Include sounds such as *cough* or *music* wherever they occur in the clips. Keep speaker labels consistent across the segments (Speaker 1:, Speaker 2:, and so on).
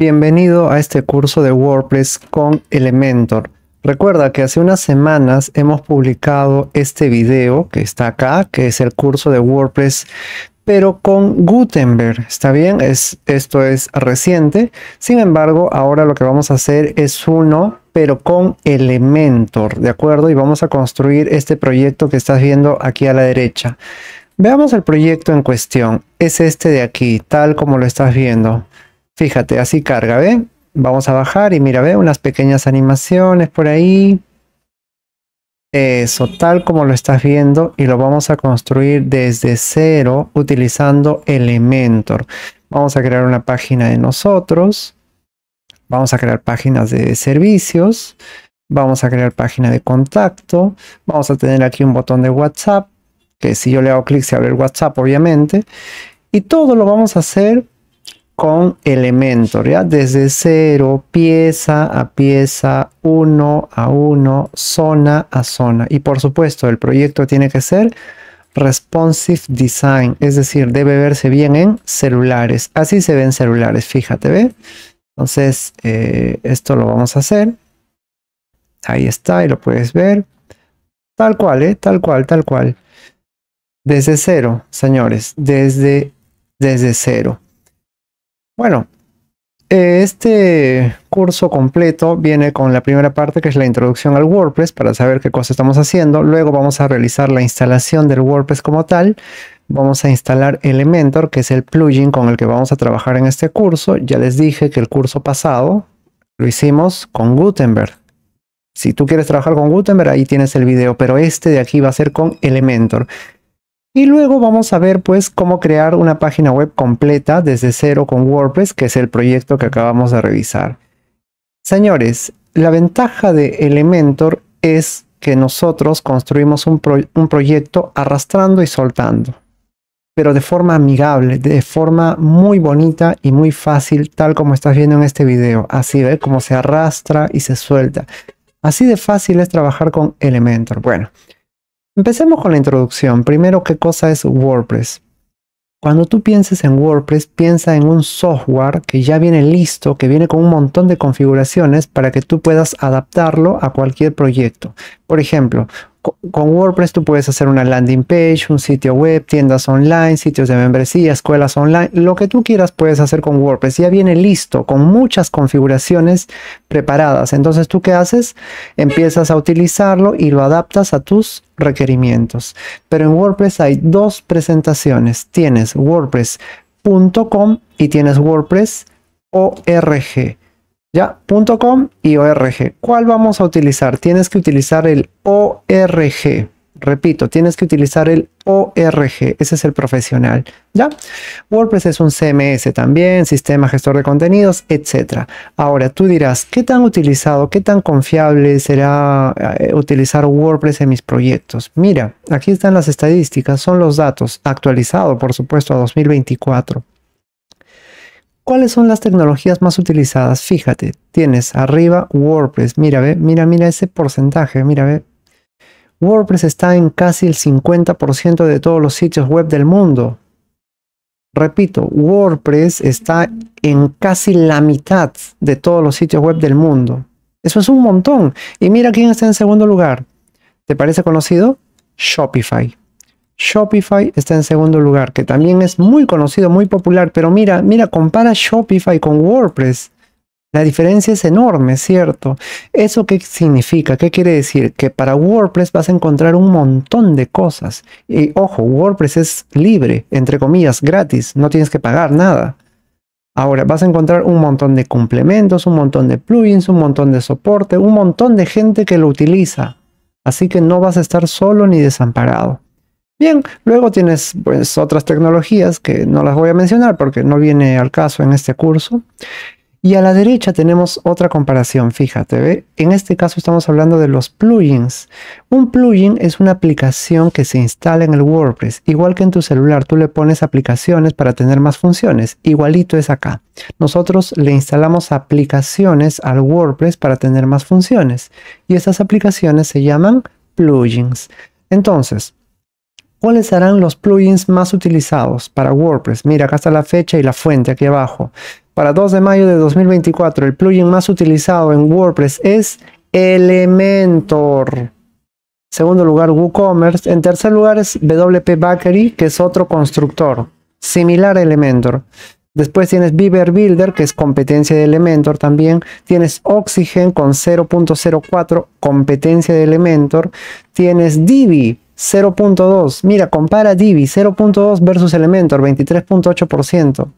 Speaker 1: Bienvenido a este curso de WordPress con Elementor. Recuerda que hace unas semanas hemos publicado este video que está acá, que es el curso de WordPress, pero con Gutenberg. ¿Está bien? esto es reciente. Sin embargo, ahora lo que vamos a hacer es uno pero con Elementor, ¿de acuerdo? Y vamos a construir este proyecto que estás viendo aquí a la derecha. Veamos el proyecto en cuestión. Es este de aquí, tal como lo estás viendo. Fíjate, así carga, ¿ve? Vamos a bajar y mira, ¿ve? Unas pequeñas animaciones por ahí. Eso, tal como lo estás viendo y lo vamos a construir desde cero utilizando Elementor. Vamos a crear una página de nosotros. Vamos a crear páginas de servicios. Vamos a crear página de contacto. Vamos a tener aquí un botón de WhatsApp, que si yo le hago clic se abre el WhatsApp, obviamente. Y todo lo vamos a hacer con elementos ¿ya? Desde cero, pieza a pieza, uno a uno, zona a zona. Y por supuesto, el proyecto tiene que ser responsive design, es decir, debe verse bien en celulares. Así se ven celulares, fíjate, ¿ve? Entonces, eh, esto lo vamos a hacer. Ahí está, y lo puedes ver. Tal cual, ¿eh? Tal cual, tal cual. Desde cero, señores, desde, desde cero. Bueno, eh, este curso completo viene con la primera parte que es la introducción al WordPress para saber qué cosa estamos haciendo. Luego vamos a realizar la instalación del WordPress como tal. Vamos a instalar Elementor, que es el plugin con el que vamos a trabajar en este curso. Ya les dije que el curso pasado lo hicimos con Gutenberg. Si tú quieres trabajar con Gutenberg, ahí tienes el video, pero este de aquí va a ser con Elementor. Y luego vamos a ver pues cómo crear una página web completa desde cero con WordPress, que es el proyecto que acabamos de revisar. Señores, la ventaja de Elementor es que nosotros construimos un, proyecto arrastrando y soltando, pero de forma amigable, de forma muy bonita y muy fácil, tal como estás viendo en este video. Así ve ¿eh? cómo se arrastra y se suelta. Así de fácil es trabajar con Elementor. Bueno, Empecemos con la introducción. Primero, ¿qué cosa es WordPress? Cuando tú pienses en WordPress, piensa en un software que ya viene listo, que viene con un montón de configuraciones para que tú puedas adaptarlo a cualquier proyecto. Por ejemplo, con WordPress tú puedes hacer una landing page, un sitio web, tiendas online, sitios de membresía, escuelas online, lo que tú quieras puedes hacer con WordPress. Ya viene listo, con muchas configuraciones preparadas. Entonces tú qué haces? Empiezas a utilizarlo y lo adaptas a tus requerimientos. Pero en WordPress hay dos presentaciones. Tienes WordPress.com y tienes WordPress.org. ¿Ya? .com y .org. ¿Cuál vamos a utilizar? Tienes que utilizar el .org. Repito, tienes que utilizar el .org. Ese es el profesional, ¿ya? WordPress es un CMS también, sistema gestor de contenidos, etc. Ahora, tú dirás, ¿qué tan utilizado, qué tan confiable será eh, utilizar WordPress en mis proyectos? Mira, aquí están las estadísticas, son los datos, actualizado, por supuesto, a 2024. ¿Cuáles son las tecnologías más utilizadas? Fíjate, tienes arriba WordPress. Mira, ve, mira, mira ese porcentaje. Mira, ve. WordPress está en casi el 50% de todos los sitios web del mundo. Repito, WordPress está en casi la mitad de todos los sitios web del mundo. Eso es un montón. Y mira quién está en segundo lugar. ¿Te parece conocido? Shopify. Shopify está en segundo lugar, que también es muy conocido, muy popular, pero mira, mira, compara Shopify con WordPress. La diferencia es enorme, ¿cierto? ¿Eso qué significa? ¿Qué quiere decir? Que para WordPress vas a encontrar un montón de cosas. Y ojo, WordPress es libre, entre comillas, gratis, no tienes que pagar nada. Ahora vas a encontrar un montón de complementos, un montón de plugins, un montón de soporte, un montón de gente que lo utiliza. Así que no vas a estar solo ni desamparado. Bien, luego tienes pues, otras tecnologías que no las voy a mencionar porque no viene al caso en este curso. Y a la derecha tenemos otra comparación, fíjate, ¿ve? en este caso estamos hablando de los plugins. Un plugin es una aplicación que se instala en el WordPress, igual que en tu celular tú le pones aplicaciones para tener más funciones, igualito es acá. Nosotros le instalamos aplicaciones al WordPress para tener más funciones y esas aplicaciones se llaman plugins. Entonces, ¿Cuáles serán los plugins más utilizados para WordPress? Mira, acá está la fecha y la fuente aquí abajo. Para 2 de mayo de 2024, el plugin más utilizado en WordPress es Elementor. Segundo lugar, WooCommerce. En tercer lugar es WP Bakery, que es otro constructor, similar a Elementor. Después tienes Beaver Builder, que es competencia de Elementor también. Tienes Oxygen con 0.04, competencia de Elementor. Tienes Divi 0.2. Mira, compara Divi 0.2 versus Elementor 23.8%.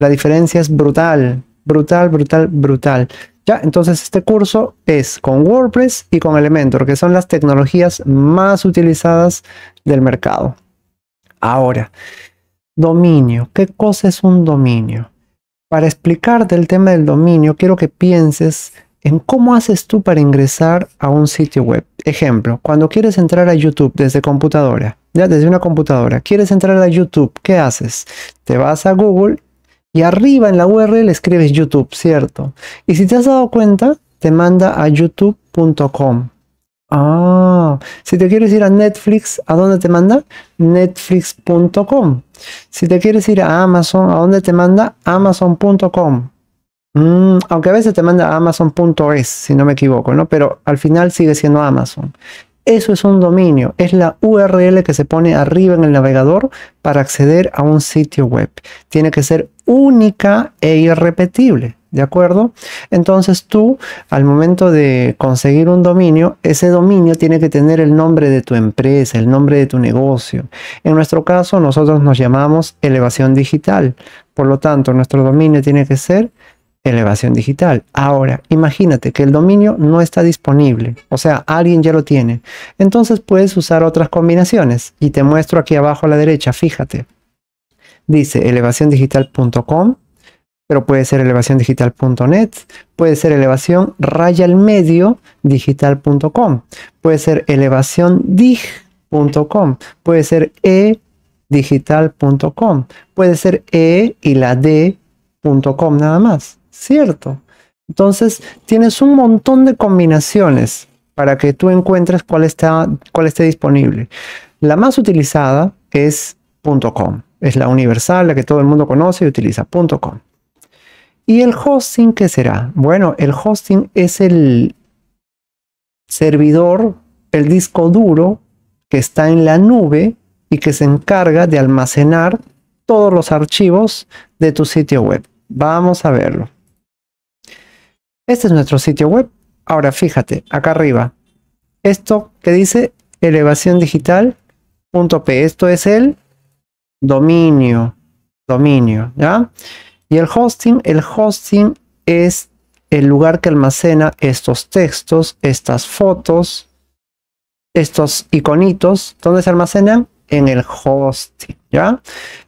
Speaker 1: La diferencia es brutal, brutal, brutal, brutal. Ya, entonces este curso es con WordPress y con Elementor, que son las tecnologías más utilizadas del mercado. Ahora, dominio. ¿Qué cosa es un dominio? Para explicarte el tema del dominio, quiero que pienses en cómo haces tú para ingresar a un sitio web. Ejemplo, cuando quieres entrar a YouTube desde computadora, ya desde una computadora, quieres entrar a YouTube, ¿qué haces? Te vas a Google y arriba en la URL escribes YouTube, ¿cierto? Y si te has dado cuenta, te manda a youtube.com. Ah, si te quieres ir a Netflix, ¿a dónde te manda? Netflix.com. Si te quieres ir a Amazon, ¿a dónde te manda? Amazon.com. Mm, aunque a veces te manda a Amazon.es, si no me equivoco, ¿no? Pero al final sigue siendo Amazon. Eso es un dominio, es la URL que se pone arriba en el navegador para acceder a un sitio web. Tiene que ser única e irrepetible, ¿de acuerdo? Entonces tú, al momento de conseguir un dominio, ese dominio tiene que tener el nombre de tu empresa, el nombre de tu negocio. En nuestro caso, nosotros nos llamamos elevación digital. Por lo tanto, nuestro dominio tiene que ser elevación digital. Ahora, imagínate que el dominio no está disponible, o sea, alguien ya lo tiene. Entonces puedes usar otras combinaciones y te muestro aquí abajo a la derecha, fíjate. Dice digital.com pero puede ser elevaciondigital.net, puede ser elevación raya al medio digital.com, puede ser elevaciondig.com, puede ser e digital.com, puede ser e y la d.com nada más. ¿cierto? Entonces, tienes un montón de combinaciones para que tú encuentres cuál está, cuál esté disponible. La más utilizada es .com. Es la universal, la que todo el mundo conoce y utiliza .com. ¿Y el hosting qué será? Bueno, el hosting es el servidor, el disco duro que está en la nube y que se encarga de almacenar todos los archivos de tu sitio web. Vamos a verlo. Este es nuestro sitio web. Ahora fíjate, acá arriba, esto que dice elevación Esto es el dominio, dominio, ¿ya? Y el hosting, el hosting es el lugar que almacena estos textos, estas fotos, estos iconitos. ¿Dónde se almacenan? En el hosting, ¿ya?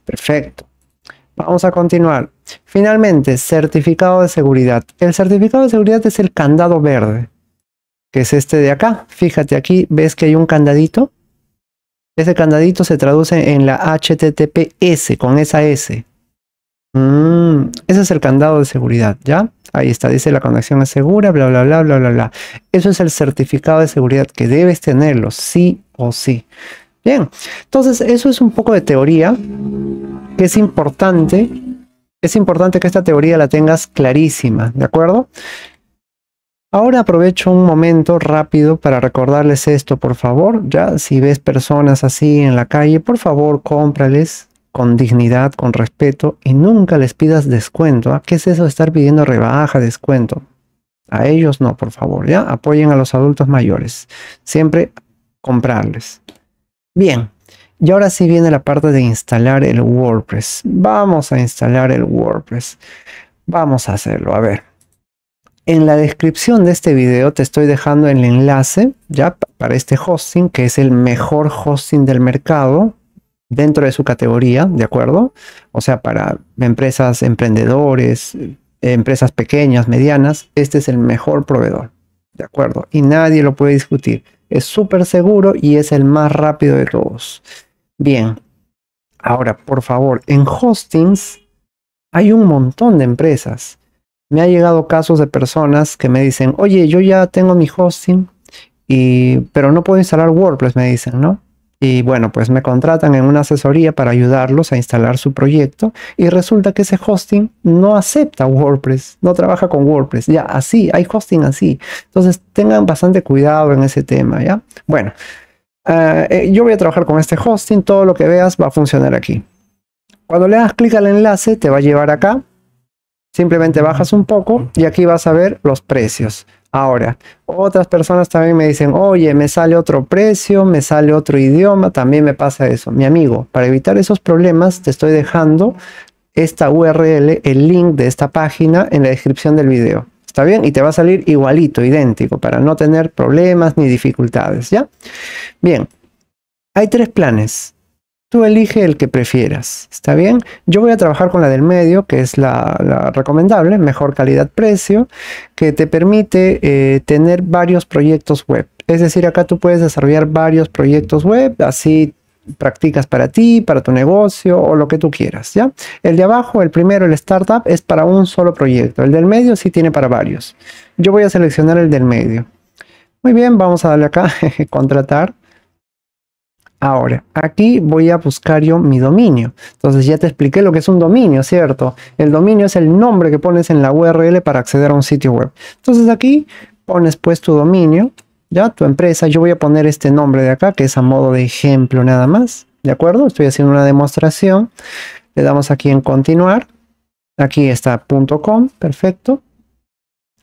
Speaker 1: Perfecto. Vamos a continuar. Finalmente, certificado de seguridad. El certificado de seguridad es el candado verde, que es este de acá. Fíjate aquí, ¿ves que hay un candadito? Ese candadito se traduce en la HTTPS, con esa S. Mm, ese es el candado de seguridad, ¿ya? Ahí está, dice la conexión es segura, bla, bla, bla, bla, bla, bla. Eso es el certificado de seguridad que debes tenerlo, sí o sí. Bien, entonces eso es un poco de teoría que es importante es importante que esta teoría la tengas clarísima, ¿de acuerdo? Ahora aprovecho un momento rápido para recordarles esto, por favor. Ya si ves personas así en la calle, por favor cómprales con dignidad, con respeto y nunca les pidas descuento. ¿ah? ¿Qué es eso de estar pidiendo rebaja, descuento? A ellos no, por favor, ya apoyen a los adultos mayores. Siempre comprarles. Bien, y ahora sí viene la parte de instalar el WordPress. Vamos a instalar el WordPress. Vamos a hacerlo, a ver. En la descripción de este video te estoy dejando el enlace ya para este hosting, que es el mejor hosting del mercado dentro de su categoría, ¿de acuerdo? O sea, para empresas, emprendedores, empresas pequeñas, medianas, este es el mejor proveedor, ¿de acuerdo? Y nadie lo puede discutir. Es súper seguro y es el más rápido de todos. Bien, ahora por favor, en hostings hay un montón de empresas. Me ha llegado casos de personas que me dicen, oye, yo ya tengo mi hosting, y, pero no puedo instalar WordPress, me dicen, ¿no? Y bueno, pues me contratan en una asesoría para ayudarlos a instalar su proyecto y resulta que ese hosting no acepta WordPress, no trabaja con WordPress. Ya, así, hay hosting así. Entonces tengan bastante cuidado en ese tema, ¿ya? Bueno, eh, eh, yo voy a trabajar con este hosting, todo lo que veas va a funcionar aquí. Cuando le das clic al enlace te va a llevar acá. Simplemente bajas un poco y aquí vas a ver los precios. Ahora, otras personas también me dicen, oye, me sale otro precio, me sale otro idioma, también me pasa eso. Mi amigo, para evitar esos problemas te estoy dejando esta URL, el link de esta página en la descripción del video. ¿Está bien? Y te va a salir igualito, idéntico, para no tener problemas ni dificultades, ¿ya? Bien, hay tres planes. Tú elige el que prefieras, ¿está bien? Yo voy a trabajar con la del medio, que es la, recomendable, mejor calidad-precio, que te permite eh, tener varios proyectos web. Es decir, acá tú puedes desarrollar varios proyectos web, así practicas para ti, para tu negocio o lo que tú quieras, ¿ya? El de abajo, el primero, el startup, es para un solo proyecto. El del medio sí tiene para varios. Yo voy a seleccionar el del medio. Muy bien, vamos a darle acá, *laughs* contratar. Ahora, aquí voy a buscar yo mi dominio. Entonces ya te expliqué lo que es un dominio, ¿cierto? El dominio es el nombre que pones en la URL para acceder a un sitio web. Entonces aquí pones pues tu dominio ya tu empresa, yo voy a poner este nombre de acá, que es a modo de ejemplo nada más, ¿de acuerdo? Estoy haciendo una demostración, le damos aquí en continuar, aquí está .com, perfecto,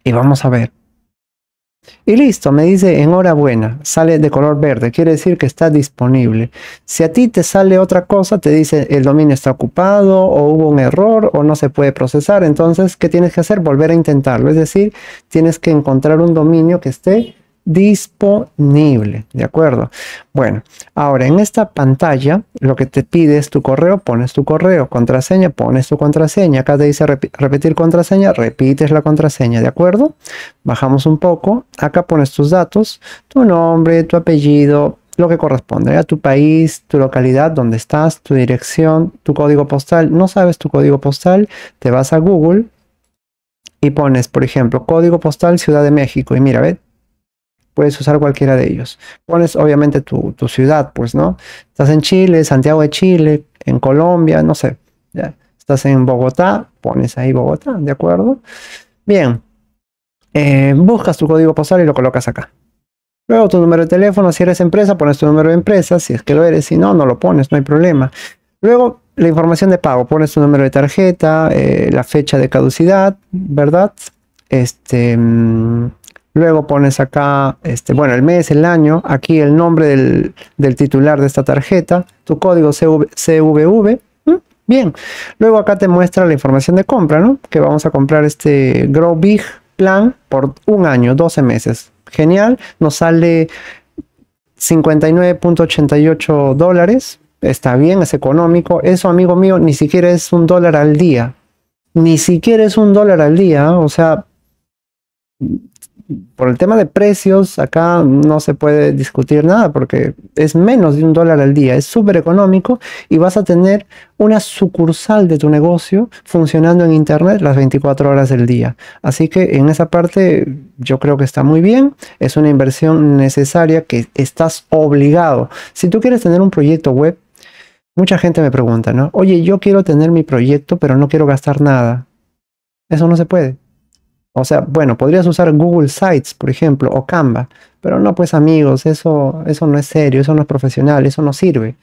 Speaker 1: y vamos a ver. Y listo, me dice enhorabuena, sale de color verde, quiere decir que está disponible. Si a ti te sale otra cosa, te dice el dominio está ocupado o hubo un error o no se puede procesar, entonces, ¿qué tienes que hacer? Volver a intentarlo, es decir, tienes que encontrar un dominio que esté disponible, ¿de acuerdo? Bueno, ahora en esta pantalla lo que te pide es tu correo, pones tu correo, contraseña, pones tu contraseña, acá te dice repetir contraseña, repites la contraseña, ¿de acuerdo? Bajamos un poco, acá pones tus datos, tu nombre, tu apellido, lo que corresponde a tu país, tu localidad, donde estás, tu dirección, tu código postal. No sabes tu código postal, te vas a Google y pones, por ejemplo, código postal Ciudad de México. Y mira, ve, puedes usar cualquiera de ellos. Pones obviamente tu, ciudad, pues, ¿no? Estás en Chile, Santiago de Chile, en Colombia, no sé. ¿ya? Estás en Bogotá, pones ahí Bogotá, ¿de acuerdo? Bien, eh, buscas tu código postal y lo colocas acá. Luego tu número de teléfono, si eres empresa, pones tu número de empresa, si es que lo eres, si no, no lo pones, no hay problema. Luego la información de pago, pones tu número de tarjeta, eh, la fecha de caducidad, ¿verdad? Este, mm, Luego pones acá, este, bueno, el mes, el año, aquí el nombre del, titular de esta tarjeta, tu código CVV. Bien, luego acá te muestra la información de compra, ¿no? Que vamos a comprar este Grow Big Plan por un año, 12 meses. Genial, nos sale 59.88 dólares. Está bien, es económico. Eso, amigo mío, ni siquiera es un dólar al día. Ni siquiera es un dólar al día. ¿eh? O sea, por el tema de precios, acá no se puede discutir nada porque es menos de un dólar al día, es súper económico y vas a tener una sucursal de tu negocio funcionando en Internet las 24 horas del día. Así que en esa parte yo creo que está muy bien, es una inversión necesaria que estás obligado. Si tú quieres tener un proyecto web, mucha gente me pregunta, ¿no? Oye, yo quiero tener mi proyecto, pero no quiero gastar nada. Eso no se puede. O sea, bueno, podrías usar Google Sites, por ejemplo, o Canva, pero no, pues amigos, eso, eso no es serio, eso no es profesional, eso no sirve.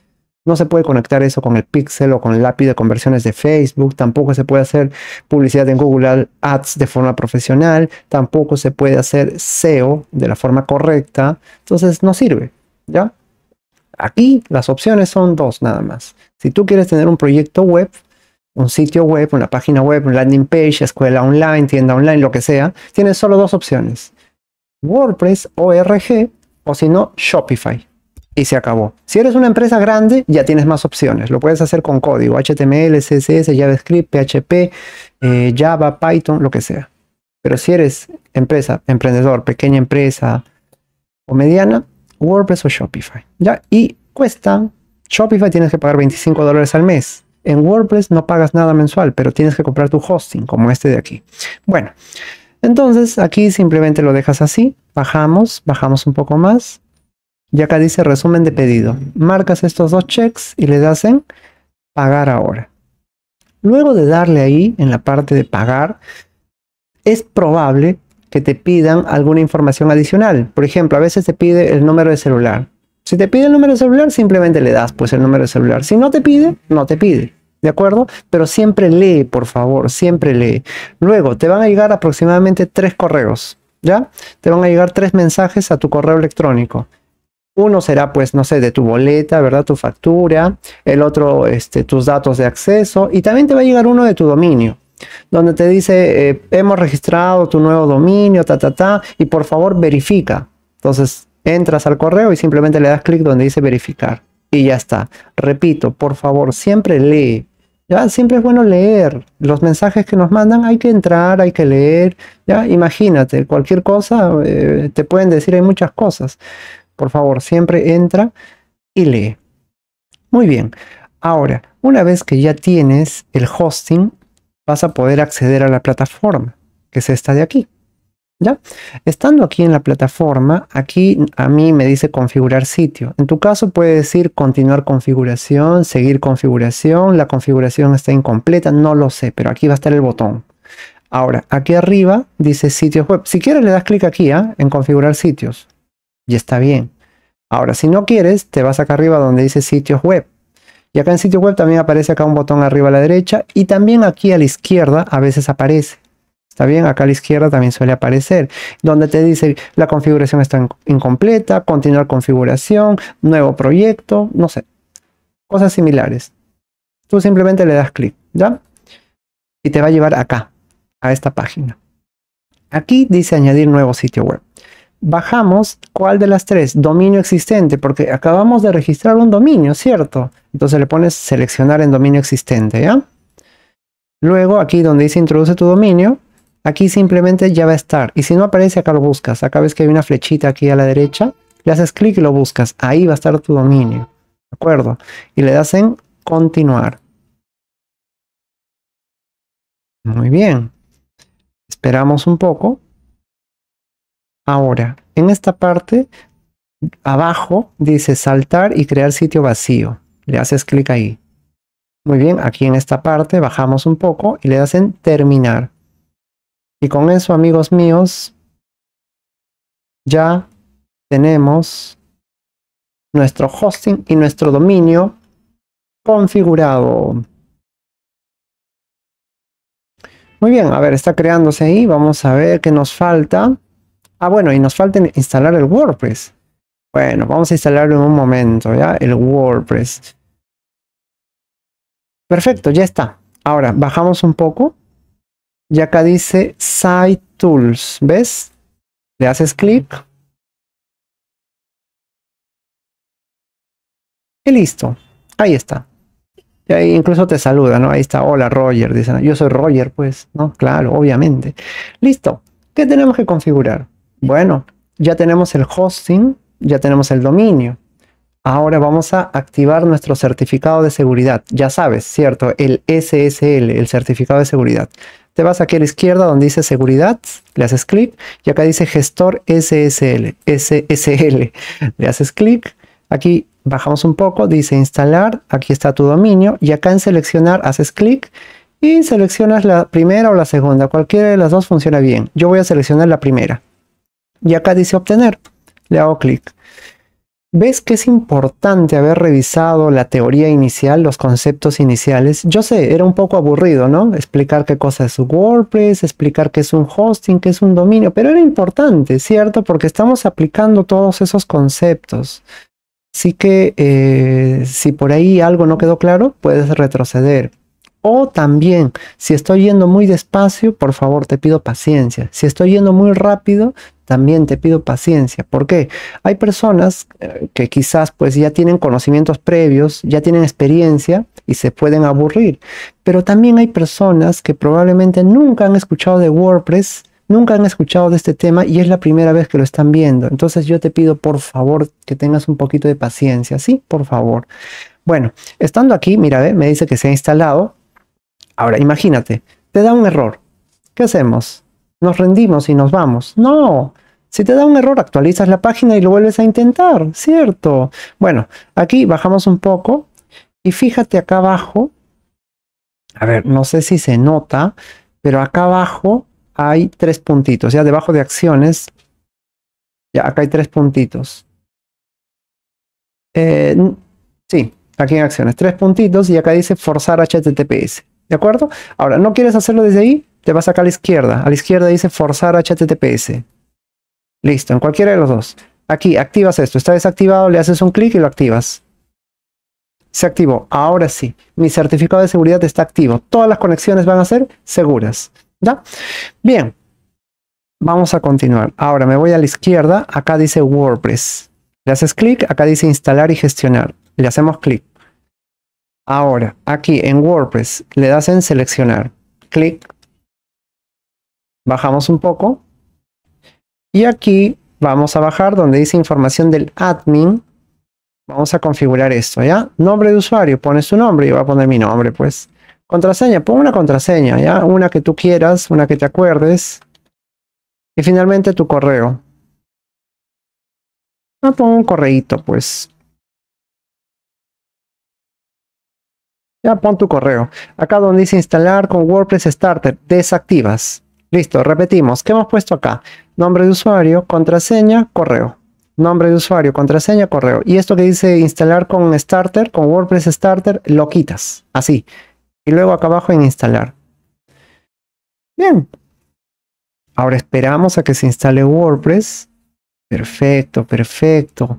Speaker 1: No se puede conectar eso con el pixel o con el lápiz de conversiones de Facebook. Tampoco se puede hacer publicidad en Google Ads de forma profesional. Tampoco se puede hacer SEO de la forma correcta. Entonces no sirve. ¿Ya? Aquí las opciones son dos nada más. Si tú quieres tener un proyecto web, un sitio web, una página web, un landing page, escuela online, tienda online, lo que sea, tienes solo dos opciones. WordPress, ORG o si no, Shopify. Y se acabó. Si eres una empresa grande, ya tienes más opciones. Lo puedes hacer con código, HTML, CSS, JavaScript, PHP, eh, Java, Python, lo que sea. Pero si eres empresa, emprendedor, pequeña empresa o mediana, WordPress o Shopify. ¿ya? Y cuesta, Shopify tienes que pagar 25 dólares al mes. En WordPress no pagas nada mensual, pero tienes que comprar tu hosting, como este de aquí. Bueno, entonces aquí simplemente lo dejas así. Bajamos, bajamos un poco más. Y acá dice resumen de pedido. Marcas estos dos checks y le das en pagar ahora. Luego de darle ahí en la parte de pagar, es probable que te pidan alguna información adicional. Por ejemplo, a veces te pide el número de celular. Si te pide el número de celular, simplemente le das pues el número de celular. Si no te pide, no te pide. ¿De acuerdo? Pero siempre lee, por favor, siempre lee. Luego, te van a llegar aproximadamente tres correos, ¿ya? Te van a llegar tres mensajes a tu correo electrónico. Uno será, pues, no sé, de tu boleta, ¿verdad? Tu factura. El otro, este, tus datos de acceso. Y también te va a llegar uno de tu dominio, donde te dice, eh, hemos registrado tu nuevo dominio, ta, ta, ta, y por favor verifica. Entonces, entras al correo y simplemente le das clic donde dice verificar y ya está. Repito, por favor, siempre lee. ¿ya? Siempre es bueno leer. Los mensajes que nos mandan hay que entrar, hay que leer. ¿ya? Imagínate, cualquier cosa, eh, te pueden decir hay muchas cosas. Por favor, siempre entra y lee. Muy bien. Ahora, una vez que ya tienes el hosting, vas a poder acceder a la plataforma, que es esta de aquí. ¿Ya? Estando aquí en la plataforma, aquí a mí me dice configurar sitio. En tu caso puede decir continuar configuración, seguir configuración, la configuración está incompleta, no lo sé, pero aquí va a estar el botón. Ahora, aquí arriba dice sitios web. Si quieres le das clic aquí ¿ah? en configurar sitios y está bien. Ahora, si no quieres, te vas acá arriba donde dice sitios web. Y acá en sitios web también aparece acá un botón arriba a la derecha y también aquí a la izquierda a veces aparece. ¿Está bien? Acá a la izquierda también suele aparecer, donde te dice la configuración está incompleta, continuar configuración, nuevo proyecto, no sé, cosas similares. Tú simplemente le das clic, ¿ya? Y te va a llevar acá, a esta página. Aquí dice añadir nuevo sitio web. Bajamos, ¿cuál de las tres? Dominio existente, porque acabamos de registrar un dominio, ¿cierto? Entonces le pones seleccionar en dominio existente, ¿ya? Luego aquí donde dice introduce tu dominio, Aquí simplemente ya va a estar. Y si no aparece, acá lo buscas. Acá ves que hay una flechita aquí a la derecha.
Speaker 2: Le haces clic y lo buscas. Ahí va a estar tu dominio. ¿De acuerdo? Y le das en continuar. Muy bien. Esperamos un poco. Ahora, en esta parte,
Speaker 1: abajo dice saltar y crear sitio vacío. Le haces clic ahí.
Speaker 2: Muy bien, aquí en esta parte bajamos un poco y le das en terminar. Y con eso, amigos míos, ya tenemos nuestro hosting y nuestro dominio configurado. Muy bien, a ver, está creándose
Speaker 1: ahí. Vamos a ver qué nos falta. Ah, bueno, y nos falta instalar el WordPress.
Speaker 2: Bueno, vamos a instalarlo en un momento, ¿ya? El WordPress. Perfecto, ya está. Ahora, bajamos un poco. Y acá dice Site Tools, ¿ves? Le haces clic. Y listo, ahí está. Y ahí incluso te saluda, ¿no? Ahí está, hola Roger, dice yo soy Roger, pues, ¿no? Claro, obviamente.
Speaker 1: Listo, ¿qué tenemos que configurar? Bueno, ya tenemos el hosting, ya tenemos el dominio. Ahora vamos a activar nuestro certificado de seguridad. Ya sabes, ¿cierto? El SSL, el certificado de seguridad. Te vas aquí a la izquierda donde dice seguridad, le haces clic y acá dice gestor SSL, SSL. Le haces clic, aquí bajamos un poco, dice instalar, aquí está tu dominio y acá en seleccionar haces clic y seleccionas la primera o la segunda, cualquiera de las dos funciona bien. Yo voy a seleccionar la primera y acá dice obtener, le hago clic. ¿Ves que es importante haber revisado la teoría inicial, los conceptos iniciales? Yo sé, era un poco aburrido, ¿no? Explicar qué cosa es WordPress, explicar qué es un hosting, qué es un dominio, pero era importante, ¿cierto? Porque estamos aplicando todos esos conceptos. Así que eh, si por ahí algo no quedó claro, puedes retroceder. O también, si estoy yendo muy despacio, por favor te pido paciencia. Si estoy yendo muy rápido, también te pido paciencia. ¿Por qué? Hay personas eh, que quizás pues ya tienen conocimientos previos, ya tienen experiencia y se pueden aburrir, pero también hay personas que probablemente nunca han escuchado de WordPress, nunca han escuchado de este tema y es la primera vez que lo están viendo. Entonces yo te pido por favor que tengas un poquito de paciencia, ¿sí? Por favor. Bueno, estando aquí, mira, ¿ve? me dice que se ha instalado. Ahora, imagínate, te da un error. ¿Qué hacemos? nos rendimos y nos vamos. No, si te da un error, actualizas la página y lo vuelves a intentar, ¿cierto? Bueno, aquí bajamos un poco y fíjate acá abajo. A ver, no sé si se nota, pero acá abajo hay tres puntitos. Ya debajo de acciones, ya acá hay tres puntitos. Eh, sí, aquí en acciones, tres puntitos y acá dice forzar HTTPS. ¿De acuerdo? Ahora, ¿no quieres hacerlo desde ahí? Te vas acá a la izquierda. A la izquierda dice forzar HTTPS. Listo, en cualquiera de los dos. Aquí activas esto. Está desactivado, le haces un clic y lo activas. Se activó. Ahora sí, mi certificado de seguridad está activo. Todas las conexiones van a ser seguras. ¿Ya? Bien. Vamos a continuar. Ahora me voy a la izquierda. Acá dice WordPress. Le haces clic. Acá dice instalar y gestionar. Le hacemos clic. Ahora, aquí en WordPress le das en seleccionar. Clic. Bajamos un poco. Y aquí vamos a bajar donde dice información del admin. Vamos a configurar esto, ¿ya? Nombre de usuario, pones tu nombre, y va a poner mi nombre, pues. Contraseña, pon una contraseña, ¿ya? Una que tú quieras, una que te acuerdes.
Speaker 2: Y finalmente tu correo. No ah, pongo un correíto, pues. Ya pon tu correo. Acá donde dice instalar con WordPress Starter, desactivas.
Speaker 1: Listo, repetimos. ¿Qué hemos puesto acá? Nombre de usuario, contraseña, correo. Nombre de usuario, contraseña, correo. Y esto que dice instalar con Starter, con WordPress Starter, lo quitas. Así. Y luego acá abajo en instalar. Bien. Ahora esperamos a que se instale WordPress. Perfecto, perfecto.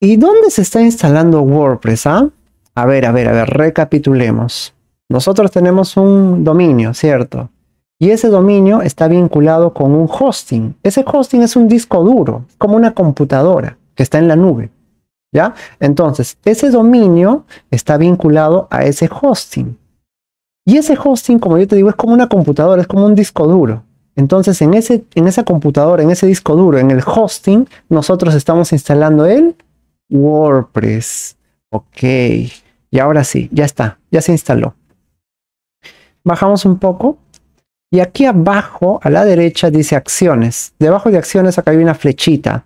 Speaker 1: ¿Y dónde se está instalando WordPress? Ah? A ver, a ver, a ver, recapitulemos. Nosotros tenemos un dominio, ¿cierto? Y ese dominio está vinculado con un hosting. Ese hosting es un disco duro, como una computadora que está en la nube. ¿Ya? Entonces, ese dominio está vinculado a ese hosting. Y ese hosting, como yo te digo, es como una computadora, es como un disco duro. Entonces, en, ese, en esa computadora, en ese disco duro, en el hosting, nosotros estamos instalando el WordPress. Ok. Y ahora sí, ya está, ya se instaló. Bajamos un poco. Y aquí abajo, a la derecha, dice acciones. Debajo de acciones, acá hay una flechita.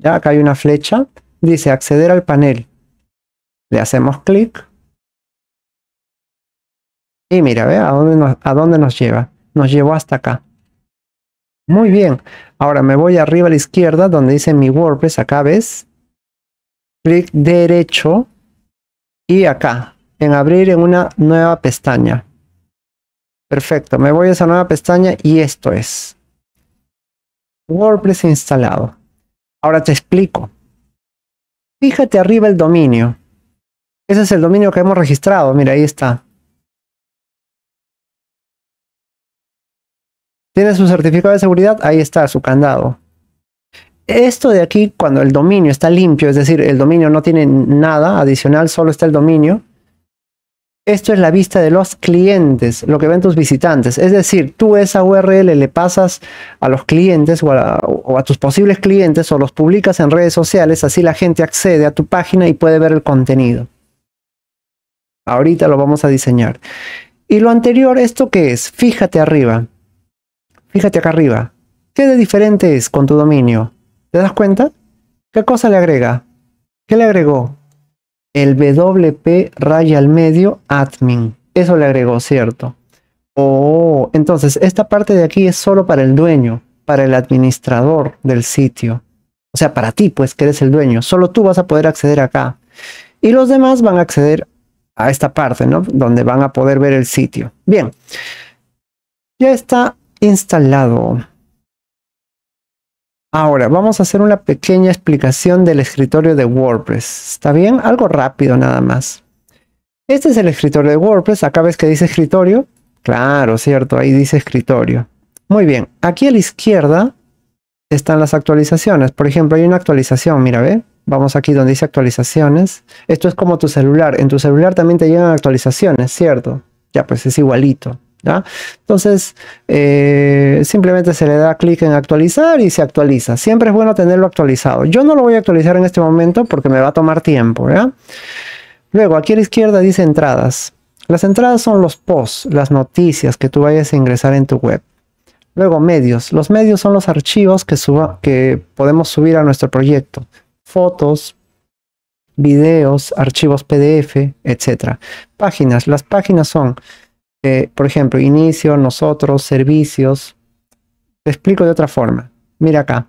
Speaker 1: Ya, acá hay una
Speaker 2: flecha. Dice acceder al panel. Le hacemos clic. Y mira, ve a dónde nos, a dónde nos lleva. Nos llevó hasta acá.
Speaker 1: Muy bien. Ahora me voy arriba a la izquierda donde dice mi WordPress. Acá ves. Clic derecho. Y acá. En abrir en una nueva pestaña. Perfecto, me voy a esa nueva pestaña y esto es WordPress instalado. Ahora te explico.
Speaker 2: Fíjate arriba el dominio. Ese es el dominio que hemos registrado. Mira, ahí está. Tiene su certificado de seguridad. Ahí está su candado. Esto de aquí, cuando el
Speaker 1: dominio está limpio, es decir, el dominio no tiene nada adicional, solo está el dominio. Esto es la vista de los clientes, lo que ven tus visitantes. Es decir, tú esa URL le pasas a los clientes o a, tus posibles clientes o los publicas en redes sociales, así la gente accede a tu página y puede ver el contenido. Ahorita lo vamos a diseñar. Y lo anterior, ¿esto qué es? Fíjate arriba. Fíjate acá arriba. ¿Qué de diferente es con tu dominio? ¿Te das cuenta? ¿Qué cosa le agrega? ¿Qué le agregó? el WP raya al medio admin. Eso le agregó, ¿cierto? o oh, entonces esta parte de aquí es solo para el dueño, para el administrador del sitio. O sea, para ti, pues que eres el dueño. Solo tú vas a poder acceder acá. Y los demás van a acceder a esta parte, ¿no? Donde van a poder ver el sitio. Bien. Ya está instalado. Ahora, vamos a hacer una pequeña explicación del escritorio de WordPress. ¿Está bien? Algo rápido nada más. Este es el escritorio de WordPress. Acá ves que dice escritorio. Claro, cierto, ahí dice escritorio. Muy bien, aquí a la izquierda están las actualizaciones. Por ejemplo, hay una actualización, mira, ve. Vamos aquí donde dice actualizaciones. Esto es como tu celular. En tu celular también te llegan actualizaciones, ¿cierto? Ya, pues es igualito. Entonces, eh, simplemente se le da clic en actualizar y se actualiza. Siempre es bueno tenerlo actualizado. Yo no lo voy a actualizar en este momento porque me va a tomar tiempo. Luego, aquí a la izquierda dice entradas. Las entradas son los posts, las noticias que tú vayas a ingresar en tu web. Luego, medios. Los medios son los archivos que, que podemos subir a nuestro proyecto. Fotos, videos, archivos PDF, etc. Páginas. Las páginas son por ejemplo, inicio, nosotros, servicios. Te explico de otra forma. Mira acá.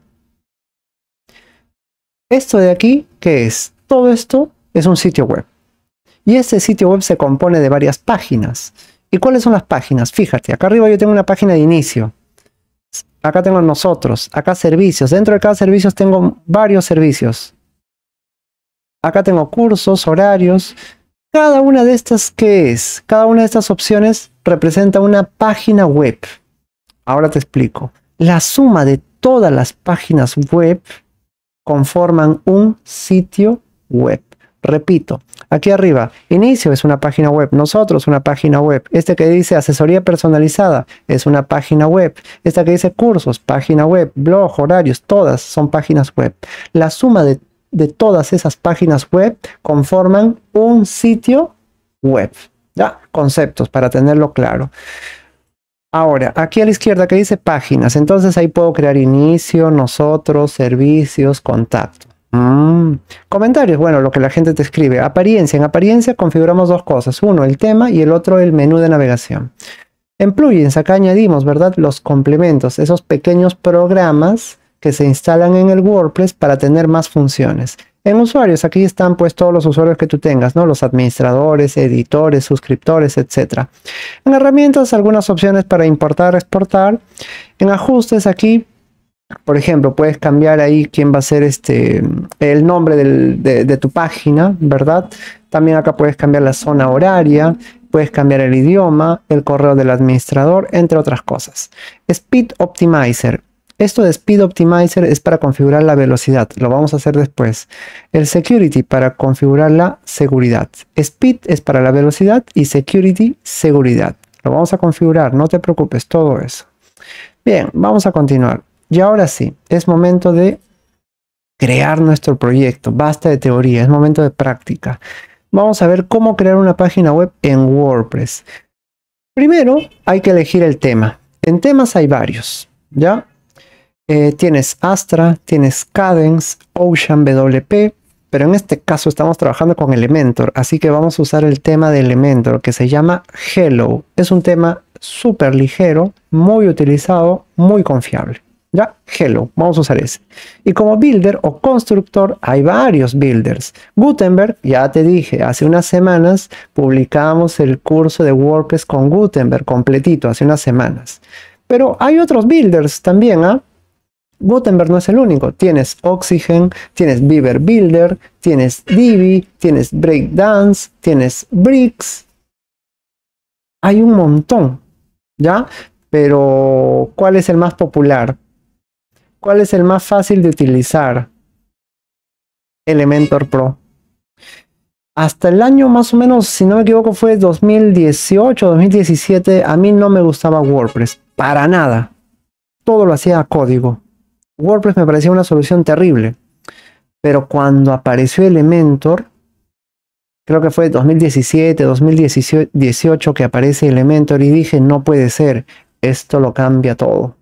Speaker 1: Esto de aquí, ¿qué es? Todo esto es un sitio web. Y este sitio web se compone de varias páginas. ¿Y cuáles son las páginas? Fíjate, acá arriba yo tengo una página de inicio. Acá tengo nosotros, acá servicios. Dentro de cada servicios tengo varios servicios. Acá tengo cursos, horarios, cada una de estas, ¿qué es? Cada una de estas opciones representa una página web. Ahora te explico. La suma de todas las páginas web conforman un sitio web. Repito, aquí arriba, inicio es una página web, nosotros una página web, este que dice asesoría personalizada es una página web, esta que dice cursos, página web, blog, horarios, todas son páginas web. La suma de de todas esas páginas web conforman un sitio web. ¿ya? Conceptos para tenerlo claro. Ahora, aquí a la izquierda que dice páginas, entonces ahí puedo crear inicio, nosotros, servicios, contacto. Mm. Comentarios, bueno, lo que la gente te escribe. Apariencia, en apariencia configuramos dos cosas, uno el tema y el otro el menú de navegación. En plugins acá añadimos, ¿verdad? Los complementos, esos pequeños programas que se instalan en el WordPress para tener más funciones. En usuarios, aquí están pues todos los usuarios que tú tengas, ¿no? Los administradores, editores, suscriptores, etc. En herramientas, algunas opciones para importar, exportar. En ajustes, aquí, por ejemplo, puedes cambiar ahí quién va a ser este, el nombre de, de tu página, ¿verdad? También acá puedes cambiar la zona horaria, puedes cambiar el idioma, el correo del administrador, entre otras cosas. Speed Optimizer. Esto de Speed Optimizer es para configurar la velocidad, lo vamos a hacer después. El Security para configurar la seguridad. Speed es para la velocidad y Security seguridad. Lo vamos a configurar, no te preocupes, todo eso. Bien, vamos a continuar. Y ahora sí, es momento de crear nuestro proyecto. Basta de teoría, es momento de práctica. Vamos a ver cómo crear una página web en WordPress. Primero hay que elegir el tema. En temas hay varios, ¿ya? Eh, tienes Astra, tienes Cadence, Ocean WP, pero en este caso estamos trabajando con Elementor, así que vamos a usar el tema de Elementor que se llama Hello. Es un tema súper ligero, muy utilizado, muy confiable. ¿Ya? Hello, vamos a usar ese. Y como builder o constructor hay varios builders. Gutenberg, ya te dije, hace unas semanas publicamos el curso de WordPress con Gutenberg completito, hace unas semanas. Pero hay otros builders también, ¿ah? Gutenberg no es el único. Tienes Oxygen, tienes Beaver Builder, tienes Divi, tienes Breakdance, tienes Bricks.
Speaker 2: Hay un montón, ¿ya? Pero, ¿cuál es el más popular? ¿Cuál es el más fácil de utilizar?
Speaker 1: Elementor Pro. Hasta el año más o menos, si no me equivoco, fue 2018, 2017, a mí no me gustaba WordPress. Para nada. Todo lo hacía a código WordPress me parecía una solución terrible. Pero cuando apareció Elementor, creo que fue 2017, 2018 que aparece Elementor y dije, no puede ser, esto lo cambia todo.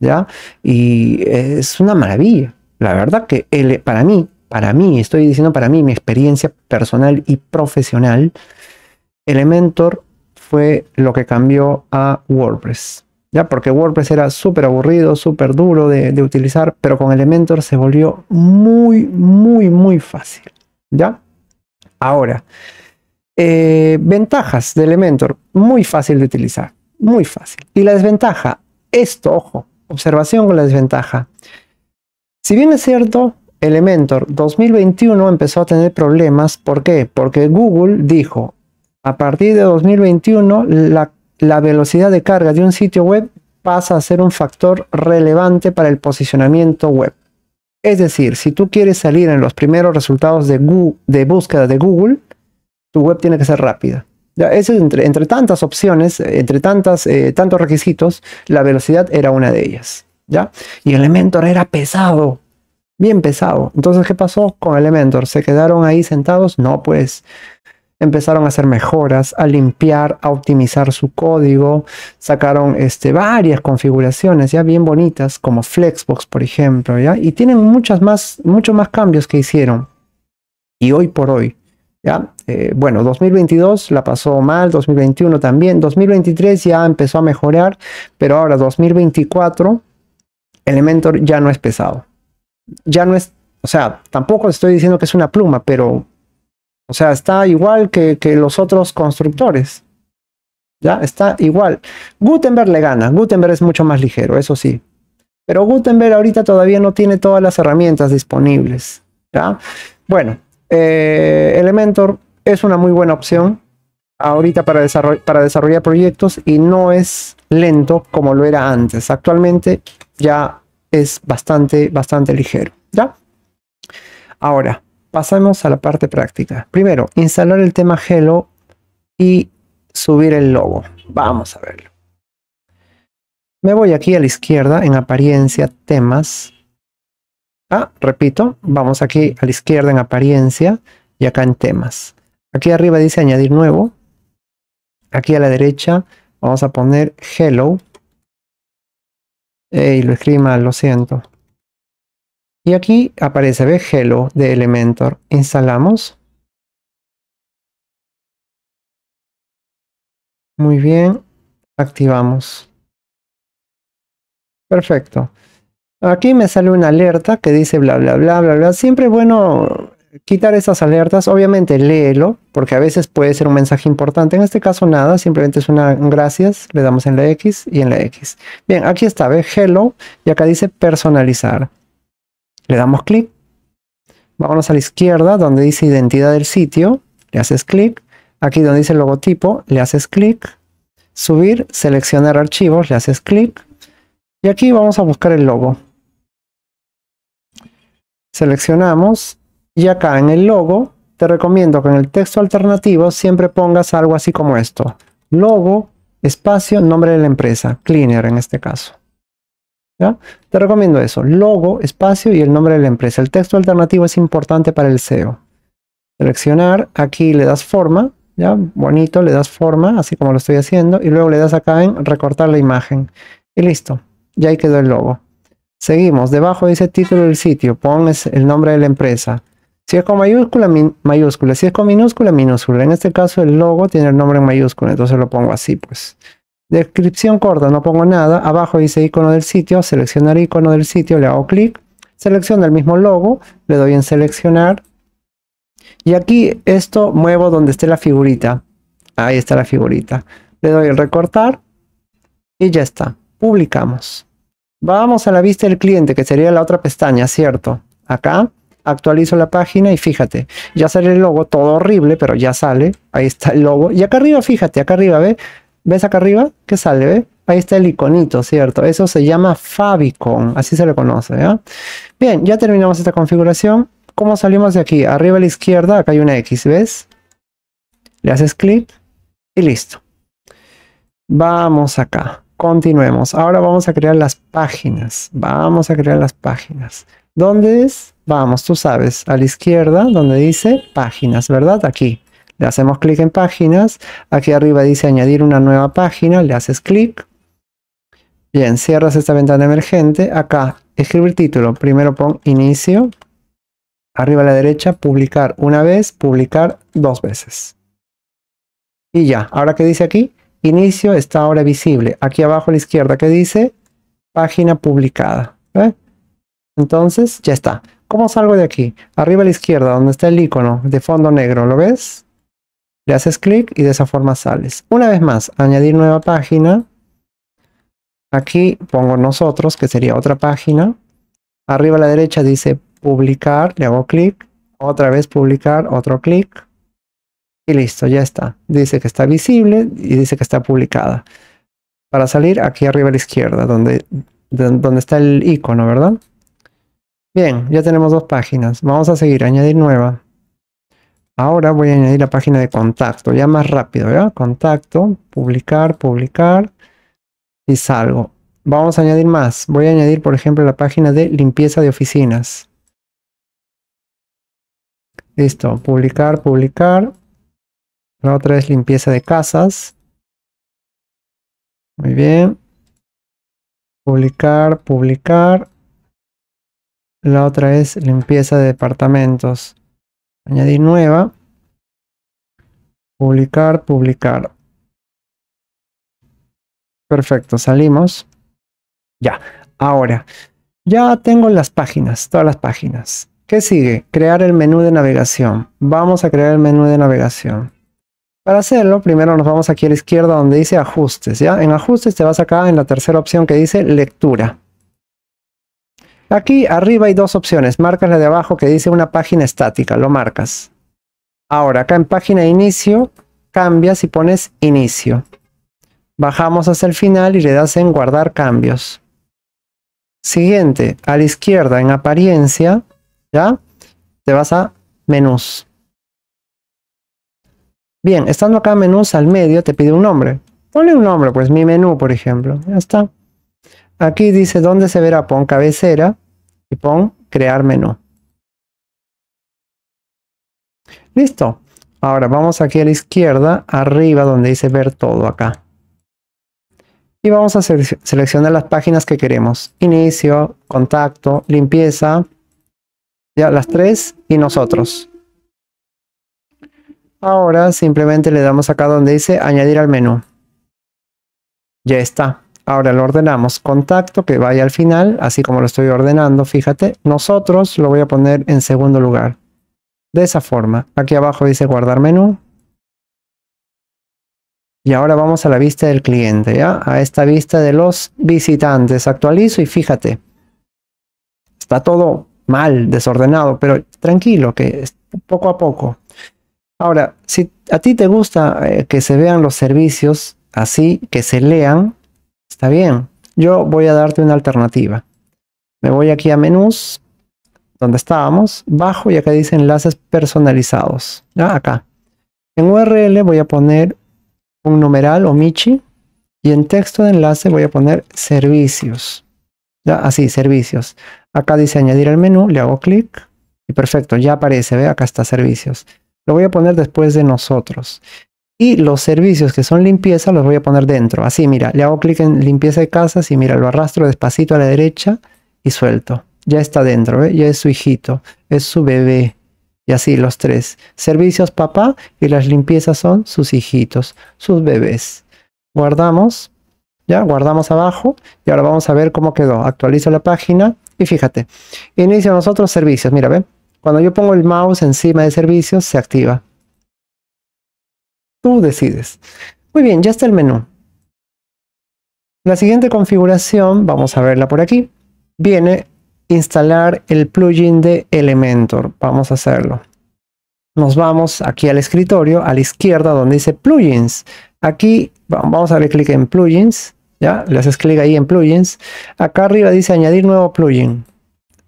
Speaker 1: ¿Ya? Y es una maravilla. La verdad que para mí, para mí, estoy diciendo para mí, mi experiencia personal y profesional, Elementor fue lo que cambió a WordPress. ¿ya? Porque WordPress era súper aburrido, súper duro de, utilizar, pero con Elementor se volvió muy, muy, muy fácil, ¿ya? Ahora, eh, ventajas de Elementor, muy fácil de utilizar, muy fácil. Y la desventaja, esto, ojo, observación con la desventaja. Si bien es cierto, Elementor 2021 empezó a tener problemas, ¿por qué? Porque Google dijo, a partir de 2021 la la velocidad de carga de un sitio web pasa a ser un factor relevante para el posicionamiento web. Es decir, si tú quieres salir en los primeros resultados de, búsqueda de Google, tu web tiene que ser rápida. entre, entre tantas opciones, entre eh, tantos requisitos, la velocidad era una de ellas. ¿ya? Y Elementor era pesado, bien pesado. Entonces, ¿qué pasó con Elementor? ¿Se quedaron ahí sentados? No, pues empezaron a hacer mejoras, a limpiar, a optimizar su código, sacaron este, varias configuraciones ya bien bonitas, como Flexbox, por ejemplo, ¿ya? y tienen muchas más, muchos más cambios que hicieron. Y hoy por hoy, ¿ya? Eh, bueno, 2022 la pasó mal, 2021 también, 2023 ya empezó a mejorar, pero ahora 2024, Elementor ya no es pesado. Ya no es, o sea, tampoco estoy diciendo que es una pluma, pero o sea, está igual que, que los otros constructores. ¿Ya? Está igual. Gutenberg le gana. Gutenberg es mucho más ligero, eso sí. Pero Gutenberg ahorita todavía no tiene todas las herramientas disponibles. ¿ya? Bueno, eh, Elementor es una muy buena opción ahorita para, para desarrollar proyectos y no es lento como lo era antes. Actualmente ya es bastante, bastante ligero. ¿ya? Ahora, pasamos a la parte práctica. Primero, instalar el tema Hello y subir el logo. Vamos a verlo. Me voy aquí a la izquierda en apariencia, temas. Ah, repito, vamos aquí a la izquierda en apariencia y acá en temas. Aquí arriba dice añadir nuevo.
Speaker 2: Aquí a la derecha vamos a poner hello. Y lo escriba, lo siento. Y aquí aparece ve Hello de Elementor. Instalamos. Muy bien. Activamos. Perfecto. Aquí me sale una alerta que dice bla, bla, bla, bla, bla. Siempre
Speaker 1: es bueno quitar esas alertas. Obviamente léelo, porque a veces puede ser un mensaje importante. En este caso nada, simplemente es una gracias. Le damos en la X y en la X. Bien, aquí está, ve, hello. Y acá dice personalizar. Le damos clic. Vámonos a la izquierda donde dice identidad del sitio. Le haces clic. Aquí donde dice logotipo, le haces clic. Subir, seleccionar archivos, le haces clic. Y aquí vamos a buscar el logo. Seleccionamos. Y acá en el logo, te recomiendo que en el texto alternativo siempre pongas algo así como esto. Logo, espacio, nombre de la empresa. Cleaner en este caso. Te recomiendo eso, logo, espacio y el nombre de la empresa. El texto alternativo es importante para el SEO. Seleccionar, aquí le das forma, ¿ya? Bonito, le das forma, así como lo estoy haciendo, y luego le das acá en recortar la imagen. Y listo, ya ahí quedó el logo. Seguimos, debajo dice título del sitio, pones el nombre de la empresa. Si es con mayúscula, mayúscula. Si es con minúscula, minúscula. En este caso el logo tiene el nombre en mayúscula, entonces lo pongo así, pues. Descripción corta, no pongo nada. Abajo dice icono del sitio, seleccionar icono del sitio, le hago clic. Selecciono el mismo logo, le doy en seleccionar. Y aquí esto muevo donde esté la figurita. Ahí está la figurita. Le doy en recortar y ya está. Publicamos. Vamos a la vista del cliente, que sería la otra pestaña, ¿cierto? Acá actualizo la página y fíjate, ya sale el logo, todo horrible, pero ya sale. Ahí está el logo. Y acá arriba, fíjate, acá arriba, ve, ¿Ves acá arriba? ¿Qué sale? ¿Ve? Ahí está el iconito, ¿cierto? Eso se llama favicon, así se le conoce, ¿ya? Bien, ya terminamos esta configuración. ¿Cómo salimos de aquí? Arriba a la izquierda, acá hay una X, ¿ves? Le haces clic y listo. Vamos acá, continuemos. Ahora vamos a crear las páginas. Vamos a crear las páginas. ¿Dónde es? Vamos, tú sabes, a la izquierda, donde dice páginas, ¿verdad? Aquí. Le hacemos clic en páginas. Aquí arriba dice añadir una nueva página. Le haces clic. Bien, cierras esta ventana emergente. Acá, escribir título. Primero pon inicio. Arriba a la derecha, publicar una vez, publicar dos veces. Y ya, ahora que dice aquí, inicio está ahora visible. Aquí abajo a la izquierda que dice página publicada. Entonces ya está. ¿Cómo salgo de aquí? Arriba a la izquierda donde está el icono de fondo negro, ¿lo ves? Le haces clic y de esa forma sales. Una vez más, añadir nueva página. Aquí pongo nosotros, que sería otra página. Arriba a la derecha dice publicar, le hago clic. Otra vez publicar, otro clic. Y listo, ya está. Dice que está visible y dice que está publicada. Para salir, aquí arriba a la izquierda, donde, donde está el icono, ¿verdad? Bien, ya tenemos dos páginas. Vamos a seguir, añadir nueva. Ahora voy a añadir la página de contacto, ya más rápido, ¿ya? Contacto, publicar, publicar y salgo. Vamos a añadir más. Voy a añadir, por ejemplo, la página de limpieza de oficinas.
Speaker 2: Listo, publicar, publicar. La otra es limpieza de casas. Muy bien. Publicar, publicar. La otra es limpieza de departamentos añadir nueva, publicar, publicar. Perfecto, salimos. Ya, ahora, ya tengo las páginas, todas las páginas. ¿Qué sigue?
Speaker 1: Crear el menú de navegación. Vamos a crear el menú de navegación. Para hacerlo, primero nos vamos aquí a la izquierda donde dice ajustes, ¿ya? En ajustes te vas acá en la tercera opción que dice lectura. Aquí arriba hay dos opciones. Marcas la de abajo que dice una página estática. Lo marcas. Ahora acá en página de inicio cambias y pones inicio. Bajamos hacia el final y le das en guardar cambios.
Speaker 2: Siguiente, a la izquierda en apariencia, ¿ya? Te vas a menús. Bien, estando acá en menús
Speaker 1: al medio te pide un nombre. Ponle un nombre, pues mi menú, por ejemplo. Ya está. Aquí dice dónde se verá, pon cabecera y pon crear menú. Listo. Ahora vamos aquí a la izquierda, arriba donde dice ver todo acá. Y vamos a seleccionar las páginas que queremos. Inicio, contacto, limpieza, ya las tres y nosotros. Ahora simplemente le damos acá donde dice añadir al menú. Ya está. Ahora lo ordenamos contacto que vaya al final, así como lo estoy ordenando, fíjate. Nosotros lo voy a poner en segundo lugar. De esa forma. Aquí abajo dice guardar menú. Y ahora vamos a la vista del cliente, ¿ya? A esta vista de los visitantes. Actualizo y fíjate. Está todo mal, desordenado, pero tranquilo, que es poco a poco. Ahora, si a ti te gusta eh, que se vean los servicios así, que se lean, Está bien. Yo voy a darte una alternativa. Me voy aquí a menús, donde estábamos, bajo y acá dice enlaces personalizados. ¿ya? Acá. En URL voy a poner un numeral o Michi y en texto de enlace voy a poner servicios. ¿ya? Así, servicios. Acá dice añadir al menú, le hago clic y perfecto, ya aparece, ve, acá está servicios. Lo voy a poner después de nosotros. Y los servicios que son limpieza los voy a poner dentro. Así, mira, le hago clic en limpieza de casas y mira, lo arrastro despacito a la derecha y suelto. Ya está dentro, ¿eh? ya es su hijito, es su bebé. Y así los tres. Servicios papá y las limpiezas son sus hijitos, sus bebés. Guardamos. Ya, guardamos abajo y ahora vamos a ver cómo quedó. Actualizo la página y fíjate, inicia nosotros servicios. Mira, ve, cuando yo
Speaker 2: pongo el mouse encima de servicios se activa. Tú decides. Muy bien, ya está el menú. La siguiente configuración, vamos
Speaker 1: a verla por aquí, viene instalar el plugin de Elementor. Vamos a hacerlo. Nos vamos aquí al escritorio, a la izquierda donde dice plugins. Aquí vamos a darle clic en plugins. ¿ya? Le haces clic ahí en plugins. Acá arriba dice añadir nuevo plugin.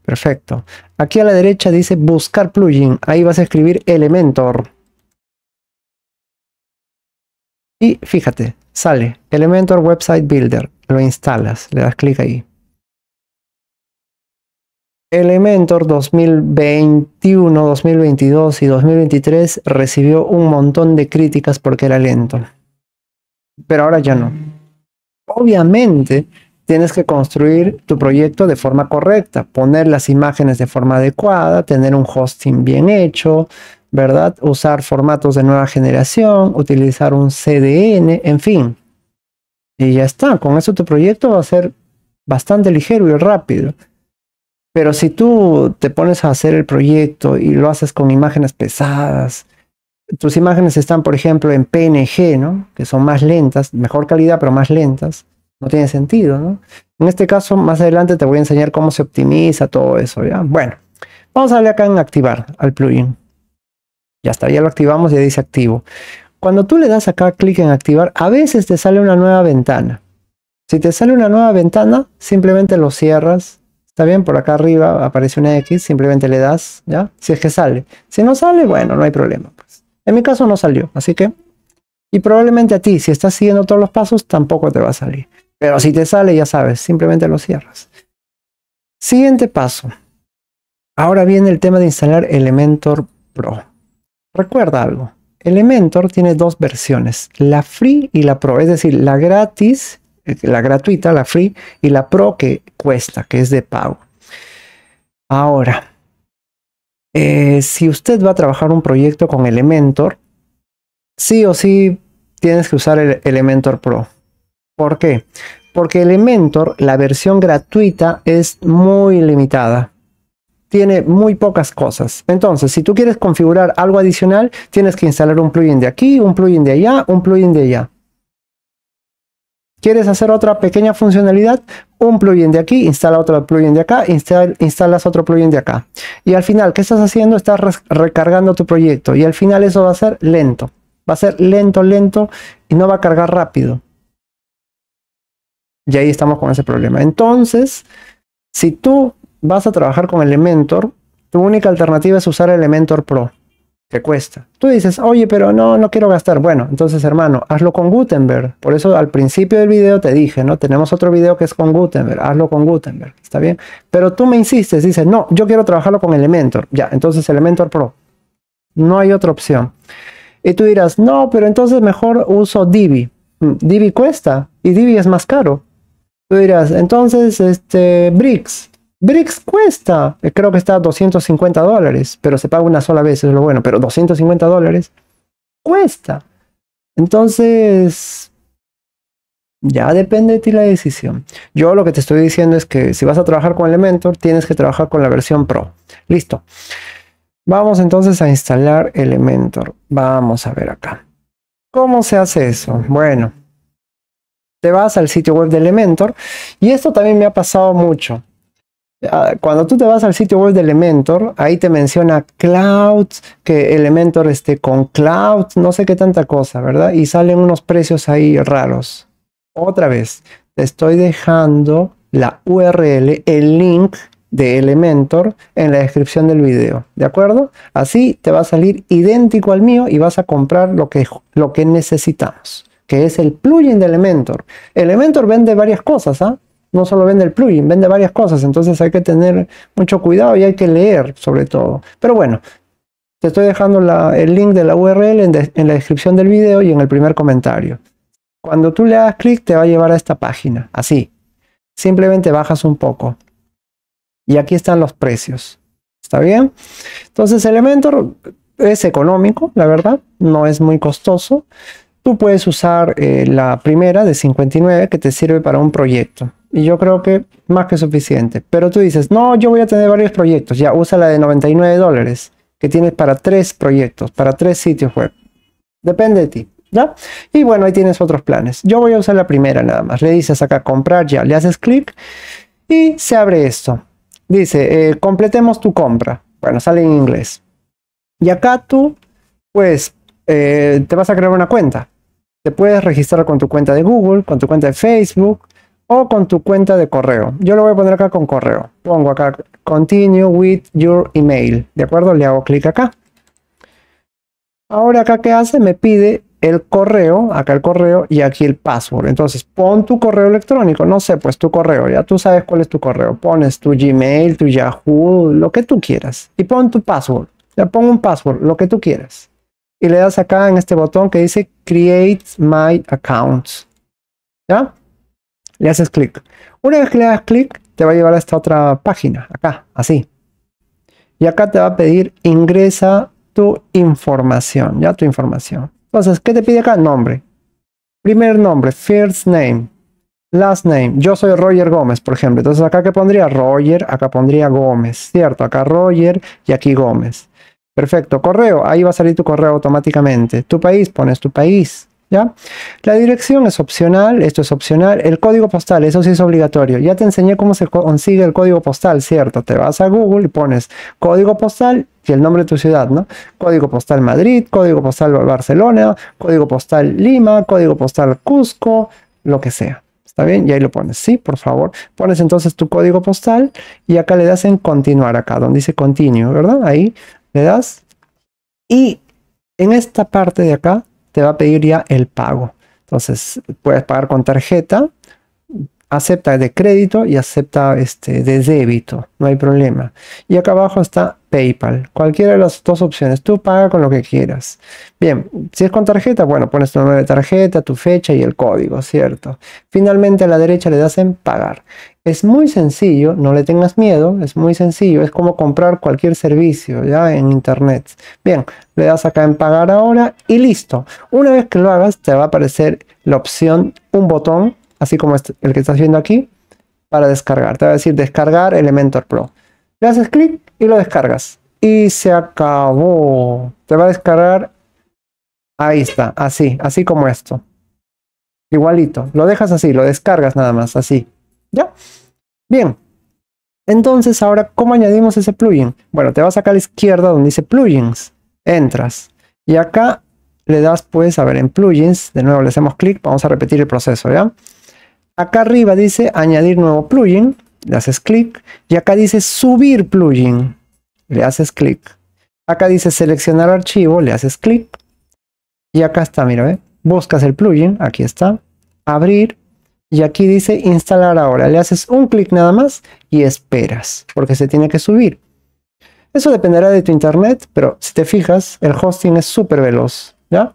Speaker 1: Perfecto. Aquí a la derecha dice buscar plugin. Ahí vas a escribir Elementor. Y fíjate, sale Elementor Website Builder, lo instalas, le das clic ahí. Elementor 2021, 2022 y 2023 recibió un montón de críticas porque era lento. Pero ahora ya no. Obviamente tienes que construir tu proyecto de forma correcta, poner las imágenes de forma adecuada, tener un hosting bien hecho, ¿verdad? Usar formatos de nueva generación, utilizar un CDN, en fin. Y ya está, con eso tu proyecto va a ser bastante ligero y rápido. Pero si tú te pones a hacer el proyecto y lo haces con imágenes pesadas, tus imágenes están, por ejemplo, en PNG, ¿no? Que son más lentas, mejor calidad, pero más lentas. No tiene sentido, ¿no? En este caso, más adelante te voy a enseñar cómo se optimiza todo eso, ¿ya? Bueno, vamos a darle acá en activar al plugin. Ya está, ya lo activamos y dice activo. Cuando tú le das acá clic en activar, a veces te sale una nueva ventana. Si te sale una nueva ventana, simplemente lo cierras. Está bien, por acá arriba aparece una X, simplemente le das, ¿ya? Si es que sale. Si no sale, bueno, no hay problema. Pues. En mi caso no salió, así que... Y probablemente a ti, si estás siguiendo todos los pasos, tampoco te va a salir. Pero si te sale, ya sabes, simplemente lo cierras. Siguiente paso. Ahora viene el tema de instalar Elementor Pro. Recuerda algo, Elementor tiene dos versiones, la free y la pro, es decir, la gratis, eh, la gratuita, la free, y la pro que cuesta, que es de pago. Ahora, eh, si usted va a trabajar un proyecto con Elementor, sí o sí tienes que usar el Elementor Pro. ¿Por qué? Porque Elementor, la versión gratuita, es muy limitada tiene muy pocas cosas. Entonces, si tú quieres configurar algo adicional, tienes que instalar un plugin de aquí, un plugin de allá, un plugin de allá. ¿Quieres hacer otra pequeña funcionalidad? Un plugin de aquí, instala otro plugin de acá, instalas otro plugin de acá. Y al final, ¿qué estás haciendo? Estás recargando tu proyecto. Y al final eso va a ser lento. Va a ser lento, lento y no va a cargar rápido. Y ahí estamos con ese problema. Entonces, si tú vas a trabajar con Elementor, tu única alternativa es usar Elementor Pro, que cuesta. Tú dices, oye, pero no, no quiero gastar. Bueno, entonces hermano, hazlo con Gutenberg. Por eso al principio del video te dije, ¿no? Tenemos otro video que es con Gutenberg, hazlo con Gutenberg, ¿está bien? Pero tú me insistes, dices, no, yo quiero trabajarlo con Elementor. Ya, entonces Elementor Pro. No hay otra opción. Y tú dirás, no, pero entonces mejor uso Divi. Mm, Divi cuesta y Divi es más caro. Tú dirás, entonces, este, Bricks, Bricks cuesta, eh, creo que está a 250 dólares, pero se paga una sola vez, es lo bueno, pero 250 dólares cuesta. Entonces, ya depende de ti la decisión. Yo lo que te estoy diciendo es que si vas a trabajar con Elementor, tienes que trabajar con la versión Pro. Listo. Vamos entonces a instalar Elementor. Vamos a ver acá. ¿Cómo se hace eso? Bueno, te vas al sitio web de Elementor y esto también me ha pasado mucho. Ah, cuando tú te vas al sitio web de Elementor, ahí te menciona Cloud, que Elementor esté con Cloud, no sé qué tanta cosa, ¿verdad? Y salen unos precios ahí raros. Otra vez, te estoy dejando la URL, el link de Elementor en la descripción del video, ¿de acuerdo? Así te va a salir idéntico al mío y vas a comprar lo que, lo que necesitamos, que es el plugin de Elementor. Elementor vende varias cosas, ¿ah? no solo vende el plugin, vende varias cosas, entonces hay que tener mucho cuidado y hay que leer sobre todo. Pero bueno, te estoy dejando el link de la URL en, la descripción del video y en el primer comentario. Cuando tú le das clic te va a llevar a esta página, así. Simplemente bajas un poco. Y aquí están los precios. ¿Está bien? Entonces Elementor es económico, la verdad, no es muy costoso. Tú puedes usar eh, la primera de 59 que te sirve para un proyecto y yo creo que más que suficiente. Pero tú dices, no, yo voy a tener varios proyectos. Ya usa la de 99 dólares que tienes para tres proyectos, para tres sitios web. Depende de ti. Y bueno, ahí tienes otros planes. Yo voy a usar la primera nada más. Le dices acá comprar ya, le haces clic y se abre esto. Dice, eh, completemos tu compra. Bueno, sale en inglés. Y acá tú, pues, eh, te vas a crear una cuenta. Te puedes registrar con tu cuenta de Google, con tu cuenta de Facebook, o con tu cuenta de correo. Yo lo voy a poner acá con correo. Pongo acá continue with your email. ¿De acuerdo? Le hago clic acá. Ahora acá qué hace? Me pide el correo, acá el correo y aquí el password. Entonces pon tu correo electrónico, no sé, pues tu correo, ya tú sabes cuál es tu correo. Pones tu Gmail, tu Yahoo, lo que tú quieras. Y pon tu password, le pongo un password, lo que tú quieras. Y le das acá en este botón que dice Create My Account. ¿Ya? le haces clic. Una vez que le das clic, te va a llevar a esta otra página, acá, así. Y acá te va a pedir ingresa tu información, ya tu información. Entonces, ¿qué te pide acá? Nombre. Primer nombre, first name, last name. Yo soy Roger Gómez, por ejemplo. Entonces, acá que pondría Roger, acá pondría Gómez, ¿cierto? Acá Roger y aquí Gómez. Perfecto. Correo, ahí va a salir tu correo automáticamente. Tu país, pones tu país. ¿Ya? La dirección es opcional, esto es opcional. El código postal, eso sí es obligatorio. Ya te enseñé cómo se consigue el código postal, ¿cierto? Te vas a Google y pones código postal y el nombre de tu ciudad, ¿no? Código postal Madrid, código postal Barcelona, código postal Lima, código postal Cusco, lo que sea. ¿Está bien? Y ahí lo pones. Sí, por favor. Pones entonces tu código postal y acá le das en continuar, acá donde dice continue, ¿verdad? Ahí le das. Y en esta parte de acá te va a pedir ya el pago. Entonces, puedes pagar con tarjeta, acepta de crédito y acepta este, de débito, no hay problema. Y acá abajo está PayPal, cualquiera de las dos opciones, tú paga con lo que quieras. Bien, si es con tarjeta, bueno, pones tu nombre de tarjeta, tu fecha y el código, ¿cierto? Finalmente a la derecha le das en pagar. Es muy sencillo, no le tengas miedo, es muy sencillo, es como comprar cualquier servicio ya en internet. Bien, le das acá en pagar ahora y listo. Una vez que lo hagas te va a aparecer la opción, un botón, así como este, el que estás viendo aquí, para descargar. Te va a decir descargar Elementor Pro. Le haces clic y lo descargas. Y se acabó. Te va a descargar. Ahí está, así, así como esto. Igualito. Lo dejas así, lo descargas nada más, así. ¿Ya? Bien. Entonces, ahora, ¿cómo añadimos ese plugin? Bueno, te vas acá a la izquierda donde dice plugins. Entras. Y acá le das, pues, a ver, en plugins. De nuevo le hacemos clic. Vamos a repetir el proceso, ¿ya? Acá arriba dice añadir nuevo plugin. Le haces clic. Y acá dice subir plugin. Le haces clic. Acá dice seleccionar archivo. Le haces clic. Y acá está, mira, ¿eh? Buscas el plugin. Aquí está. Abrir. Y aquí dice instalar ahora. Le haces un clic nada más y esperas, porque se tiene que subir. Eso dependerá de tu internet, pero si te fijas, el hosting es súper veloz, ¿ya?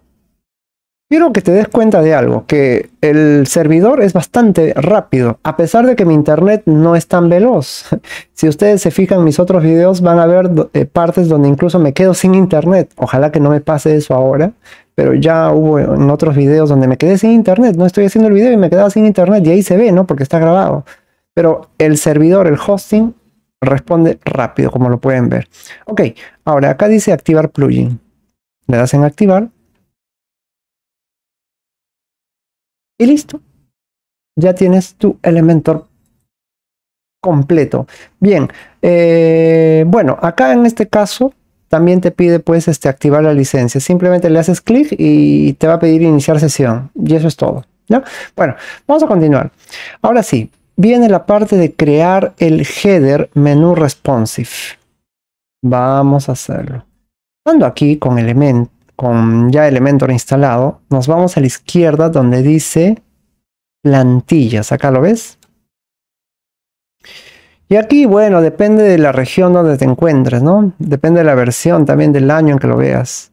Speaker 1: Quiero que te des cuenta de algo, que el servidor es bastante rápido, a pesar de que mi internet no es tan veloz. *laughs* si ustedes se fijan en mis otros videos, van a ver eh, partes donde incluso me quedo sin internet. Ojalá que no me pase eso ahora, pero ya hubo en otros videos donde me quedé sin internet, no estoy haciendo el video y me quedaba sin internet y ahí se ve, ¿no? Porque está grabado. Pero el servidor, el hosting, responde rápido, como lo pueden ver. Ok, ahora acá
Speaker 2: dice activar plugin. Le das en activar. Y listo. Ya tienes tu Elementor completo. Bien, eh, bueno, acá en este caso
Speaker 1: también te pide pues este, activar la licencia. Simplemente le haces clic y te va a pedir iniciar sesión. Y eso es todo. ¿no? Bueno, vamos a continuar. Ahora sí, viene la parte de crear el header menú responsive. Vamos a hacerlo. Estando aquí con, con ya Elementor instalado, nos vamos a la izquierda donde dice plantillas. Acá lo ves. Y aquí, bueno, depende de la región donde te encuentres, ¿no? Depende de la versión también del año en que lo veas.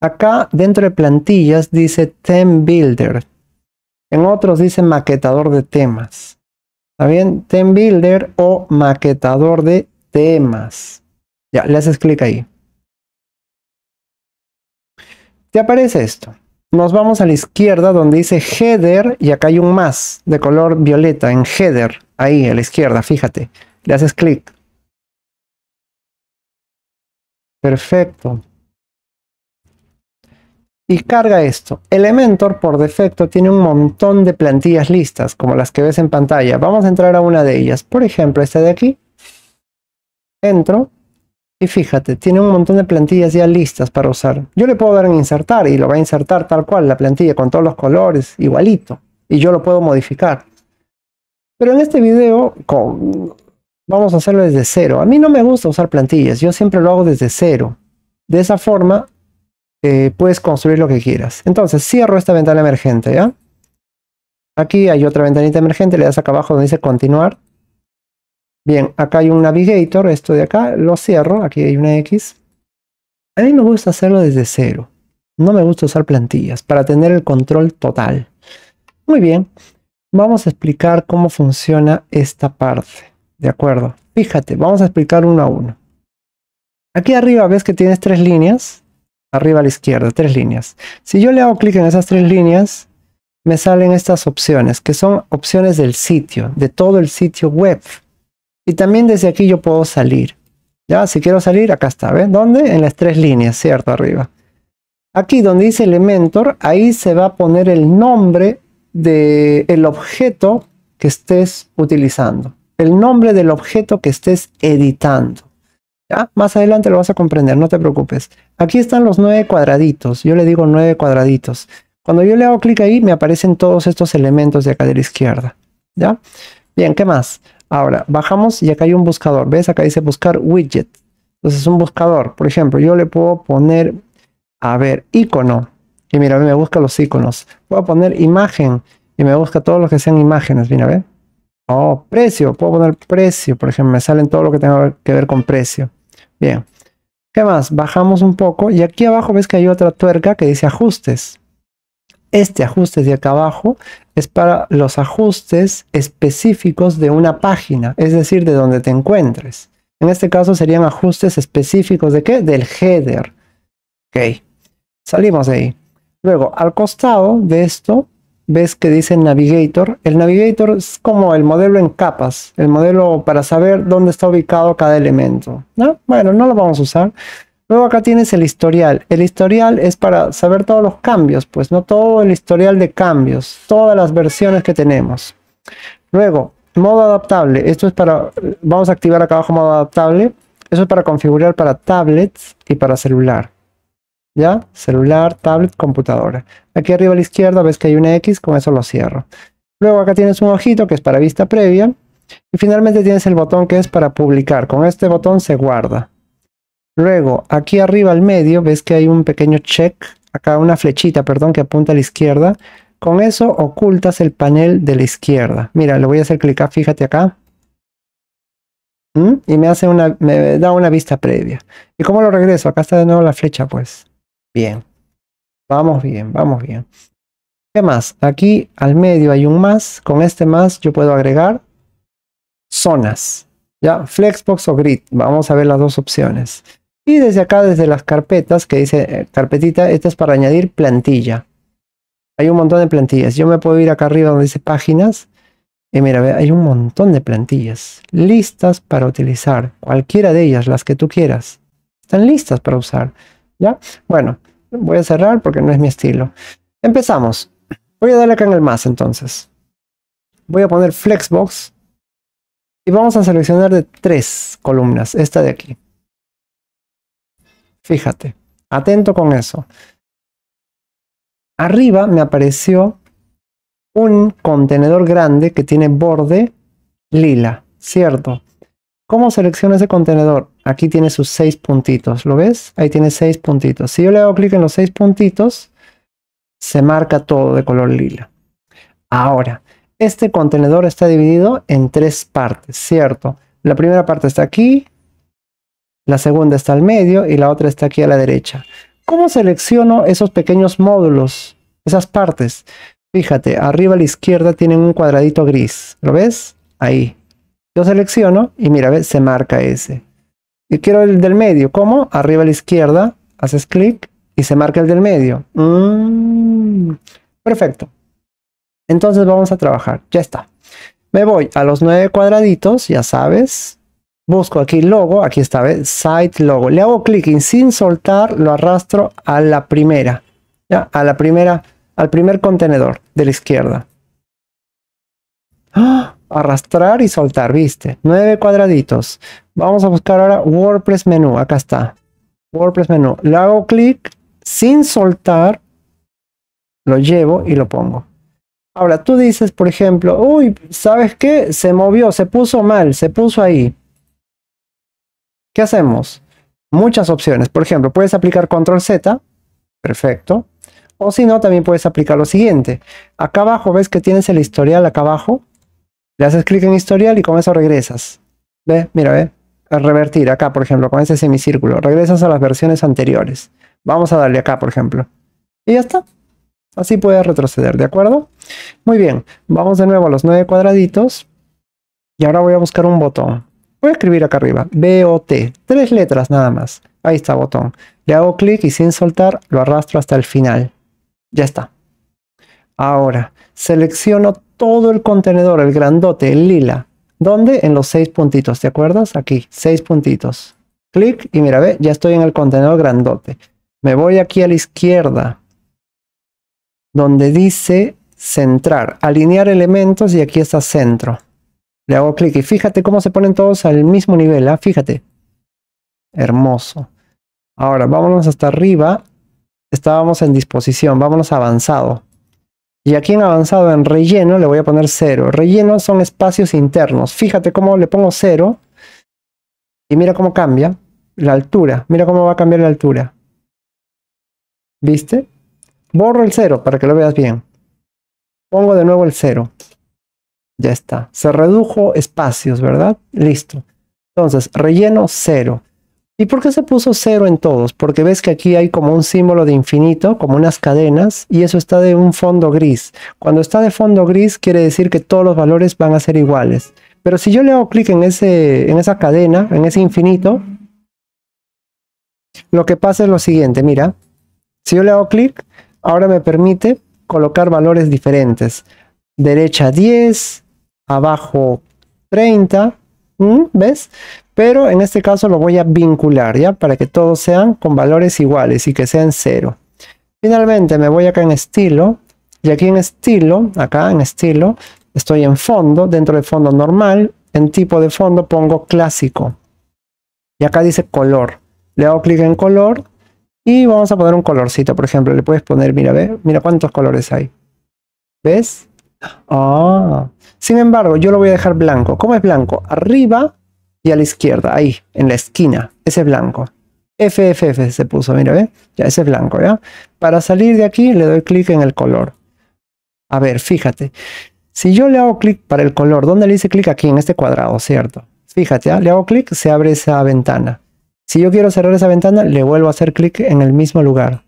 Speaker 1: Acá, dentro de plantillas, dice Theme Builder. En otros dice maquetador de temas. ¿Está bien? Theme Builder o maquetador de temas. Ya, le haces clic ahí. Te aparece esto. Nos vamos a la izquierda
Speaker 2: donde dice header y acá hay un más de color violeta en header. Ahí a la izquierda, fíjate. Le haces clic. Perfecto. Y carga esto. Elementor por
Speaker 1: defecto tiene un montón de plantillas listas, como las que ves en pantalla. Vamos a entrar a una de ellas. Por ejemplo, esta de aquí. Entro. Y fíjate, tiene un montón de plantillas ya listas para usar. Yo le puedo dar en insertar y lo va a insertar tal cual, la plantilla con todos los colores, igualito. Y yo lo puedo modificar. Pero en este video, con, Vamos a hacerlo desde cero. A mí no me gusta usar plantillas, yo siempre lo hago desde cero. De esa forma eh, puedes construir lo que quieras. Entonces cierro esta ventana emergente, ¿ya? Aquí hay otra ventanita emergente, le das acá abajo donde dice continuar. Bien, acá hay un navigator, esto de acá, lo cierro, aquí hay una X. A mí me gusta hacerlo desde cero. No me gusta usar plantillas para tener el control total. Muy bien, vamos a explicar cómo funciona esta parte. De acuerdo. Fíjate, vamos a explicar uno a uno. Aquí arriba ves que tienes tres líneas. Arriba a la izquierda, tres líneas. Si yo le hago clic en esas tres líneas, me salen estas opciones, que son opciones del sitio, de todo el sitio web. Y también desde aquí yo puedo salir. Ya, si quiero salir, acá está, ¿ves? ¿Dónde? En las tres líneas, ¿cierto? Arriba. Aquí donde dice Elementor, ahí se va a poner el nombre del el objeto que estés utilizando el nombre del objeto que estés editando. ¿ya? Más adelante lo vas a comprender, no te preocupes. Aquí están los nueve cuadraditos, yo le digo nueve cuadraditos. Cuando yo le hago clic ahí, me aparecen todos estos elementos de acá de la izquierda. ¿ya? Bien, ¿qué más? Ahora, bajamos y acá hay un buscador. ¿Ves? Acá dice buscar widget. Entonces, un buscador. Por ejemplo, yo le puedo poner, a ver, icono. Y mira, me busca los iconos. Puedo poner imagen y me busca todos los que sean imágenes. Mira, ver. Oh, precio. Puedo poner precio. Por ejemplo, me salen todo lo que tenga que ver con precio. Bien. ¿Qué más? Bajamos un poco y aquí abajo ves que hay otra tuerca que dice ajustes. Este ajuste de acá abajo es para los ajustes específicos de una página, es decir, de donde te encuentres. En este caso serían ajustes específicos de qué? Del header. Ok, salimos de ahí. Luego, al costado de esto ves que dice Navigator. El Navigator es como el modelo en capas, el modelo para saber dónde está ubicado cada elemento. ¿no? Bueno, no lo vamos a usar. Luego acá tienes el historial. El historial es para saber todos los cambios, pues no todo el historial de cambios, todas las versiones que tenemos. Luego, modo adaptable. Esto es para, vamos a activar acá abajo modo adaptable. Eso es para configurar para tablets y para celular. ¿ya? Celular, tablet, computadora. Aquí arriba a la izquierda ves que hay una X, con eso lo cierro. Luego acá tienes un ojito que es para vista previa. Y finalmente tienes el botón que es para publicar. Con este botón se guarda. Luego, aquí arriba al medio, ves que hay un pequeño check, acá una flechita, perdón, que apunta a la izquierda. Con eso ocultas el panel de la izquierda. Mira, le voy a hacer clic acá, fíjate acá. ¿Mm? Y me hace una, me da una vista previa. ¿Y cómo lo regreso? Acá está de nuevo la flecha, pues. Bien. Vamos bien, vamos bien. ¿Qué más? Aquí al medio hay un más. Con este más yo puedo agregar zonas. Ya, Flexbox o Grid. Vamos a ver las dos opciones. Y desde acá, desde las carpetas, que dice eh, carpetita, esta es para añadir plantilla. Hay un montón de plantillas. Yo me puedo ir acá arriba donde dice páginas. Y mira, hay un montón de plantillas listas para utilizar. Cualquiera de ellas, las que tú quieras. Están listas para usar. Bueno, voy a cerrar porque no es mi estilo. Empezamos.
Speaker 2: Voy a darle acá en el más entonces. Voy a poner Flexbox. Y vamos a seleccionar de tres columnas. Esta de aquí. Fíjate. Atento con eso. Arriba me apareció
Speaker 1: un contenedor grande que tiene borde lila, ¿cierto? ¿Cómo selecciono ese contenedor? Aquí tiene sus seis puntitos, ¿lo ves? Ahí tiene seis puntitos. Si yo le hago clic en los seis puntitos, se marca todo de color lila. Ahora, este contenedor está dividido en tres partes, ¿cierto? La primera parte está aquí, la segunda está al medio y la otra está aquí a la derecha. ¿Cómo selecciono esos pequeños módulos, esas partes? Fíjate, arriba a la izquierda tienen un cuadradito gris, ¿lo ves? Ahí, yo selecciono y mira, ¿ves? se marca ese. Y quiero el del medio. ¿Cómo? Arriba a la izquierda, haces clic y se marca el del medio. Mm, perfecto. Entonces vamos a trabajar. Ya está. Me voy a los nueve cuadraditos, ya sabes. Busco aquí logo, aquí está, ¿ves? Site logo. Le hago clic y sin soltar lo arrastro a la primera. ¿ya? A la primera, al primer contenedor de la izquierda. ¡Ah! arrastrar y soltar, viste, nueve cuadraditos. Vamos a buscar ahora WordPress menú, acá está, WordPress menú. Le hago clic sin soltar, lo llevo y lo pongo. Ahora tú dices, por ejemplo, uy, ¿sabes qué? Se movió, se puso mal, se puso ahí. ¿Qué hacemos? Muchas opciones. Por ejemplo, puedes aplicar control Z. Perfecto. O si no, también puedes aplicar lo siguiente. Acá abajo, ¿ves que tienes el historial acá abajo? Le haces clic en historial y con eso regresas. ¿Ve? Mira, ve. revertir acá, por ejemplo, con ese semicírculo. Regresas a las versiones anteriores. Vamos a darle acá, por ejemplo. Y ya está. Así puedes retroceder, ¿de acuerdo? Muy bien, vamos de nuevo a los nueve cuadraditos. Y ahora voy a buscar un botón. Voy a escribir acá arriba, B-O-T, tres letras nada más. Ahí está, botón. Le hago clic y sin soltar lo arrastro hasta el final. Ya está. Ahora, selecciono todo el contenedor, el grandote, el lila. ¿Dónde? En los seis puntitos, ¿te acuerdas? Aquí, seis puntitos. Clic y mira, ve, ya estoy en el contenedor grandote. Me voy aquí a la izquierda, donde dice centrar, alinear elementos y aquí está centro. Le hago clic y fíjate cómo se ponen todos al mismo nivel, ¿ah? fíjate. Hermoso. Ahora, vámonos hasta arriba. Estábamos en disposición, vámonos avanzado. Y aquí en avanzado, en relleno, le voy a poner cero Relleno son espacios internos. Fíjate cómo le pongo cero Y mira cómo cambia la altura. Mira cómo va a cambiar la altura.
Speaker 2: ¿Viste? Borro el cero para que lo veas bien. Pongo de nuevo el cero Ya está. Se redujo espacios, ¿verdad?
Speaker 1: Listo. Entonces, relleno cero ¿Y por qué se puso cero en todos? Porque ves que aquí hay como un símbolo de infinito, como unas cadenas, y eso está de un fondo gris. Cuando está de fondo gris quiere decir que todos los valores van a ser iguales. Pero si yo le hago clic en, ese, en esa cadena, en ese infinito, lo que pasa es lo siguiente, mira. Si yo le hago clic, ahora me permite colocar valores diferentes. Derecha 10, abajo 30, ¿ves? Pero en este caso lo voy a vincular, ¿ya? Para que todos sean con valores iguales y que sean cero Finalmente me voy acá en estilo. Y aquí en estilo, acá en estilo, estoy en fondo. Dentro de fondo normal, en tipo de fondo pongo clásico. Y acá dice color. Le hago clic en color y vamos a poner un colorcito, por ejemplo. Le puedes poner, mira, ve, mira cuántos colores hay. ¿Ves? Ah. Sin embargo, yo lo voy a dejar blanco. ¿Cómo es blanco? Arriba y a la izquierda, ahí, en la esquina, ese blanco. FFF se puso, mira, ¿ves? Ya ese blanco, ¿ya? Para salir de aquí le doy clic en el color. A ver, fíjate. Si yo le hago clic para el color, ¿dónde le hice clic? Aquí, en este cuadrado, ¿cierto? Fíjate, ¿ya? Le hago clic, se abre esa ventana. Si yo quiero cerrar esa ventana, le vuelvo a hacer clic en el mismo lugar.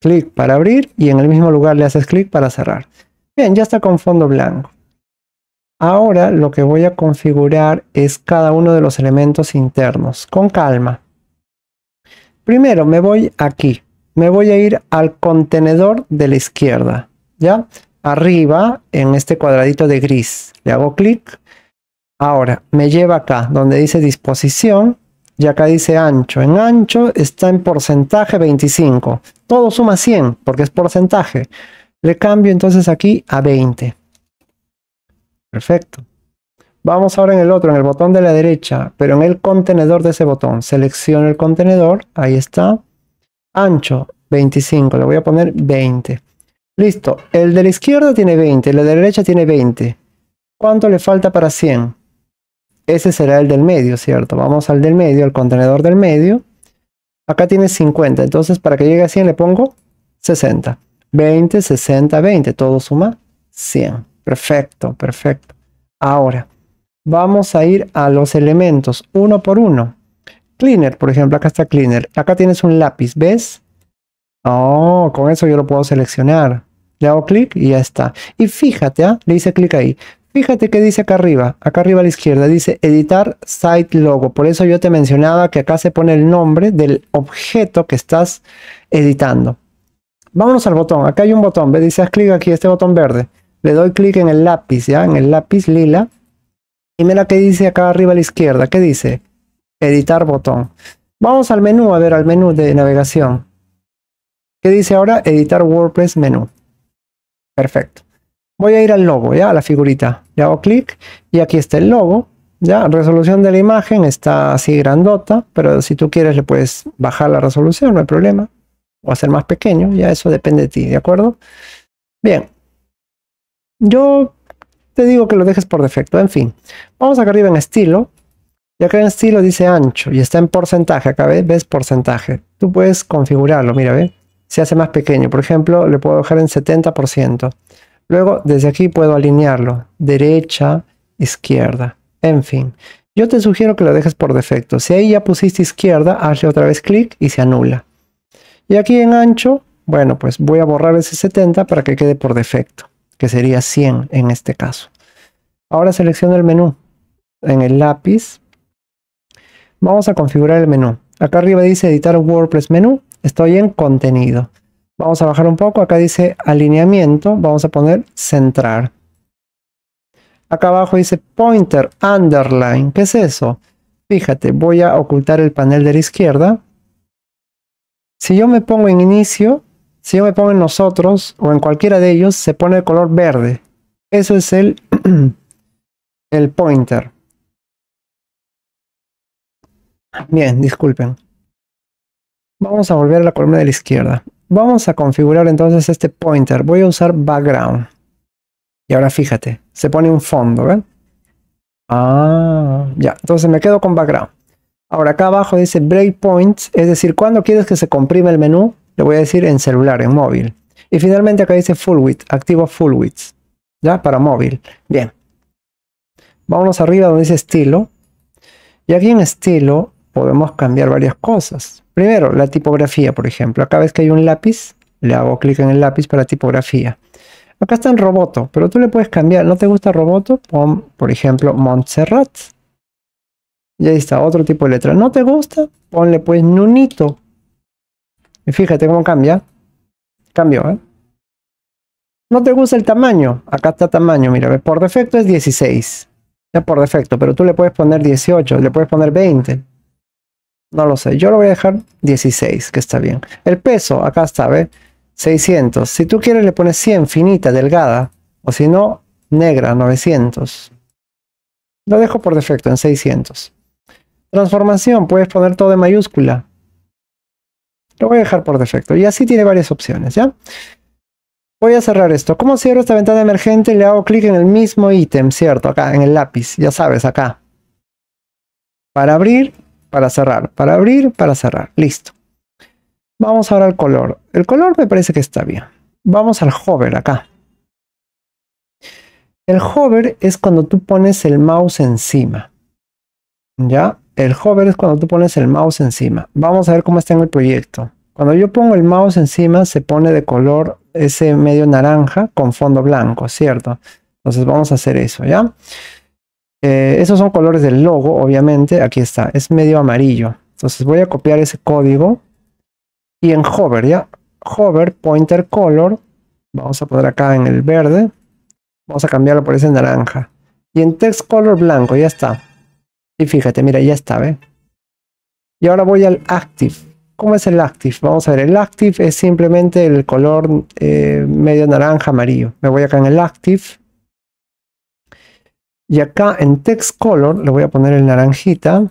Speaker 1: Clic para abrir y en el mismo lugar le haces clic para cerrar. Bien, ya está con fondo blanco. Ahora lo que voy a configurar es cada uno de los elementos internos, con calma. Primero me voy aquí, me voy a ir al contenedor de la izquierda, ¿ya? Arriba, en este cuadradito de gris, le hago clic. Ahora, me lleva acá, donde dice disposición, y acá dice ancho. En ancho está en porcentaje 25. Todo suma 100, porque es porcentaje. Le cambio entonces aquí a 20. Perfecto. Vamos ahora en el otro, en el botón de la derecha, pero en el contenedor de ese botón. Selecciono el contenedor, ahí está. Ancho, 25, le voy a poner 20. Listo, el de la izquierda tiene 20, el de la derecha tiene 20. ¿Cuánto le falta para 100? Ese será el del medio, ¿cierto? Vamos al del medio, al contenedor del medio. Acá tiene 50, entonces para que llegue a 100 le pongo 60. 20, 60, 20, todo suma 100. Perfecto, perfecto. Ahora, vamos a ir a los elementos uno por uno. Cleaner, por ejemplo, acá está Cleaner. Acá tienes un lápiz, ¿ves? Oh, con eso yo lo puedo seleccionar. Le hago clic y ya está. Y fíjate, ¿ah? le hice clic ahí. Fíjate que dice acá arriba, acá arriba a la izquierda, dice editar site logo. Por eso yo te mencionaba que acá se pone el nombre del objeto que estás editando. Vámonos al botón. Acá hay un botón, ¿ves? Dice haz clic aquí, este botón verde le doy clic en el lápiz, ¿ya? En el lápiz lila. Y mira que dice acá arriba a la izquierda. ¿Qué dice? Editar botón. Vamos al menú, a ver, al menú de navegación. ¿Qué dice ahora? Editar WordPress menú. Perfecto. Voy a ir al logo, ¿ya? A la figurita. Le hago clic y aquí está el logo. Ya, resolución de la imagen está así grandota, pero si tú quieres le puedes bajar la resolución, no hay problema. O hacer más pequeño, ya eso depende de ti, ¿de acuerdo? Bien, yo te digo que lo dejes por defecto. En fin, vamos acá arriba en estilo. Y acá en estilo dice ancho y está en porcentaje. Acá ves, ves porcentaje. Tú puedes configurarlo, mira, ve. Se hace más pequeño. Por ejemplo, le puedo dejar en 70%. Luego, desde aquí puedo alinearlo. Derecha, izquierda. En fin, yo te sugiero que lo dejes por defecto. Si ahí ya pusiste izquierda, hazle otra vez clic y se anula. Y aquí en ancho, bueno, pues voy a borrar ese 70 para que quede por defecto que sería 100 en este caso. Ahora selecciono el menú en el lápiz. Vamos a configurar el menú. Acá arriba dice editar WordPress menú. Estoy en contenido. Vamos a bajar un poco. Acá dice alineamiento. Vamos a poner centrar. Acá abajo dice pointer underline. ¿Qué es eso? Fíjate, voy a ocultar el panel de la izquierda. Si yo me pongo en inicio, si yo me pongo en nosotros o en cualquiera de
Speaker 2: ellos, se pone el color verde. Eso es el, *clears throat* el pointer. Bien, disculpen. Vamos a volver a la columna de la izquierda. Vamos a configurar entonces este pointer. Voy a usar
Speaker 1: background. Y ahora fíjate, se pone un fondo, Ah, ya. Entonces me quedo con background. Ahora acá abajo dice breakpoint. es decir, cuando quieres que se comprime el menú, le voy a decir en celular, en móvil. Y finalmente acá dice full width, activo full width, ¿ya? Para móvil. Bien. Vámonos arriba donde dice estilo. Y aquí en estilo podemos cambiar varias cosas. Primero, la tipografía, por ejemplo. Acá ves que hay un lápiz, le hago clic en el lápiz para tipografía. Acá está en Roboto, pero tú le puedes cambiar. ¿No te gusta Roboto? Pon, por ejemplo, Montserrat.
Speaker 2: Y ahí está, otro tipo de letra. ¿No te gusta? Ponle pues Nunito. Y fíjate cómo cambia. Cambió, ¿eh?
Speaker 1: No te gusta el tamaño. Acá está tamaño, mira, por defecto es 16. Ya por defecto, pero tú le puedes poner 18, le puedes poner 20. No lo sé, yo lo voy a dejar 16, que está bien. El peso, acá está, ¿ves? 600. Si tú quieres le pones 100, finita, delgada. O si no, negra, 900. Lo dejo por defecto en 600. Transformación, puedes poner todo en mayúscula. Lo voy a dejar por defecto. Y así tiene varias opciones, ¿ya? Voy a cerrar esto. ¿Cómo cierro esta ventana emergente? Le hago clic en el mismo ítem, ¿cierto? Acá, en el lápiz. Ya sabes, acá. Para abrir, para cerrar. Para abrir, para cerrar. Listo. Vamos ahora al color. El color me parece que está bien. Vamos al hover acá. El hover es cuando tú pones el mouse encima. ¿Ya? El hover es cuando tú pones el mouse encima. Vamos a ver cómo está en el proyecto. Cuando yo pongo el mouse encima se pone de color ese medio naranja con fondo blanco, ¿cierto? Entonces vamos a hacer eso, ¿ya? Eh, esos son colores del logo, obviamente. Aquí está, es medio amarillo. Entonces voy a copiar ese código. Y en hover, ¿ya? Hover, pointer color. Vamos a poner acá en el verde. Vamos a cambiarlo por ese naranja. Y en text color blanco, ya está. Y fíjate, mira, ya está, ¿ve? Y ahora voy al Active. ¿Cómo es el Active? Vamos a ver, el Active es simplemente el color eh, medio naranja amarillo. Me voy acá en el Active. Y acá en Text Color le voy a poner el naranjita.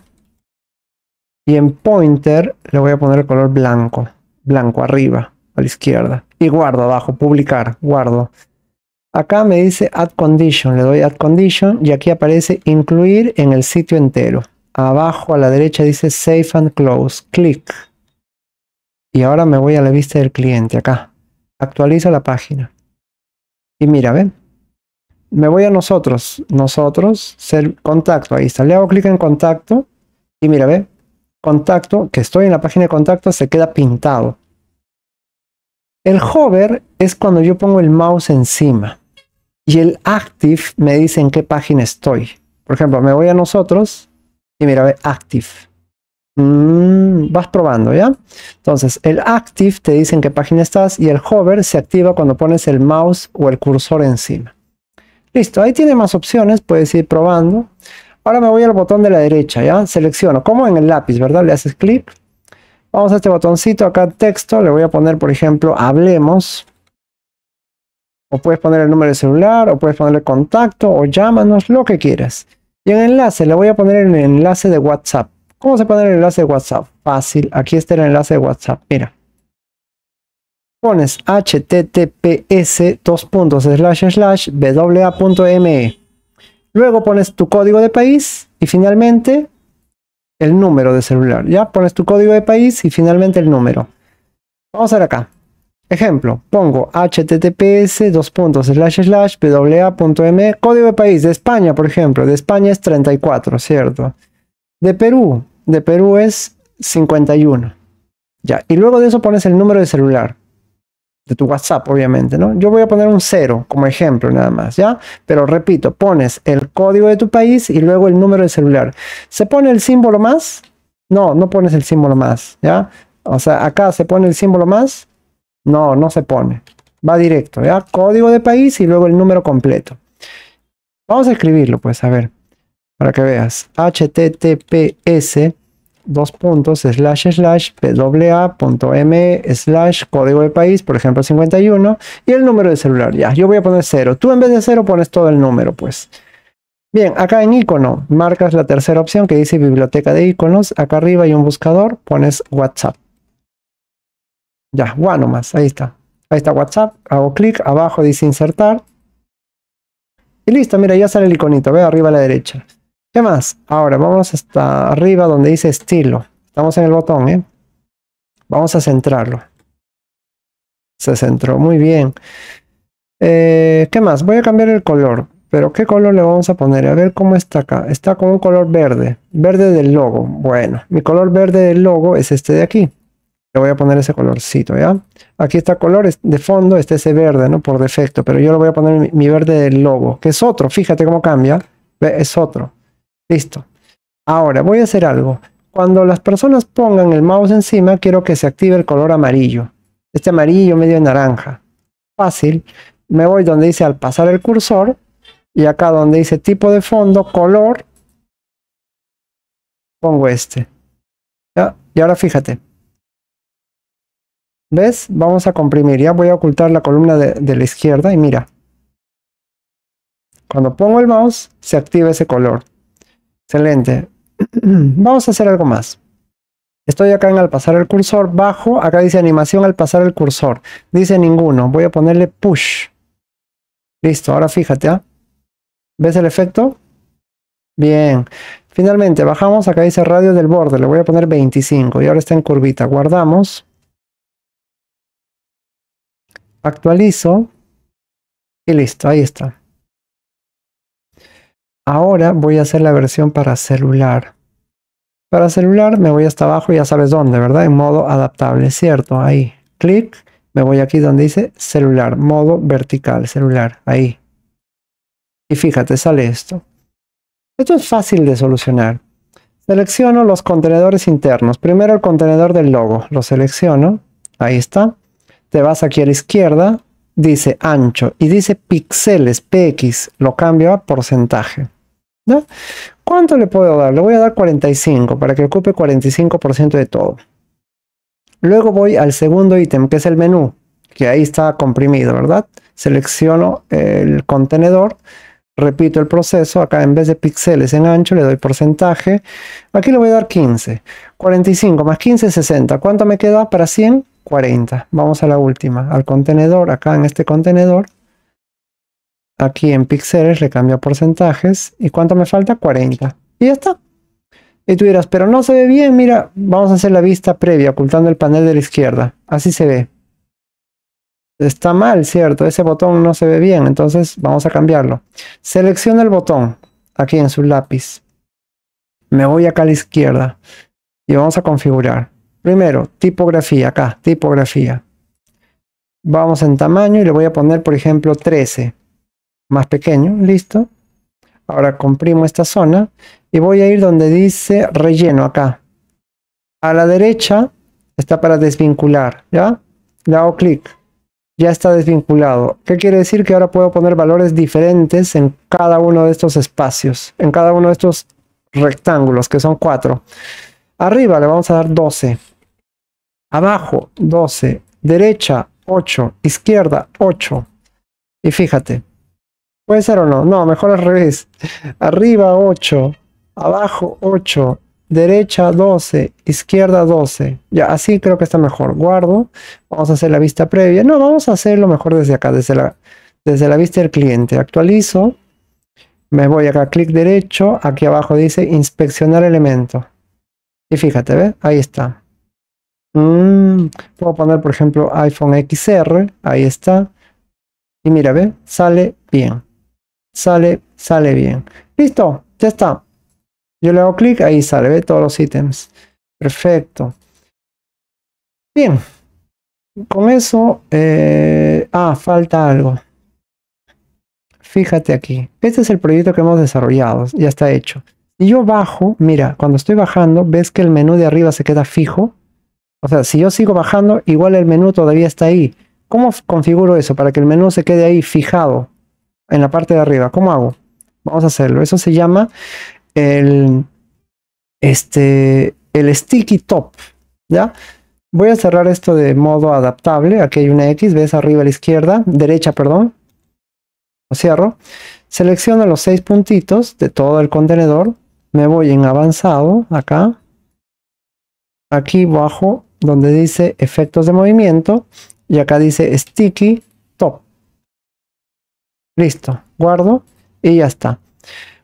Speaker 1: Y en Pointer le voy a poner el color blanco. Blanco arriba, a la izquierda. Y guardo abajo, publicar, guardo. Acá me dice Add Condition, le doy Add Condition y aquí aparece Incluir en el sitio entero. Abajo a la derecha dice Save and Close, clic. Y ahora me voy a la vista del cliente acá. Actualizo la página. Y mira, ¿ven? Me voy a nosotros, nosotros, ser contacto, ahí está. Le hago clic en contacto y mira, ¿ven? Contacto, que estoy en la página de contacto, se queda pintado. El hover es cuando yo pongo el mouse encima y el active me dice en qué página estoy. Por ejemplo, me voy a nosotros y mira, ve active. Mm, vas probando, ¿ya? Entonces, el active te dice en qué página estás y el hover se activa cuando pones el mouse o el cursor encima. Listo, ahí tiene más opciones, puedes ir probando. Ahora me voy al botón de la derecha, ¿ya? Selecciono, como en el lápiz, ¿verdad? Le haces clic Vamos a este botoncito acá, texto, le voy a poner, por ejemplo, hablemos. O puedes poner el número de celular, o puedes ponerle contacto, o llámanos, lo que quieras. Y en enlace, le voy a poner el enlace de WhatsApp. ¿Cómo se pone el enlace de WhatsApp? Fácil, aquí está el enlace de WhatsApp, mira. Pones https dos puntos slash slash wa.me. Luego pones tu código de país y finalmente el número de celular. Ya pones tu código de país y finalmente el número. Vamos a ver acá. Ejemplo, pongo https dos código de país de España, por ejemplo. De España es 34, ¿cierto? De Perú, de Perú es 51. Ya, y luego de eso pones el número de celular de tu WhatsApp, obviamente, ¿no? Yo voy a poner un cero como ejemplo nada más, ¿ya? Pero repito, pones el código de tu país y luego el número de celular. ¿Se pone el símbolo más? No, no pones el símbolo más, ¿ya? O sea, acá se pone el símbolo más. No, no se pone. Va directo, ¿ya? Código de país y luego el número completo. Vamos a escribirlo, pues, a ver, para que veas. HTTPS dos puntos, slash, slash, pwa.m, slash, código de país, por ejemplo, 51, y el número de celular, ya, yo voy a poner cero Tú en vez de cero pones todo el número, pues. Bien, acá en icono, marcas la tercera opción que dice biblioteca de iconos, acá arriba hay un buscador, pones WhatsApp. Ya, bueno más ahí está. Ahí está WhatsApp, hago clic, abajo dice insertar. Y listo, mira, ya sale el iconito, ve arriba a la derecha. ¿Qué más? Ahora vamos hasta arriba donde dice estilo. Estamos en el botón, ¿eh? Vamos a centrarlo. Se centró, muy bien. Eh, ¿Qué más? Voy a cambiar el color. Pero ¿qué color le vamos a poner? A ver cómo está acá. Está con un color verde. Verde del logo. Bueno, mi color verde del logo es este de aquí. Le voy a poner ese colorcito, ¿ya? Aquí está color de fondo, este ese verde, ¿no? Por defecto. Pero yo le voy a poner mi, mi verde del logo, que es otro. Fíjate cómo cambia. Es otro. Listo. Ahora voy a hacer algo. Cuando las personas pongan el mouse encima, quiero que se active el color amarillo. Este amarillo medio naranja. Fácil. Me
Speaker 2: voy donde dice al pasar el cursor. Y acá donde dice tipo de fondo, color. Pongo este. ¿Ya? Y ahora fíjate. ¿Ves? Vamos a comprimir. Ya voy a ocultar la columna de la izquierda y mira. Cuando pongo el mouse, se activa ese color.
Speaker 1: Excelente. *clears throat* Vamos a hacer algo más. Estoy acá en al pasar el cursor, bajo, acá dice animación al pasar el cursor. Dice ninguno, voy a ponerle push. Listo, ahora fíjate, ¿ah? ¿ves el efecto? Bien,
Speaker 2: finalmente bajamos, acá dice radio del borde, le voy a poner 25 y ahora está en curvita. Guardamos. Actualizo. Y listo, ahí está. Ahora voy a hacer la versión
Speaker 1: para celular. Para celular me voy hasta abajo, ya sabes dónde, ¿verdad? En modo adaptable, ¿cierto? Ahí, clic, me voy aquí donde dice celular, modo vertical, celular, ahí. Y fíjate, sale esto. Esto es fácil de solucionar. Selecciono los contenedores internos. Primero el contenedor del logo, lo selecciono, ahí está. Te vas aquí a la izquierda, dice ancho y dice píxeles, px, lo cambio a porcentaje. ¿Cuánto le puedo dar? Le voy a dar 45 para que ocupe 45% de todo. Luego voy al segundo ítem, que es el menú, que ahí está comprimido, ¿verdad? Selecciono el contenedor, repito el proceso, acá en vez de píxeles en ancho le doy porcentaje, aquí le voy a dar 15, 45 más 15, 60, ¿cuánto me queda para 100? 40, vamos a la última, al contenedor, acá en este contenedor, Aquí en píxeles le cambio a porcentajes. ¿Y cuánto me falta? 40. Y ya está. Y tú dirás, pero no se ve bien. Mira, vamos a hacer la vista previa ocultando el panel de la izquierda. Así se ve. Está mal, ¿cierto? Ese botón no se ve bien. Entonces vamos a cambiarlo. Selecciono el botón aquí en su lápiz. Me voy acá a la izquierda y vamos a configurar. Primero, tipografía, acá, tipografía. Vamos en tamaño y le voy a poner, por ejemplo, 13 más pequeño, listo. Ahora comprimo esta zona y voy a ir donde dice relleno acá. A la derecha está para desvincular, ¿ya? Le hago clic. Ya está desvinculado. ¿Qué quiere decir? Que ahora puedo poner valores diferentes en cada uno de estos espacios, en cada uno de estos rectángulos, que son cuatro. Arriba le vamos a dar 12. Abajo, 12. Derecha, 8. Izquierda, 8. Y fíjate, ¿Puede ser o no? No, mejor al revés. Arriba 8, abajo 8, derecha 12, izquierda 12. Ya, así creo que está mejor. Guardo. Vamos a hacer la vista previa. No, vamos a hacerlo mejor desde acá, desde la, desde la vista del cliente. Actualizo. Me voy acá, clic derecho. Aquí abajo dice inspeccionar elemento. Y fíjate, ¿ves? Ahí está. Mm, puedo poner, por ejemplo, iPhone XR. Ahí está. Y mira, ve Sale bien sale, sale bien. Listo, ya está. Yo le hago clic, ahí sale, ve todos los ítems. Perfecto. Bien. Con eso, eh, ah, falta algo. Fíjate aquí. Este es el proyecto que hemos desarrollado. Ya está hecho. Y yo bajo, mira, cuando estoy bajando, ves que el menú de arriba se queda fijo. O sea, si yo sigo bajando, igual el menú todavía está ahí. ¿Cómo configuro eso para que el menú se quede ahí fijado? en la parte de arriba. ¿Cómo hago? Vamos a hacerlo. Eso se llama el, este, el sticky top. ¿Ya? Voy a cerrar esto de modo adaptable. Aquí hay una X, ves arriba a la izquierda, derecha, perdón. Lo cierro. Selecciono los seis puntitos de todo el contenedor. Me voy en avanzado, acá. Aquí bajo donde dice efectos de movimiento. Y acá dice sticky Listo, guardo y ya está.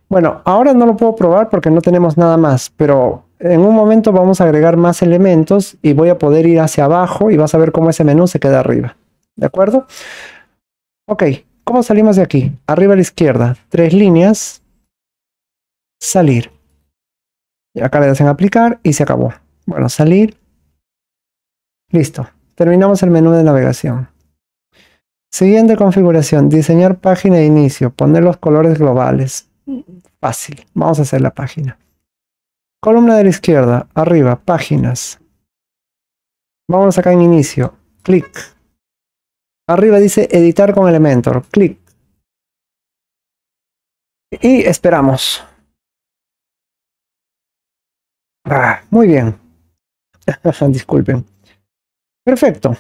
Speaker 1: Bueno, ahora no lo puedo probar porque no tenemos nada más, pero en un momento vamos a agregar más elementos y voy a poder ir hacia abajo y vas a ver cómo ese menú se queda arriba. ¿De acuerdo? Ok,
Speaker 2: ¿cómo salimos de aquí? Arriba a la izquierda, tres líneas, salir. Y acá le hacen aplicar y se acabó. Bueno, salir.
Speaker 1: Listo. Terminamos el menú de navegación. Siguiente configuración, diseñar página de inicio, poner los colores globales. Fácil, vamos a hacer la página.
Speaker 2: Columna de la izquierda, arriba, páginas. Vamos acá en inicio, clic. Arriba dice editar con Elementor, clic. Y esperamos. Ah, muy bien. *laughs* Disculpen. Perfecto.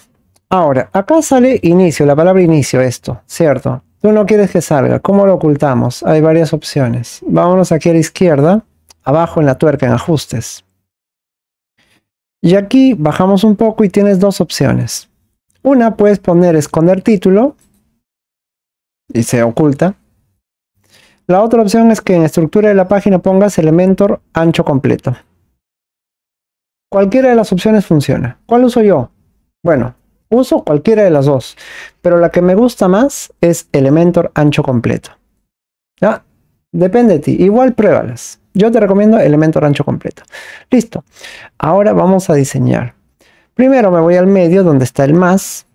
Speaker 2: Ahora, acá sale inicio, la palabra inicio, esto, ¿cierto?
Speaker 1: Tú no quieres que salga. ¿Cómo lo ocultamos? Hay varias opciones. Vámonos aquí a la izquierda, abajo en la tuerca, en ajustes. Y aquí bajamos un poco y tienes dos opciones. Una, puedes poner esconder título y se oculta. La otra opción es que en estructura de la página pongas Elementor ancho completo. Cualquiera de las opciones funciona. ¿Cuál uso yo? Bueno, Uso cualquiera de las dos, pero la que me gusta más es Elementor ancho completo. ¿Ya? Depende de ti, igual pruébalas. Yo te recomiendo Elementor ancho completo. Listo. Ahora vamos a diseñar. Primero me voy al medio donde está el más.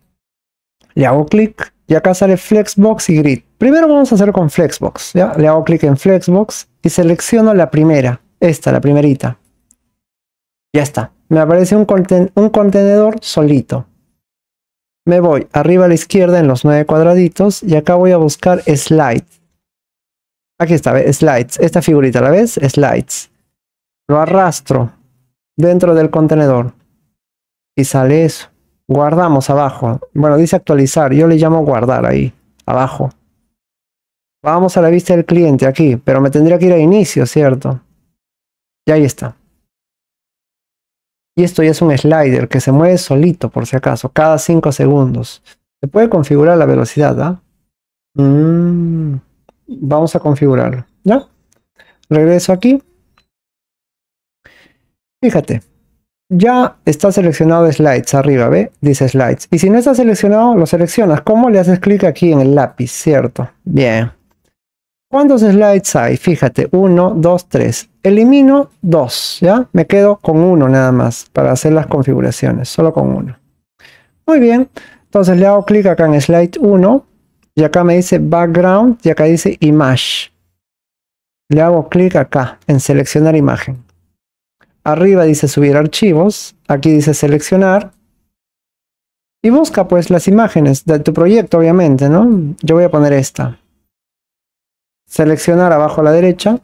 Speaker 1: Le hago clic y acá sale Flexbox y Grid. Primero vamos a hacer con Flexbox. ¿ya? Le hago clic en Flexbox y selecciono la primera. Esta, la primerita. Ya está. Me aparece un, un contenedor solito. Me voy arriba a la izquierda en los nueve cuadraditos y acá voy a buscar slides. Aquí está, slides. Esta figurita, ¿la ves? Slides. Lo arrastro dentro del contenedor y sale eso. Guardamos abajo. Bueno, dice actualizar. Yo le llamo guardar ahí, abajo.
Speaker 2: Vamos a la vista del cliente aquí, pero me tendría que ir a inicio, ¿cierto? Y ahí está. Y esto ya es un slider que se mueve solito, por si acaso, cada 5 segundos. Se puede configurar la velocidad, ¿ah?
Speaker 1: Mm, vamos a configurarlo, ¿ya? Regreso aquí. Fíjate, ya está seleccionado slides arriba, ¿ve? Dice slides. Y si no está seleccionado, lo seleccionas. ¿Cómo le haces clic aquí en el lápiz, cierto? Bien. ¿Cuántos slides hay? Fíjate, 1, 2, 3. Elimino 2, ¿ya? Me quedo con uno nada más para hacer las configuraciones, solo con uno. Muy bien, entonces le hago clic acá en slide 1 y acá me dice background y acá dice image. Le hago clic acá en seleccionar imagen. Arriba dice subir archivos, aquí dice seleccionar
Speaker 2: y busca pues las imágenes de tu proyecto obviamente, ¿no? Yo voy a poner esta seleccionar abajo a la derecha.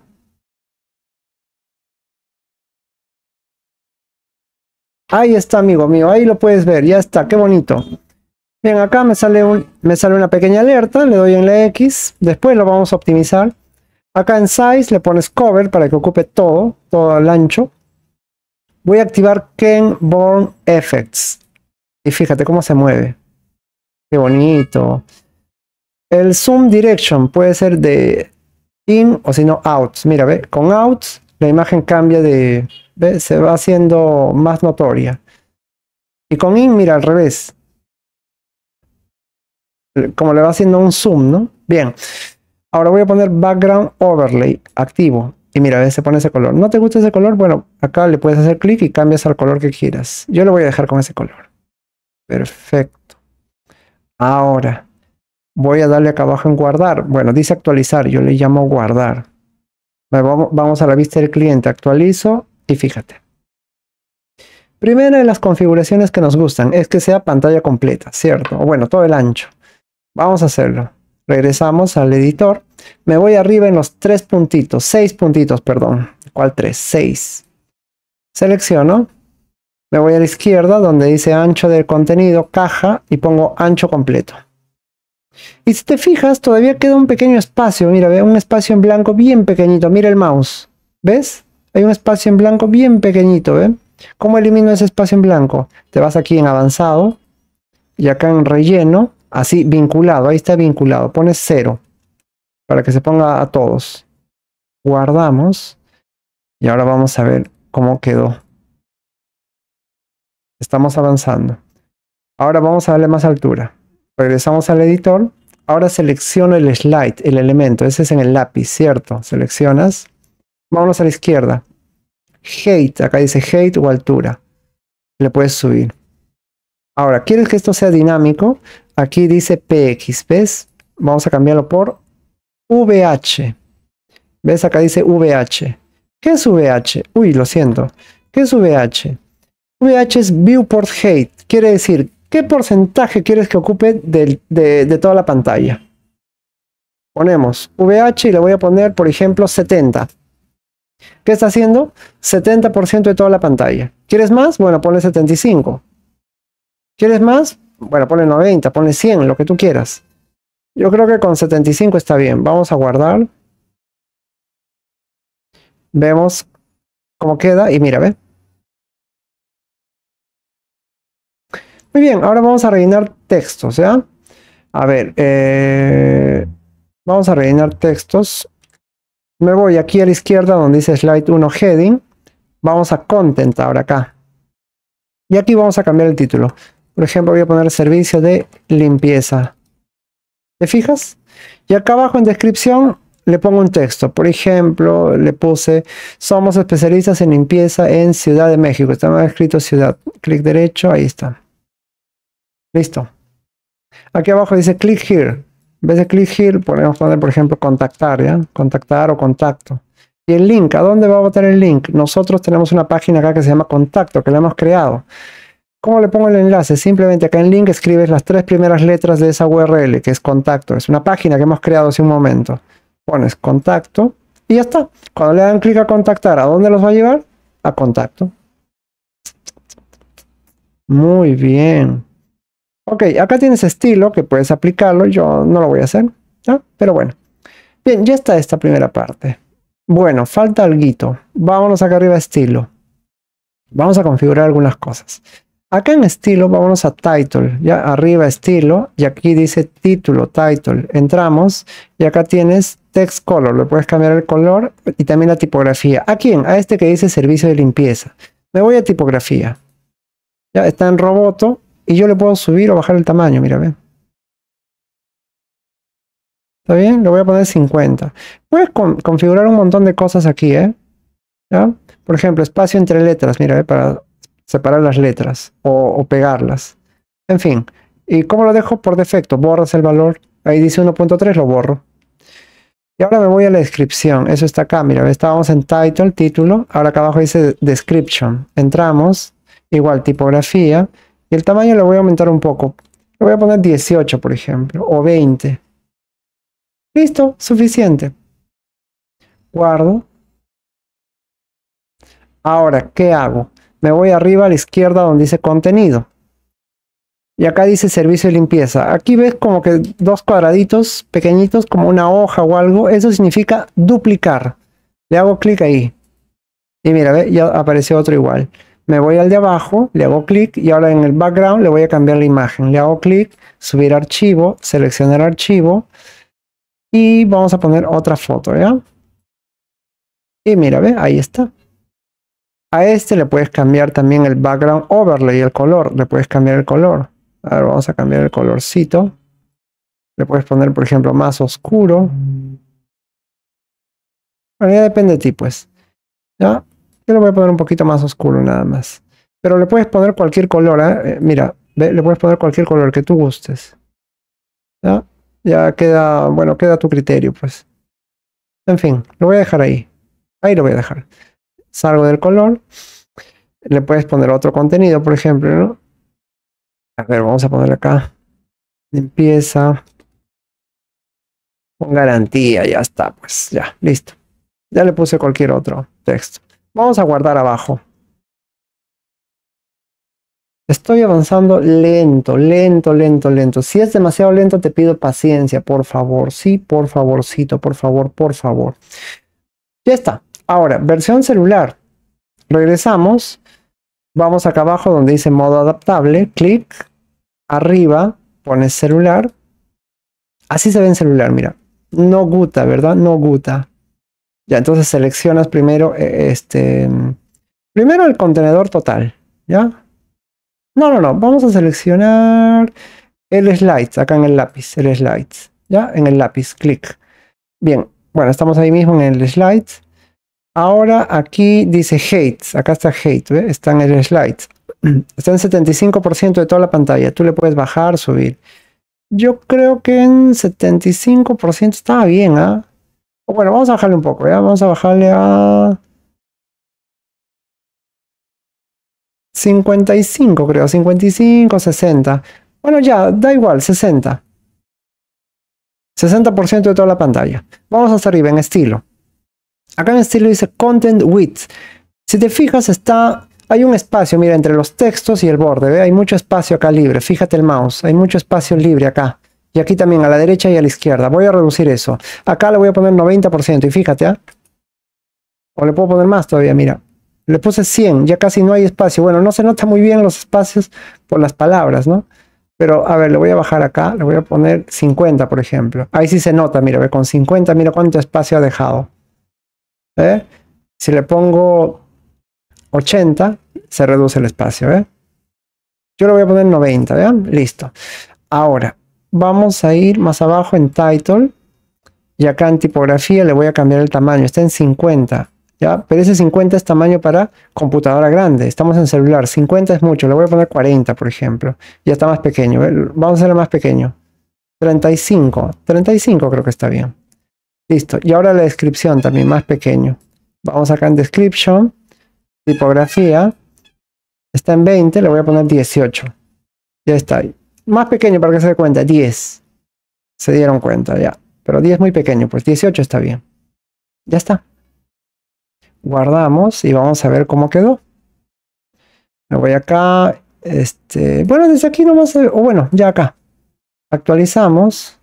Speaker 2: Ahí está, amigo mío, ahí lo puedes ver, ya está, qué bonito. Bien, acá me sale, me sale una pequeña alerta, le doy en
Speaker 1: la X, después lo vamos a optimizar. Acá en Size le pones Cover para que ocupe todo, todo el ancho. Voy a activar Ken Born Effects. Y fíjate cómo se mueve. Qué bonito. El Zoom Direction puede ser de in o si no outs. Mira, ve, con out la imagen cambia de, se va haciendo más notoria. Y con in, mira, al revés. Como le va haciendo un zoom, ¿no? Bien. Ahora voy a poner background overlay activo. Y mira, ve, se pone ese color. ¿No te gusta ese color? Bueno, acá le puedes hacer clic y cambias al color que quieras. Yo lo voy a dejar con ese color. Perfecto. Ahora, Voy a darle acá abajo en guardar. Bueno, dice actualizar, yo le llamo guardar. Vamos a la vista del cliente, actualizo y fíjate. Primera de las configuraciones que nos gustan es que sea pantalla completa, ¿cierto? Bueno, todo el ancho. Vamos a hacerlo. Regresamos al editor. Me voy arriba en los tres puntitos, seis puntitos, perdón. ¿Cuál tres? Seis. Selecciono. Me voy a la izquierda donde dice ancho del contenido, caja y pongo ancho completo. Y si te fijas, todavía queda un pequeño espacio. Mira, ve un espacio en blanco bien pequeñito. Mira el mouse. ¿Ves? Hay un espacio en blanco bien pequeñito. ¿eh? ¿Cómo elimino ese espacio en blanco? Te vas aquí en avanzado y acá en relleno. Así, vinculado. Ahí está vinculado. Pones
Speaker 2: cero para que se ponga a todos. Guardamos. Y ahora vamos a ver cómo quedó. Estamos avanzando.
Speaker 1: Ahora vamos a darle más altura. Regresamos al editor. Ahora selecciono el slide, el elemento. Ese es en el lápiz, ¿cierto? Seleccionas. Vámonos a la izquierda. hate Acá dice hate o altura. Le puedes subir. Ahora, ¿quieres que esto sea dinámico? Aquí dice PX, ¿ves? Vamos a cambiarlo por VH. ¿Ves? Acá dice VH. ¿Qué es VH? Uy, lo siento. ¿Qué es VH? VH es Viewport Height. Quiere decir ¿qué porcentaje quieres que ocupe de, toda la pantalla? Ponemos VH y le voy a poner, por ejemplo, 70. ¿Qué está haciendo? 70% de toda la pantalla. ¿Quieres más? Bueno, ponle 75.
Speaker 2: ¿Quieres más? Bueno, ponle 90, pone 100, lo que tú quieras. Yo creo que con 75 está bien. Vamos a guardar. Vemos cómo queda y mira, ve. Muy bien, ahora vamos a rellenar textos, ¿ya? A ver, eh,
Speaker 1: vamos a rellenar textos. Me voy aquí a la izquierda donde dice slide 1 heading. Vamos a content ahora acá. Y aquí vamos a cambiar el título. Por ejemplo, voy a poner servicio de limpieza. ¿Te fijas? Y acá abajo en descripción le pongo un texto. Por ejemplo, le puse, somos especialistas en limpieza en Ciudad de México. Está mal escrito ciudad. Clic derecho, ahí está. Listo. Aquí abajo dice click here. En vez de click here, podemos poner, por ejemplo, contactar, ¿ya? Contactar o contacto. Y el link, ¿a dónde va a botar el link? Nosotros tenemos una página acá que se llama contacto, que la hemos creado. ¿Cómo le pongo el enlace? Simplemente acá en link escribes las tres primeras letras de esa URL, que es contacto. Es una página que hemos creado hace un momento. Pones contacto y ya está. Cuando le dan clic a contactar, ¿a dónde los va a llevar? A contacto. Muy bien. Ok, acá tienes estilo que puedes aplicarlo. Yo no lo voy a hacer, pero bueno. Bien, ya está esta primera parte. Bueno, falta algo. Vámonos acá arriba a estilo. Vamos a configurar algunas cosas. Acá en estilo, vámonos a title. Ya arriba estilo y aquí dice título, title. Entramos y acá tienes text color. Le puedes cambiar el color y también la tipografía. ¿A quién?
Speaker 2: A este que dice servicio de limpieza. Me voy a tipografía. Ya está en roboto y yo le puedo subir o bajar el tamaño, mira, ve. ¿Está bien? Le voy a poner 50. Puedes configurar un montón de cosas aquí, ¿eh?
Speaker 1: ¿Ya? Por ejemplo, espacio entre letras, mira, ¿eh? para separar las letras o, pegarlas. En fin, ¿y cómo lo dejo? Por defecto, borras el valor. Ahí dice 1.3, lo borro. Y ahora me voy a la descripción. Eso está acá, mira, estábamos en title, título. Ahora acá abajo dice description. Entramos, igual tipografía. Y el
Speaker 2: tamaño lo voy a aumentar un poco. Le voy a poner 18, por ejemplo, o 20. Listo, suficiente. Guardo. Ahora, ¿qué hago? Me voy arriba a la izquierda donde dice contenido.
Speaker 1: Y acá dice servicio de limpieza. Aquí ves como que dos cuadraditos pequeñitos, como una hoja o algo. Eso significa duplicar. Le hago clic ahí. Y mira, ¿ve? ya apareció otro igual me voy al de abajo, le hago clic y ahora en el background le voy a cambiar la imagen. Le hago clic, subir archivo, seleccionar archivo y vamos a poner otra foto, ¿ya? Y mira, ve, ahí está. A este le puedes cambiar también el background overlay, el color. Le puedes cambiar
Speaker 2: el color. ahora vamos a cambiar el colorcito. Le puedes poner, por ejemplo, más oscuro. Bueno, ya depende de ti, pues.
Speaker 1: ¿Ya? Yo lo voy a poner un poquito más oscuro nada más. Pero le puedes poner cualquier color, ¿ah? eh, Mira, le puedes poner cualquier color que tú gustes. ¿Ya? queda, bueno, queda a tu criterio, pues. En fin, lo voy a dejar ahí. Ahí lo voy a dejar.
Speaker 2: Salgo del color. Le puedes poner otro contenido, por ejemplo, A ver, vamos a poner acá. Empieza. Con garantía, ya está, pues ya, listo. Ya le puse cualquier otro texto. Vamos a guardar abajo. Estoy avanzando
Speaker 1: lento, lento, lento, lento. Si es demasiado lento, te pido paciencia, por favor. Sí, por favorcito, por favor, por favor. Ya está. Ahora, versión celular. Regresamos. Vamos acá abajo donde dice modo adaptable. Clic. Arriba pones celular. Así se ve en celular, mira. No guta, ¿verdad? No guta. Ya, entonces seleccionas primero eh, este. Primero el contenedor total, ¿ya? No, no, no. Vamos a seleccionar el slide, acá en el lápiz, el slide, ¿ya? En el lápiz, clic. Bien, bueno, estamos ahí mismo en el slide. Ahora aquí dice hate, acá está hate, está en el slide. *clears throat* Está en 75% de toda la pantalla, tú le puedes bajar, subir. Yo creo que en 75%
Speaker 2: está bien, ¿ah? Bueno, vamos a bajarle un poco, ¿ya? Vamos a bajarle a... 55 creo, 55, 60. Bueno, ya, da igual, 60. 60%
Speaker 1: de toda la pantalla. Vamos hasta arriba, en estilo. Acá en estilo dice Content Width. Si te fijas, está, hay un espacio, mira, entre los textos y el borde. Hay mucho espacio acá libre. Fíjate el mouse, hay mucho espacio libre acá. Y aquí también a la derecha y a la izquierda. Voy a reducir eso. Acá le voy a poner 90% y fíjate, ¿ah? O le puedo poner más todavía, mira. Le puse 100, ya casi no hay espacio. Bueno, no se nota muy bien los espacios por las palabras, ¿no? Pero, a ver, le voy a bajar acá, le voy a poner 50, por ejemplo. Ahí sí se nota, mira, ve, con 50, mira cuánto espacio ha dejado. ¿Eh? Si le pongo 80, se reduce el espacio, ¿eh? Yo le voy a poner 90, ¿vean? Listo. Ahora, vamos a ir más abajo en title y acá en tipografía le voy a cambiar el tamaño, está en 50. ¿Ya? Pero ese 50 es tamaño para computadora grande. Estamos en celular. 50 es mucho. Le voy a poner 40, por ejemplo. Ya está más pequeño. Vamos a hacerlo más pequeño. 35. 35 creo que está bien. Listo. Y ahora la descripción también, más pequeño. Vamos acá en description. Tipografía. Está en 20. Le voy a poner 18.
Speaker 2: Ya está más pequeño para que
Speaker 1: se dé cuenta, 10. Se dieron cuenta ya. Pero 10 muy pequeño, pues 18 está bien. Ya está. Guardamos y vamos a ver cómo quedó. Me voy acá. Este, bueno, desde aquí nomás, eh, o bueno, ya acá. Actualizamos.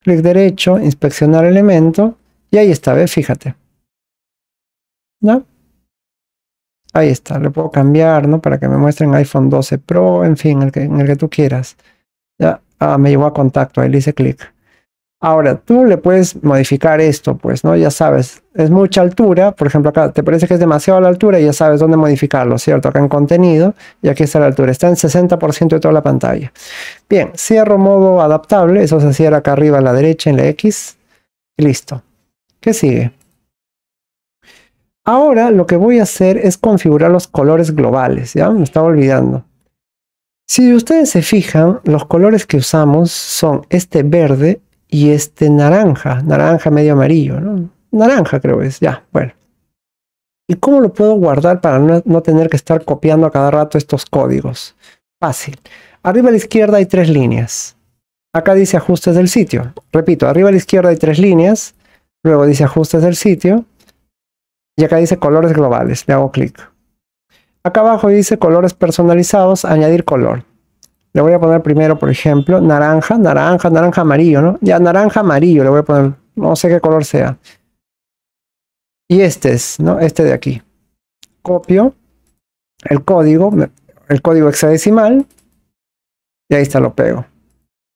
Speaker 1: Clic derecho, inspeccionar elemento. Y ahí está, ¿ves? Fíjate. ¿No? Ahí está, le puedo cambiar, ¿no? Para que me muestren iPhone 12 Pro, en fin, el que, en el que tú quieras. Ya, ah, me llevó a contacto, ahí le hice clic. Ahora, tú le puedes modificar esto, pues, ¿no? Ya sabes, es mucha altura, por ejemplo, acá te parece que es demasiado la altura y ya sabes dónde modificarlo, ¿cierto? Acá en contenido, y aquí está la altura, está en 60% de toda la pantalla. Bien, cierro modo adaptable, eso se cierra acá arriba a la derecha en la X, listo. ¿Qué sigue? Ahora lo que voy a hacer es configurar los colores globales, ¿ya? Me estaba olvidando. Si ustedes se fijan, los colores que usamos son este verde y este naranja, naranja medio amarillo, Naranja creo es, ya, bueno. ¿Y cómo lo puedo guardar para no, no tener que estar copiando a cada rato estos códigos? Fácil. Arriba a la izquierda hay tres líneas. Acá dice ajustes del sitio. Repito, arriba a la izquierda hay tres líneas. Luego dice ajustes del sitio. Y acá dice colores globales. Le hago clic. Acá abajo dice colores personalizados, añadir color. Le voy a poner primero, por ejemplo, naranja, naranja, naranja amarillo, ¿no? Ya naranja amarillo le voy a poner, no sé qué color sea. Y este es, ¿no? Este de aquí. Copio el código, el código hexadecimal, y ahí está, lo pego.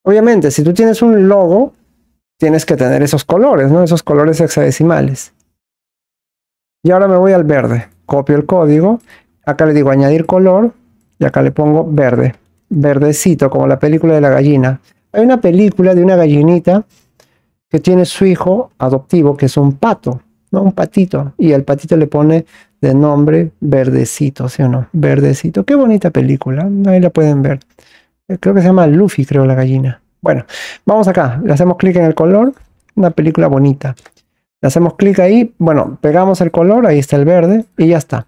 Speaker 1: Obviamente, si tú tienes un logo, tienes que tener esos colores, ¿no? Esos colores hexadecimales. Y ahora me voy al verde. Copio el código Acá le digo añadir color y acá le pongo verde. Verdecito, como la película de la gallina. Hay una película de una gallinita que tiene su hijo adoptivo, que es un pato, ¿no? Un patito. Y el patito le pone de nombre verdecito, ¿sí o no? Verdecito. Qué bonita película. Ahí la pueden ver. Eh, creo que se llama Luffy, creo, la gallina. Bueno, vamos acá. Le hacemos clic en el color. Una película bonita. Le hacemos clic ahí. Bueno, pegamos el color. Ahí está el verde. Y ya está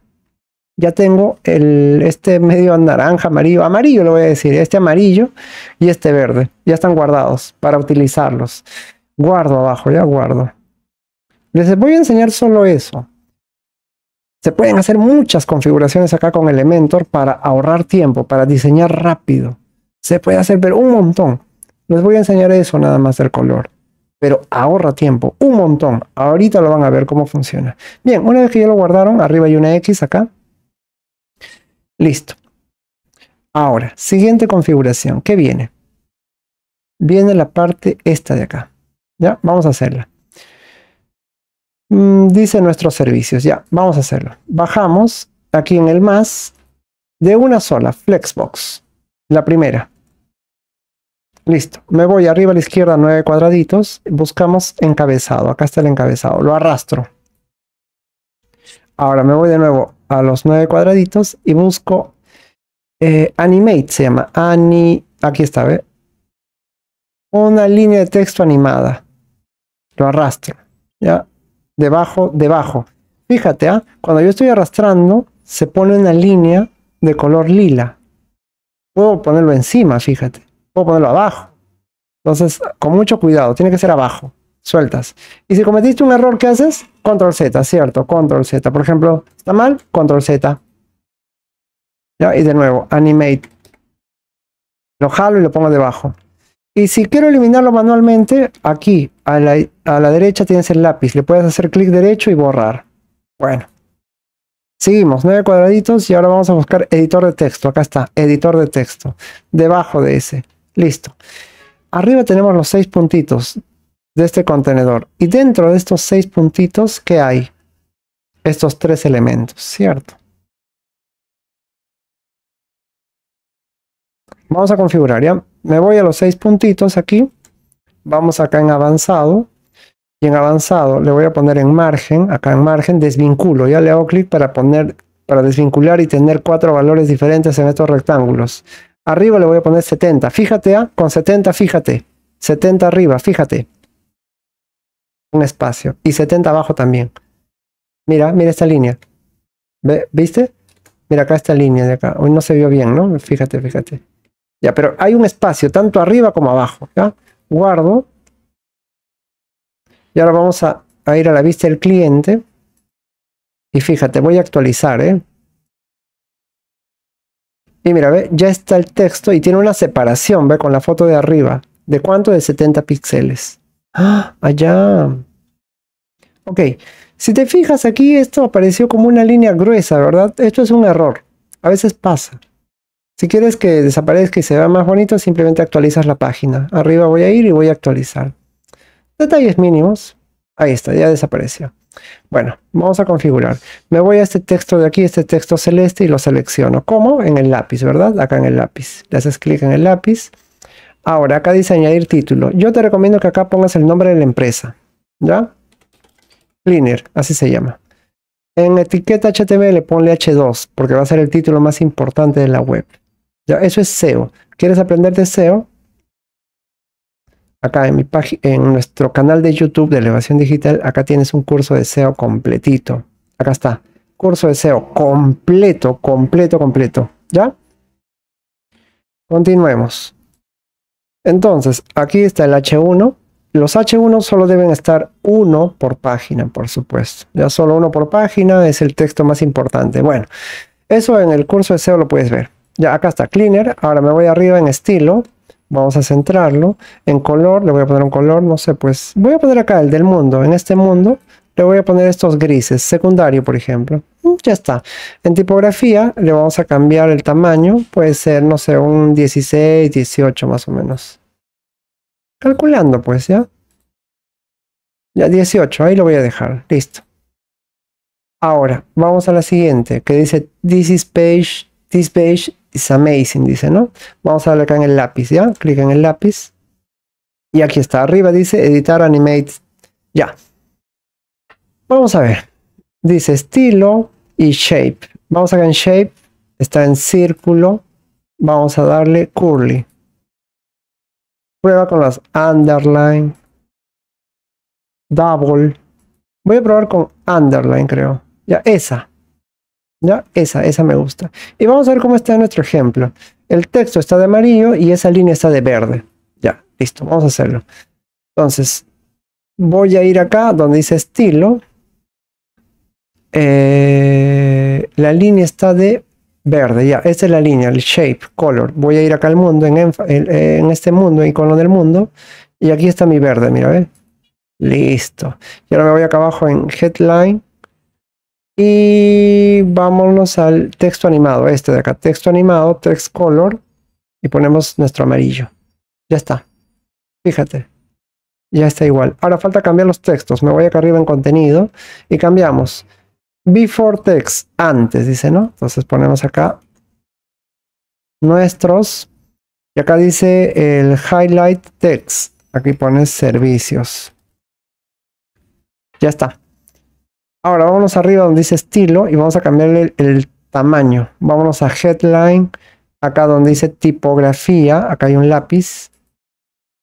Speaker 1: ya tengo el, este medio naranja, amarillo, amarillo lo voy a decir, este amarillo y este verde. Ya están guardados para utilizarlos. Guardo abajo, ya guardo. Les voy a enseñar solo eso. Se pueden hacer muchas configuraciones acá con Elementor para ahorrar tiempo, para diseñar rápido. Se puede hacer, ver un montón. Les voy a enseñar eso nada más del color. Pero ahorra tiempo, un montón. Ahorita lo van a ver cómo funciona. Bien, una vez que ya lo guardaron, arriba hay una X acá Listo. Ahora, siguiente configuración. ¿Qué viene? Viene la parte esta de acá. ¿Ya? Vamos a hacerla. Mm, dice nuestros servicios. Ya, vamos a hacerlo. Bajamos aquí en el más de una sola, Flexbox. La primera. Listo. Me voy arriba a la izquierda, nueve cuadraditos. Buscamos encabezado. Acá está el encabezado. Lo arrastro. Ahora me voy de nuevo a los nueve cuadraditos y busco eh, Animate, se llama. Ani, aquí está, ¿ve? Una línea de texto animada. Lo arrastro, ¿ya? Debajo, debajo. Fíjate, ah, cuando yo estoy arrastrando, se pone una línea de color lila. Puedo ponerlo encima, fíjate. Puedo ponerlo abajo. Entonces, con mucho cuidado, tiene que ser abajo sueltas. Y si cometiste un error, ¿qué haces? Control Z, ¿cierto? Control Z. Por ejemplo, está mal, Control Z. Y de nuevo, animate. Lo jalo y lo pongo debajo. Y si quiero eliminarlo manualmente, aquí a la, a la derecha tienes el lápiz. Le puedes hacer clic derecho y borrar. Bueno. Seguimos, nueve cuadraditos y ahora vamos a buscar editor de texto. Acá está, editor de texto. Debajo de ese. Listo. Arriba tenemos los seis puntitos de este
Speaker 2: contenedor. Y dentro de estos seis puntitos, que hay? Estos tres elementos, ¿cierto? Vamos a configurar, ¿ya? Me voy a los seis puntitos aquí. Vamos acá en avanzado.
Speaker 1: Y en avanzado le voy a poner en margen, acá en margen, desvinculo. Ya le hago clic para poner, para desvincular y tener cuatro valores diferentes en estos rectángulos. Arriba le voy a poner 70. Fíjate, ¿ah? con 70, fíjate. 70 arriba, fíjate un espacio. Y 70 abajo también. Mira, mira esta línea. ¿Ve? ¿Viste? Mira acá esta línea de acá. Hoy no se vio bien, ¿no? Fíjate, fíjate. Ya, pero hay un espacio, tanto arriba como abajo. ¿ya? Guardo.
Speaker 2: Y ahora vamos a, a ir a la vista del cliente. Y fíjate, voy a actualizar, ¿eh? Y mira, ve, ya está el texto y tiene
Speaker 1: una separación, ve, con la foto de arriba. ¿De cuánto? De 70 píxeles. Allá. *gasps* Ok. Si te fijas aquí, esto apareció como una línea gruesa, ¿verdad? Esto es un error. A veces pasa. Si quieres que desaparezca y se vea más bonito, simplemente actualizas la página. Arriba voy a ir y voy a actualizar. Detalles mínimos. Ahí está, ya desapareció. Bueno, vamos a configurar. Me voy a este texto de aquí, este texto celeste, y lo selecciono. ¿Cómo? En el lápiz, ¿verdad? Acá en el lápiz. Le haces clic en el lápiz. Ahora, acá dice añadir título. Yo te recomiendo que acá pongas el nombre de la empresa. ¿Ya? Cleaner, así se llama. En etiqueta HTML ponle H2, porque va a ser el título más importante de la web. ¿Ya? Eso es SEO. ¿Quieres aprender de SEO? Acá en, mi en nuestro canal de YouTube de Elevación Digital, acá tienes un curso de SEO completito. Acá está. Curso de SEO completo, completo, completo. ¿Ya? Continuemos. Entonces, aquí está el H1. Los H1 solo deben estar uno por página, por supuesto. Ya solo uno por página es el texto más importante. Bueno, eso en el curso de SEO lo puedes ver. Ya acá está Cleaner. Ahora me voy arriba en estilo. Vamos a centrarlo. En color, le voy a poner un color, no sé, pues voy a poner acá el del mundo. En este mundo le voy a poner estos grises. Secundario, por ejemplo. Mm, ya está. En tipografía le vamos a cambiar el tamaño, puede ser, no sé, un 16,
Speaker 2: 18 más o menos. Calculando pues, ¿ya? Ya 18, ahí lo voy a dejar, listo. Ahora, vamos a la
Speaker 1: siguiente, que dice, this is page, this page is amazing, dice, ¿no? Vamos a darle acá en el lápiz, ¿ya? Clic en el lápiz. Y aquí está, arriba dice, editar animate, ya. Vamos a ver dice estilo y
Speaker 2: shape. Vamos acá en shape, está en círculo, vamos a darle curly. Prueba con las underline, double. Voy a probar con underline, creo. Ya, esa.
Speaker 1: Ya, esa, esa me gusta. Y vamos a ver cómo está nuestro ejemplo. El texto está de amarillo y esa línea está de verde. Ya, listo, vamos a hacerlo. Entonces, voy a ir acá donde dice estilo eh, la línea está de verde, ya, esta es la línea, el shape, color. Voy a ir acá al mundo, en, este mundo, icono del mundo, y aquí está mi verde, mira, ¿ves? Listo. Y ahora me voy acá abajo en headline y vámonos al texto animado, este de acá, texto animado, text color, y ponemos nuestro amarillo. Ya está. Fíjate. Ya está igual. Ahora falta cambiar los textos. Me voy acá arriba en contenido y cambiamos before text, antes, dice, ¿no? Entonces ponemos acá nuestros. Y acá dice el highlight text. Aquí pones servicios. Ya está. Ahora vamos arriba donde dice estilo y vamos a cambiarle el, tamaño. Vámonos a headline. Acá donde dice tipografía. Acá hay un lápiz.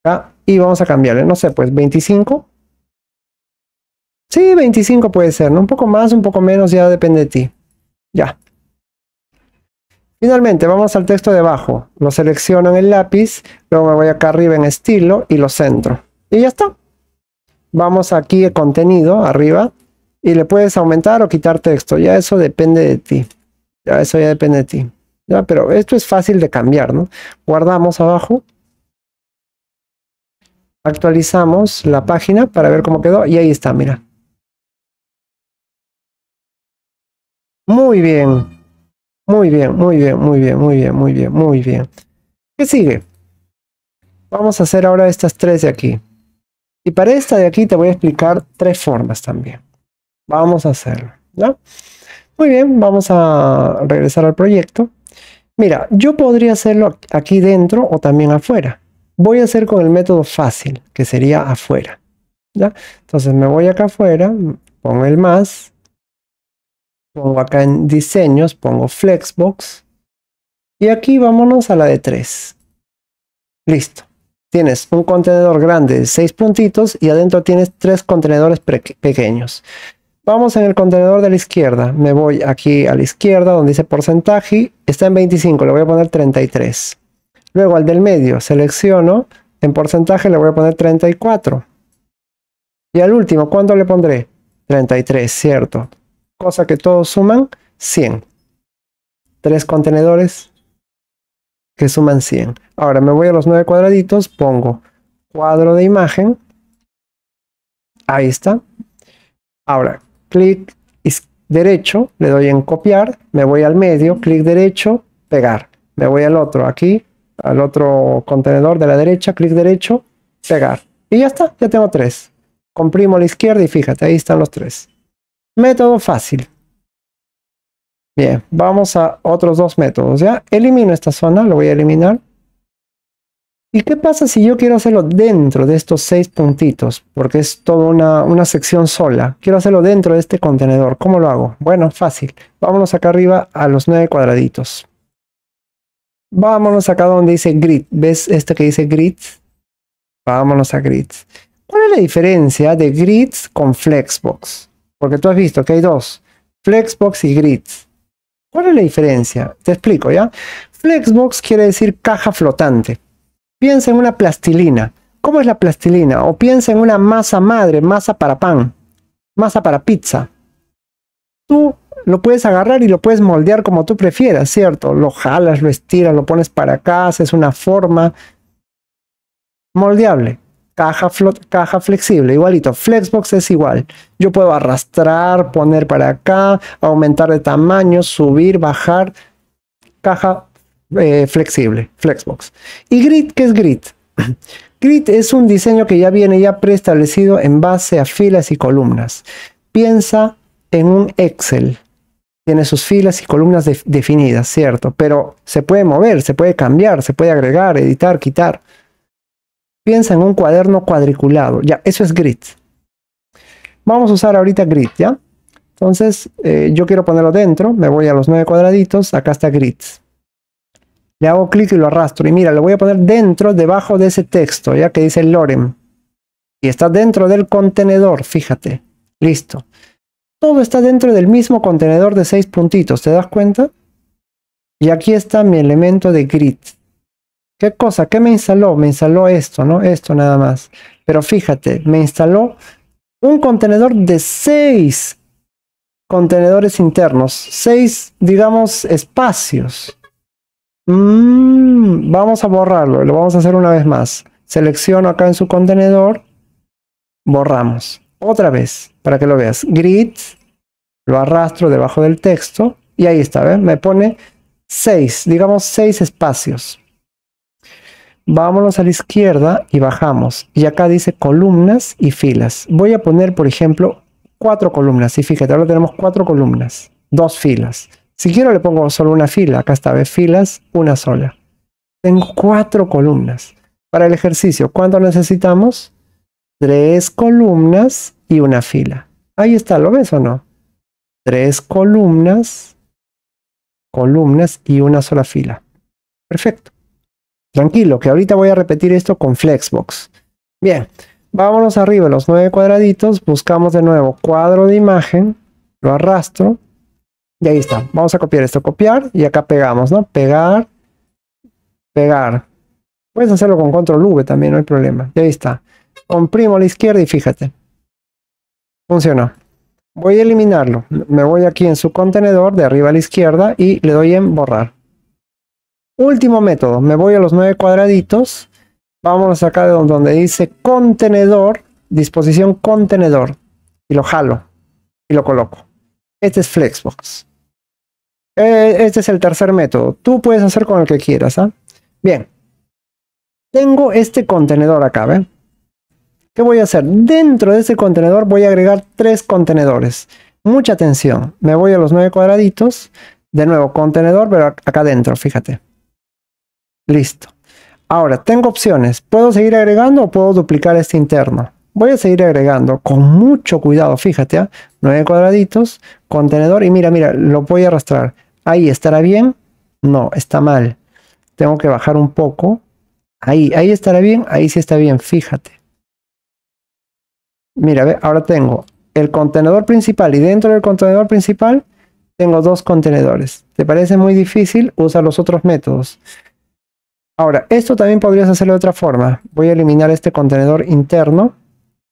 Speaker 1: Acá, y vamos a cambiarle, no sé, pues 25 Sí, 25 puede ser, ¿no? Un poco más, un poco menos, ya depende de ti. Ya. Finalmente, vamos al texto de abajo. Lo selecciono en el lápiz, luego me voy acá arriba en estilo y lo centro. Y ya está. Vamos aquí a contenido, arriba, y le puedes aumentar o quitar texto. Ya eso depende de ti. Ya eso ya depende de ti. Ya, pero esto es fácil de cambiar, ¿no? Guardamos
Speaker 2: abajo. Actualizamos la página para ver cómo quedó y ahí está, mira. Muy bien. Muy bien, muy bien, muy bien, muy bien, muy bien, muy bien. ¿Qué
Speaker 1: sigue? Vamos a hacer ahora estas tres de aquí. Y para esta de aquí te voy a explicar tres formas también. Vamos a hacerlo, ¿no? Muy bien, vamos a regresar al proyecto. Mira, yo podría hacerlo aquí dentro o también afuera. Voy a hacer con el método fácil, que sería afuera. ¿ya? Entonces me voy acá afuera, pongo el más, Pongo acá en diseños, pongo Flexbox. Y aquí vámonos a la de 3. Listo. Tienes un contenedor grande de 6 puntitos y adentro tienes 3 contenedores pequeños. Vamos en el contenedor de la izquierda. Me voy aquí a la izquierda donde dice porcentaje. Está en 25, le voy a poner 33. Luego al del medio selecciono. En porcentaje le voy a poner 34. Y al último, ¿cuánto le pondré? 33, cierto cosa que todos suman 100. Tres contenedores que suman 100. Ahora me voy a los nueve cuadraditos, pongo cuadro de imagen. Ahí está. Ahora, clic derecho, le doy en copiar, me voy al medio, clic derecho, pegar. Me voy al otro, aquí, al otro contenedor de la derecha, clic derecho, pegar. Y ya está, ya tengo tres. Comprimo la izquierda y fíjate, ahí están los tres. Método fácil. Bien, vamos a otros dos métodos, ¿ya? Elimino esta zona, lo voy a eliminar. ¿Y qué pasa si yo quiero hacerlo dentro de estos seis puntitos? Porque es toda una, sección sola. Quiero hacerlo dentro de este contenedor. ¿Cómo lo hago? Bueno, fácil. Vámonos acá arriba a los nueve cuadraditos. Vámonos acá donde dice grid. ¿Ves este que dice grid? Vámonos a grid. ¿Cuál es la diferencia de grid con Flexbox? Porque tú has visto que hay dos, Flexbox y Grids. ¿Cuál es la diferencia? Te explico, ¿ya? Flexbox quiere decir caja flotante. Piensa en una plastilina. ¿Cómo es la plastilina? O piensa en una masa madre, masa para pan, masa para pizza. Tú lo puedes agarrar y lo puedes moldear como tú prefieras, ¿cierto? Lo jalas, lo estiras, lo pones para acá, haces una forma moldeable caja, caja flexible, igualito. Flexbox es igual. Yo puedo arrastrar, poner para acá, aumentar de tamaño, subir, bajar. Caja eh, flexible, Flexbox. ¿Y grid? ¿Qué es grid? *clears throat* grid es un diseño que ya viene ya preestablecido en base a filas y columnas. Piensa en un Excel. Tiene sus filas y columnas definidas, ¿cierto? Pero se puede mover, se puede cambiar, se puede agregar, editar, quitar. Piensa en un cuaderno cuadriculado. Ya, eso es grid. Vamos a usar ahorita grid, ¿ya? Entonces, eh, yo quiero ponerlo dentro. Me voy a los nueve cuadraditos. Acá está grid. Le hago clic y lo arrastro. Y mira, lo voy a poner dentro, debajo de ese texto, ya que dice Lorem. Y está dentro del contenedor, fíjate. Listo. Todo está dentro del mismo contenedor de seis puntitos, ¿te das cuenta? Y aquí está mi elemento de grid. ¿Qué cosa? ¿Qué me instaló? Me instaló esto, ¿no? Esto nada más. Pero fíjate, me instaló un contenedor de seis contenedores internos, seis, digamos, espacios. Mm, vamos a borrarlo, lo vamos a hacer una vez más. Selecciono acá en su contenedor, borramos. Otra vez, para que lo veas. Grid, lo arrastro debajo del texto y ahí está, ¿ves? Me pone seis, digamos seis espacios. Vámonos a la izquierda y bajamos. Y acá dice columnas y filas. Voy a poner, por ejemplo, cuatro columnas. Y fíjate, ahora tenemos cuatro columnas, dos filas. Si quiero le pongo solo una fila. Acá está, ve, filas, una sola. Tengo cuatro columnas. Para el ejercicio, ¿cuánto necesitamos? Tres columnas y una fila. Ahí está, ¿lo ves o no? Tres columnas, columnas y una sola fila. Perfecto. Tranquilo, que ahorita voy a repetir esto con Flexbox. Bien, vámonos arriba, los nueve cuadraditos, buscamos de nuevo cuadro de imagen, lo arrastro, y ahí está. Vamos a copiar esto, copiar, y acá pegamos, ¿no? Pegar, pegar. Puedes hacerlo con control V también, no hay problema. Y ahí está. Comprimo a la izquierda y fíjate. Funcionó. Voy a eliminarlo. Me voy aquí en su contenedor de arriba a la izquierda y le doy en borrar. Último método, me voy a los nueve cuadraditos. Vámonos acá de donde dice contenedor, disposición contenedor. Y lo jalo y lo coloco. Este es Flexbox. Eh, este es el tercer método. Tú puedes hacer con el que quieras. ¿ah? Bien. Tengo este contenedor acá, ¿ven? ¿Qué voy a hacer? Dentro de este contenedor voy a agregar tres contenedores. Mucha atención. Me voy a los nueve cuadraditos. De nuevo, contenedor, pero acá dentro, fíjate. Listo. Ahora, tengo opciones. ¿Puedo seguir agregando o puedo duplicar este interno? Voy a seguir agregando con mucho cuidado, fíjate, ¿ah? nueve 9 cuadraditos, contenedor y mira, mira, lo voy a arrastrar. Ahí, ¿estará bien? No, está mal. Tengo que bajar un poco. Ahí, ahí estará bien, ahí sí está bien, fíjate. Mira, ve, ahora tengo el contenedor principal y dentro del contenedor principal tengo dos contenedores. ¿Te parece muy difícil? Usa los otros métodos. Ahora, esto también podrías hacerlo de otra forma. Voy a eliminar este contenedor interno.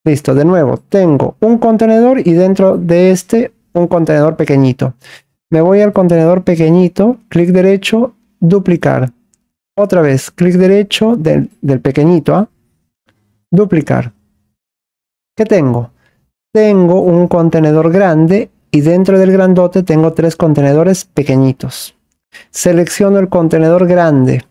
Speaker 1: Listo, de nuevo, tengo un contenedor y dentro de este un contenedor pequeñito. Me voy al contenedor pequeñito, clic derecho, duplicar. Otra vez, clic derecho del, pequeñito, ¿ah? duplicar. ¿Qué tengo? Tengo un contenedor grande y dentro del grandote tengo tres contenedores pequeñitos. Selecciono el contenedor grande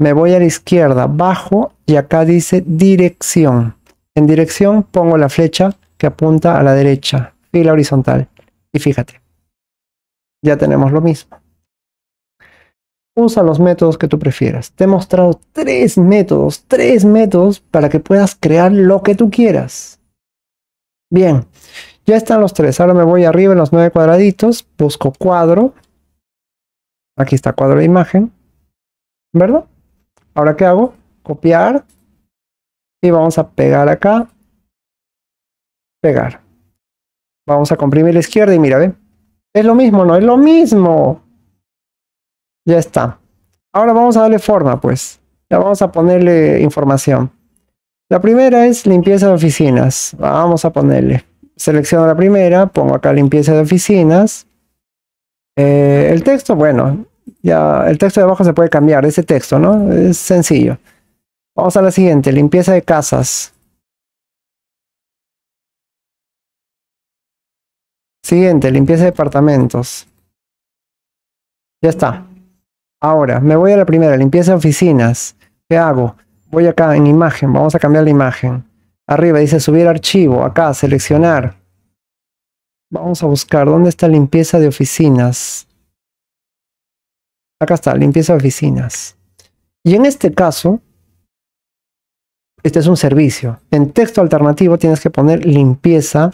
Speaker 1: me voy a la izquierda, bajo y acá dice dirección. En dirección pongo la flecha que apunta a la derecha, fila horizontal. Y fíjate, ya tenemos lo mismo. Usa los métodos que tú prefieras. Te he mostrado tres métodos, tres métodos para que puedas crear lo que tú quieras. Bien, ya están los tres. Ahora me voy arriba en los nueve cuadraditos, busco cuadro.
Speaker 2: Aquí está cuadro de imagen, ¿verdad? Ahora, ¿qué hago? Copiar. Y vamos a pegar acá. Pegar. Vamos a comprimir la izquierda y mira, ve. Es lo mismo, no es lo mismo.
Speaker 1: Ya está. Ahora vamos a darle forma, pues. Ya vamos a ponerle información. La primera es limpieza de oficinas. Vamos a ponerle. Selecciono la primera, pongo acá limpieza de oficinas. Eh, el texto, bueno, ya, el texto de abajo se puede cambiar, ese texto, ¿no? Es sencillo.
Speaker 2: Vamos a la siguiente, limpieza de casas. Siguiente, limpieza de departamentos. Ya está. Ahora, me voy a la primera, limpieza de oficinas. ¿Qué
Speaker 1: hago? Voy acá en imagen, vamos a cambiar la imagen. Arriba dice subir archivo, acá, seleccionar. Vamos a buscar, ¿dónde está limpieza de oficinas?
Speaker 2: Acá está, limpieza de oficinas. Y en este caso, este es un servicio. En texto alternativo tienes que poner
Speaker 1: limpieza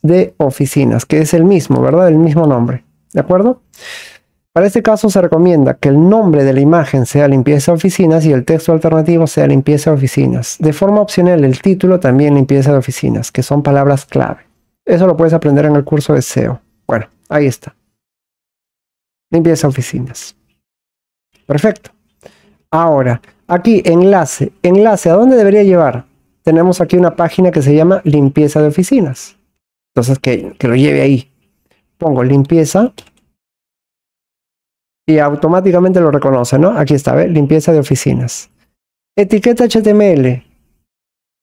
Speaker 1: de oficinas, que es el mismo, ¿verdad? El mismo nombre. ¿De acuerdo? Para este caso se recomienda que el nombre de la imagen sea limpieza de oficinas y el texto alternativo sea limpieza de oficinas. De forma opcional el título también limpieza de oficinas, que son palabras clave. Eso lo puedes aprender en el curso de SEO. Bueno, ahí está. Limpieza oficinas. Perfecto. Ahora, aquí enlace. Enlace, ¿a dónde debería llevar? Tenemos aquí una página que se llama limpieza de oficinas. Entonces, que, que lo lleve ahí. Pongo limpieza. Y automáticamente lo reconoce, ¿no? Aquí está, ¿ves? Limpieza de oficinas. Etiqueta HTML.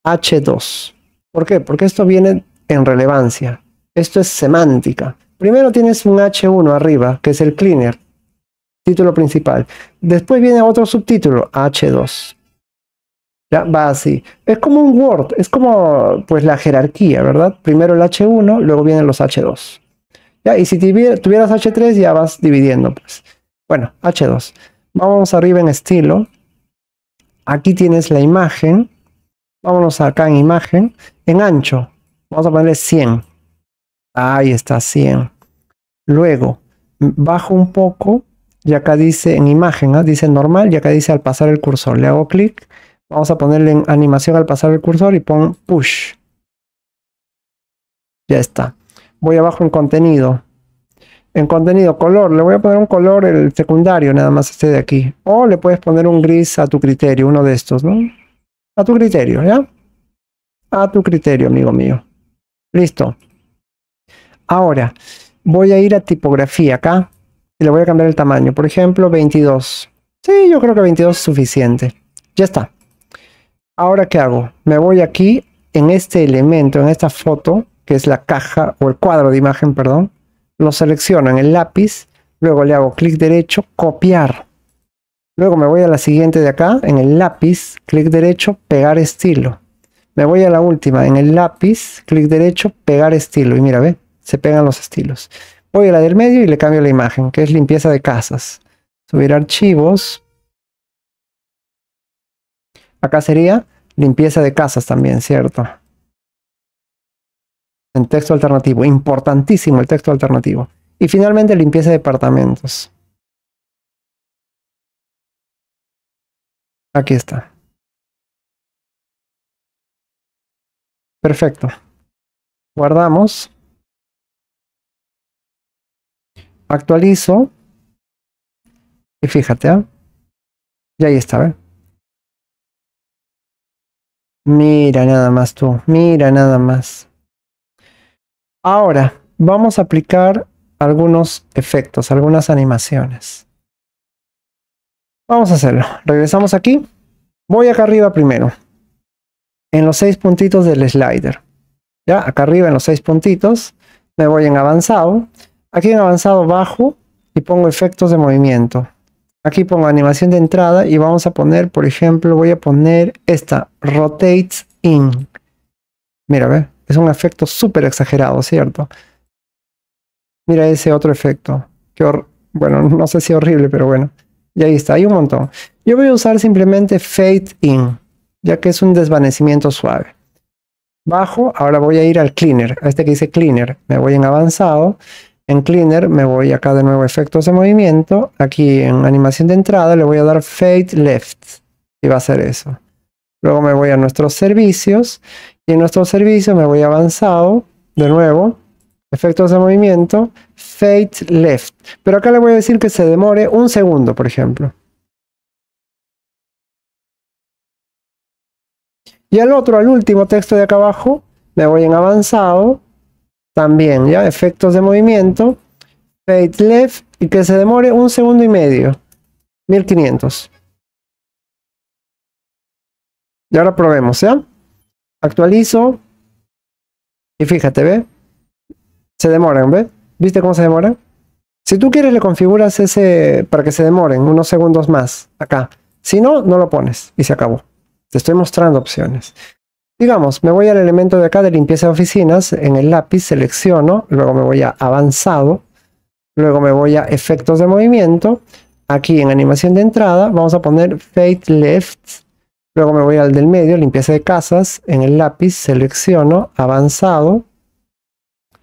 Speaker 1: H2. ¿Por qué? Porque esto viene en relevancia. Esto es semántica. Primero tienes un H1 arriba, que es el cleaner, título principal. Después viene otro subtítulo, H2. Ya va así. Es como un Word, es como pues la jerarquía, ¿verdad? Primero el H1, luego vienen los H2. ¿Ya? Y si tuvieras H3 ya vas dividiendo, pues. Bueno, H2. Vamos arriba en estilo. Aquí tienes la imagen. Vámonos acá en imagen. En ancho. Vamos a ponerle 100. Ahí está 100. Luego, bajo un poco y acá dice en imagen, ¿ah? dice normal y acá dice al pasar el cursor. Le hago clic, vamos a ponerle en animación al pasar el cursor y pon push. Ya está. Voy abajo en contenido. En contenido, color, le voy a poner un color el secundario, nada más este de aquí. O le puedes poner un gris a tu criterio, uno de estos, ¿no? A tu criterio, ¿ya? A tu criterio, amigo mío. Listo. Ahora, voy a ir a tipografía acá y le voy a cambiar el tamaño. Por ejemplo, 22. Sí, yo creo que 22 es suficiente. Ya está. Ahora, ¿qué hago? Me voy aquí en este elemento, en esta foto, que es la caja o el cuadro de imagen, perdón. Lo selecciono en el lápiz. Luego le hago clic derecho, copiar. Luego me voy a la siguiente de acá, en el lápiz, clic derecho, pegar estilo. Me voy a la última, en el lápiz, clic derecho, pegar estilo. Y mira, ve, se pegan los estilos. Voy a la del medio y le cambio la imagen,
Speaker 2: que es limpieza de casas. Subir archivos. Acá sería limpieza de casas también, ¿cierto? En texto alternativo, importantísimo el texto alternativo. Y finalmente limpieza de departamentos. Aquí está. Perfecto. Guardamos. Actualizo. Y fíjate, ¿eh? y ahí está, ¿eh? Mira nada más tú, mira nada más. Ahora, vamos a aplicar algunos efectos,
Speaker 1: algunas animaciones. Vamos a hacerlo. Regresamos aquí. Voy acá arriba primero. En los seis puntitos del slider. Ya, acá arriba en los seis puntitos. Me voy en avanzado. Aquí en avanzado bajo y pongo efectos de movimiento. Aquí pongo animación de entrada y vamos a poner, por ejemplo, voy a poner esta, Rotates In. Mira, ve, es un efecto súper exagerado, ¿cierto? Mira ese otro efecto. bueno, *laughs* no sé si es horrible, pero bueno. Y ahí está, hay un montón. Yo voy a usar simplemente Fade In, ya que es un desvanecimiento suave. Bajo, ahora voy a ir al Cleaner, a este que dice Cleaner. Me voy en avanzado en Cleaner me voy acá de nuevo efectos de movimiento. Aquí en animación de entrada le voy a dar Fade Left. Y va a ser eso. Luego me voy a nuestros servicios. Y en nuestros servicios me voy a avanzado. De nuevo. Efectos de movimiento. Fade Left. Pero acá
Speaker 2: le voy a decir que se demore un segundo, por ejemplo. Y al otro, al último texto de acá abajo, me voy en
Speaker 1: avanzado también, ¿ya? Efectos de movimiento. Fade left y
Speaker 2: que se demore un segundo y medio. 1500. Y ahora probemos, ¿ya? Actualizo. Y fíjate, ¿ve? Se demoran, ¿ve? ¿Viste cómo se demoran? Si tú quieres le
Speaker 1: configuras ese para que se demoren unos segundos más acá. Si no, no lo pones y se acabó. Te estoy mostrando opciones. Digamos, me voy al elemento de acá de limpieza de oficinas, en el lápiz selecciono, luego me voy a avanzado, luego me voy a efectos de movimiento, aquí en animación de entrada vamos a poner Fade Left, luego me voy al del medio, limpieza de casas, en el lápiz selecciono, avanzado,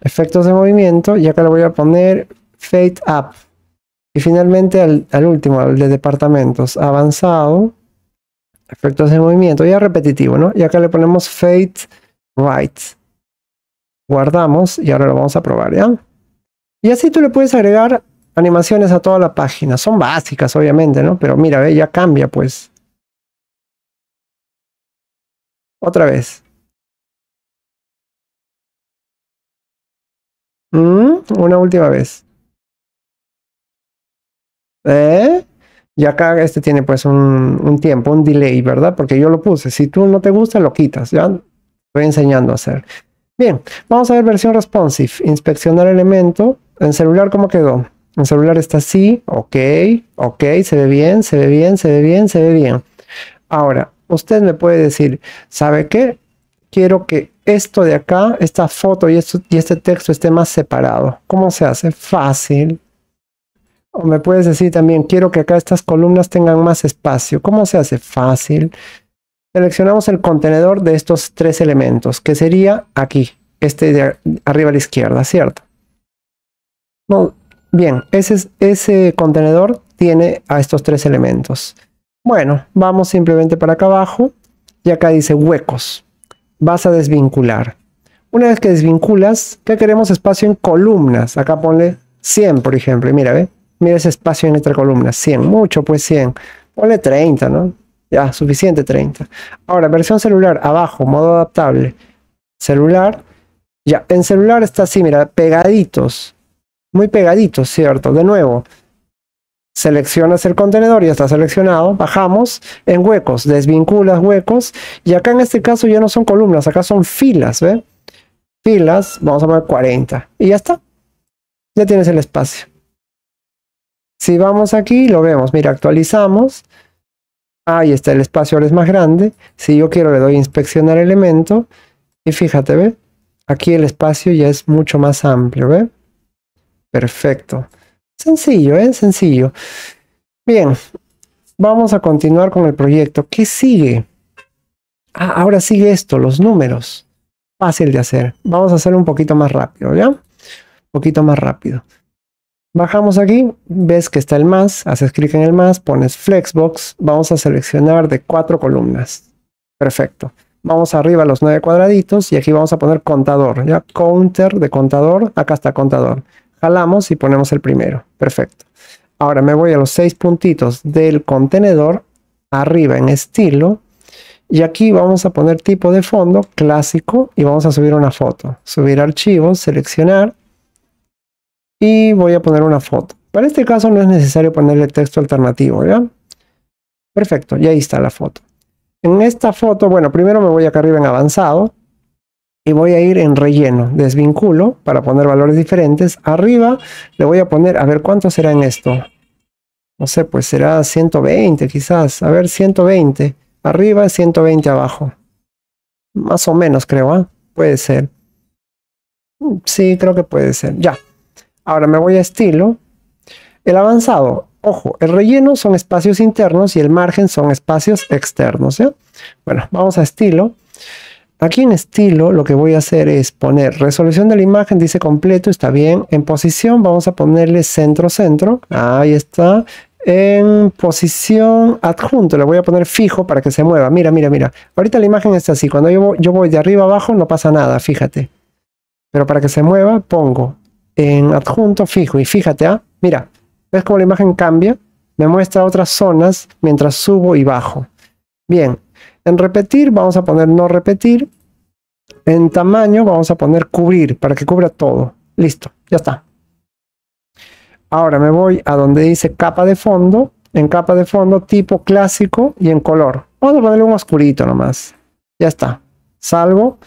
Speaker 1: efectos de movimiento y acá le voy a poner Fade Up. Y finalmente al, al último, al de departamentos, avanzado, efectos de movimiento. Ya repetitivo, ¿no? Y acá le ponemos Fade Right. Guardamos y ahora lo vamos a probar, ¿ya? Y así tú le puedes agregar animaciones
Speaker 2: a toda la página. Son básicas, obviamente, ¿no? Pero mira, ve, ya cambia, pues. Otra vez. Mm, una última vez. ¿Eh? Y acá este tiene pues un, tiempo, un delay,
Speaker 1: ¿verdad? Porque yo lo puse. Si tú no te gusta, lo quitas. Ya estoy enseñando a hacer. Bien, vamos a ver versión responsive. Inspeccionar elemento. En celular, ¿cómo quedó? En celular está así. Ok, ok, se ve bien, se ve bien, se ve bien, se ve bien. Ahora, usted me puede decir, ¿sabe qué? Quiero que esto de acá, esta foto y, esto, y este texto esté más separado. ¿Cómo se hace? Fácil. O me puedes decir también, quiero que acá estas columnas tengan más espacio. ¿Cómo se hace? Fácil. Seleccionamos el contenedor de estos tres elementos, que sería aquí, este de arriba a la izquierda, ¿cierto? bien, ese, ese contenedor tiene a estos tres elementos. Bueno, vamos simplemente para acá abajo y acá dice huecos. Vas a desvincular. Una vez que desvinculas, ¿qué queremos espacio en columnas? Acá ponle 100, por ejemplo, y mira, ¿ve? mira ese espacio en esta columna? 100, mucho, pues 100. Ponle 30, ¿no? Ya, suficiente 30. Ahora, versión celular, abajo, modo adaptable. Celular. Ya, en celular está así, mira, pegaditos. Muy pegaditos, ¿cierto? De nuevo, seleccionas el contenedor, ya está seleccionado, bajamos en huecos, desvinculas huecos y acá en este caso ya no son columnas, acá son filas, ¿ve? Filas, vamos a poner 40 y ya está. Ya tienes el espacio. Si vamos aquí, lo vemos. Mira, actualizamos. Ahí está, el espacio ahora es más grande. Si yo quiero, le doy inspeccionar elemento. Y fíjate, ¿ve? Aquí el espacio ya es mucho más amplio, ¿ve? Perfecto. Sencillo, ¿eh? Sencillo. Bien, vamos a continuar con el proyecto. ¿Qué sigue? Ah, ahora sigue esto, los números. Fácil de hacer. Vamos a hacer un poquito más rápido, ¿ya? Un poquito más rápido. Bajamos aquí, ves que está el más, haces clic en el más, pones Flexbox, vamos a seleccionar de cuatro columnas. Perfecto. Vamos arriba a los nueve cuadraditos y aquí vamos a poner contador, ¿ya? Counter de contador, acá está contador. Jalamos y ponemos el primero. Perfecto. Ahora me voy a los seis puntitos del contenedor, arriba en estilo, y aquí vamos a poner tipo de fondo clásico y vamos a subir una foto. Subir archivos, seleccionar y voy a poner una foto. Para este caso no es necesario ponerle texto alternativo, ¿ya? Perfecto, ya ahí está la foto. En esta foto, bueno, primero me voy acá arriba en avanzado y voy a ir en relleno, desvinculo para poner valores diferentes. Arriba le voy a poner, a ver cuánto será en esto. No sé, pues será 120 quizás, a ver 120. Arriba 120 abajo. Más o menos creo, ¿ah? Puede ser. Mm, sí, creo que puede ser. Ya. Ahora me voy a estilo. El avanzado, ojo, el relleno son espacios internos y el margen son espacios externos. ¿eh? Bueno, vamos a estilo. Aquí en estilo lo que voy a hacer es poner resolución de la imagen, dice completo, está bien. En posición vamos a ponerle centro, centro. Ahí está. En posición adjunto le voy a poner fijo para que se mueva. Mira, mira, mira. Ahorita la imagen está así. Cuando yo, yo voy de arriba abajo no pasa nada, fíjate. Pero para que se mueva pongo en adjunto fijo y fíjate, ¿ah? mira, ves cómo la imagen cambia, me muestra otras zonas mientras subo y bajo. Bien, en repetir vamos a poner no repetir, en tamaño vamos a poner cubrir para que cubra todo. Listo, ya está. Ahora me voy a donde dice capa de fondo, en capa de fondo tipo clásico y en color. Vamos a ponerle un oscurito nomás. Ya está. Salvo,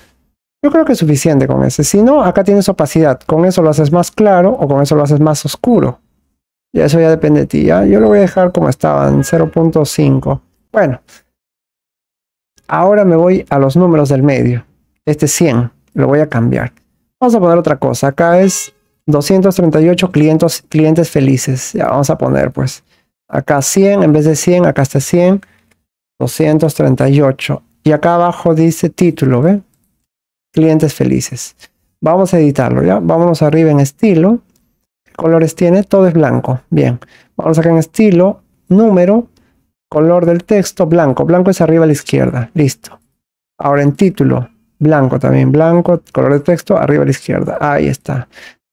Speaker 1: yo creo que es suficiente con ese. Si no, acá tienes opacidad. Con eso lo haces más claro o con eso lo haces más oscuro. y eso ya depende de ti. ¿ya? Yo lo voy a dejar como estaba, en 0.5. Bueno. Ahora me voy a los números del medio. Este 100 lo voy a cambiar. Vamos a poner otra cosa. Acá es 238 clientes, clientes felices. Ya vamos a poner pues. Acá 100 en vez de 100. Acá está 100. 238. Y acá abajo dice título, ¿ve? clientes felices. Vamos a editarlo, ¿ya? vamos arriba en estilo. colores tiene? Todo es blanco. Bien. Vamos acá en estilo, número, color del texto, blanco. Blanco es arriba a la izquierda. Listo. Ahora en título, blanco también. Blanco, color de texto, arriba a la izquierda. Ahí está.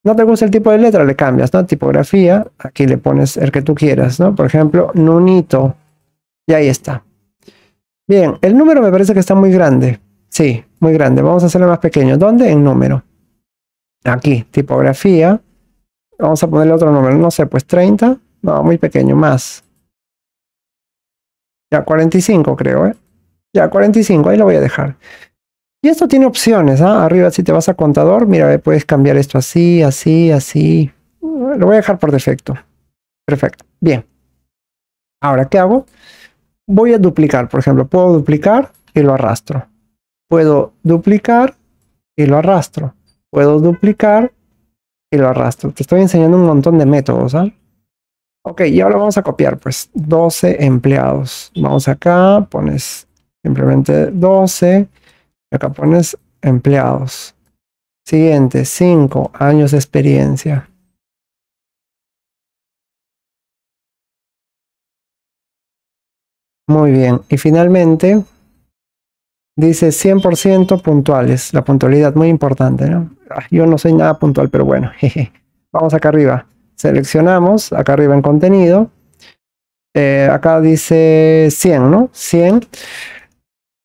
Speaker 1: No te gusta el tipo de letra, le cambias, ¿no? Tipografía, aquí le pones el que tú quieras, ¿no? Por ejemplo, Nunito. Y ahí está. Bien, el número me parece que está muy grande. Sí, muy grande. Vamos a hacerlo más pequeño. ¿Dónde? En número.
Speaker 2: Aquí, tipografía. Vamos a ponerle otro número. No sé, pues 30. No, muy pequeño, más. Ya 45 creo, ¿eh?
Speaker 1: Ya 45, ahí lo voy a dejar. Y esto tiene opciones, ¿ah? Arriba si te vas a contador, mira, puedes cambiar esto así, así, así. Lo voy a dejar por defecto. Perfecto, bien. Ahora, ¿qué hago? Voy a duplicar, por ejemplo, puedo duplicar y lo arrastro. Puedo duplicar y lo arrastro. Puedo duplicar y lo arrastro. Te estoy enseñando un montón de métodos, ¿ah? Ok, y ahora vamos a copiar, pues, 12 empleados. Vamos acá, pones
Speaker 2: simplemente 12. Y acá pones empleados. Siguiente, 5 años de experiencia. Muy bien. Y finalmente, Dice 100% puntuales. La puntualidad, muy importante,
Speaker 1: ¿no? Ah, yo no soy nada puntual, pero bueno. *laughs* Vamos acá arriba. Seleccionamos. Acá arriba en contenido. Eh, acá dice 100, ¿no? 100.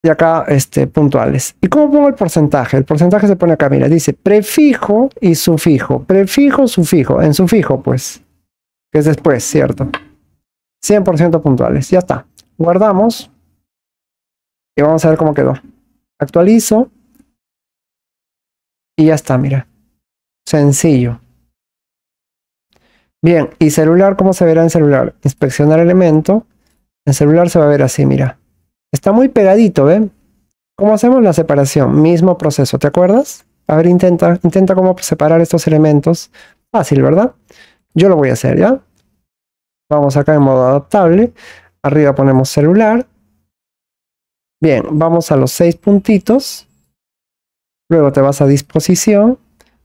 Speaker 1: Y acá este, puntuales. ¿Y cómo pongo el porcentaje? El porcentaje se pone acá, mira. Dice prefijo y sufijo. Prefijo, sufijo. En sufijo, pues. Que es
Speaker 2: después, ¿cierto? 100% puntuales. Ya está. Guardamos. Y vamos a ver cómo quedó. Actualizo. Y ya está, mira. Sencillo. Bien, y celular,
Speaker 1: ¿cómo se verá en celular? Inspeccionar elemento. En celular se va a ver así, mira. Está muy pegadito, ¿ven? ¿eh? ¿Cómo hacemos la separación? Mismo proceso, ¿te acuerdas? A ver, intenta, intenta cómo separar estos elementos. Fácil, ¿verdad? Yo lo voy a hacer, ¿ya? Vamos acá en modo adaptable. Arriba ponemos celular. Bien, vamos a los seis puntitos. Luego te vas a disposición,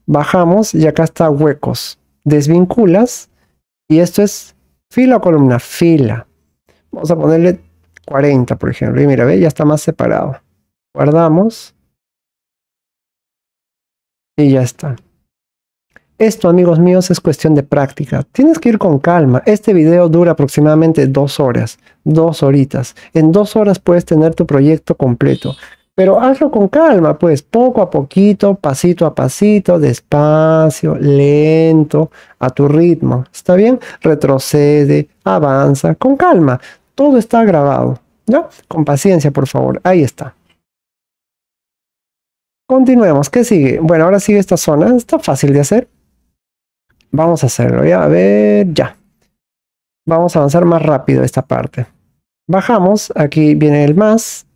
Speaker 1: bajamos y acá está huecos. Desvinculas y esto
Speaker 2: es fila o columna, fila. Vamos a ponerle 40, por ejemplo. Y mira, ve, ya está más separado. Guardamos. Y ya está. Esto, amigos míos, es cuestión de práctica. Tienes que ir con calma.
Speaker 1: Este video dura aproximadamente dos horas, dos horitas. En dos horas puedes tener tu proyecto completo. Pero hazlo con calma, pues poco a poquito, pasito a pasito, despacio, lento, a tu ritmo. ¿Está bien? Retrocede, avanza, con calma. Todo está grabado. ¿Ya? Con paciencia, por favor. Ahí está. Continuemos. ¿Qué sigue? Bueno, ahora sigue esta zona. Está fácil de hacer. Vamos a hacerlo, ya, a ver, ya. Vamos a avanzar más rápido esta parte. Bajamos, aquí viene el más,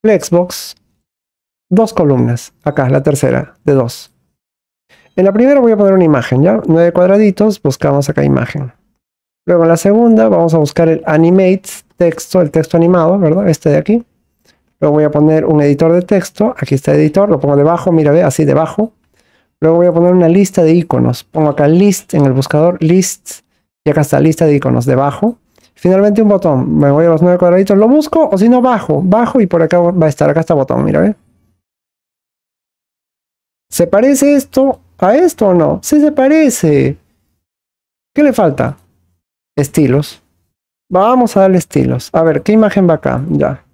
Speaker 1: Flexbox, dos columnas, acá la tercera, de dos. En la primera voy a poner una imagen, ¿ya? Nueve cuadraditos, buscamos acá imagen. Luego en la segunda vamos a buscar el animate texto, el texto animado, ¿verdad? Este de aquí. Luego voy a poner un editor de texto, aquí está editor, lo pongo debajo, mira, ve, así debajo. Luego voy a poner una lista de iconos. Pongo acá list en el buscador, list, y acá está lista de iconos debajo. Finalmente un botón. Me voy a los nueve cuadraditos, lo busco, o si no, bajo, bajo
Speaker 2: y por acá va a estar. Acá está botón, mira, ¿Se parece esto a esto o no? Sí se parece. ¿Qué le falta?
Speaker 1: Estilos. Vamos a darle estilos. A ver, ¿qué imagen va acá? Ya.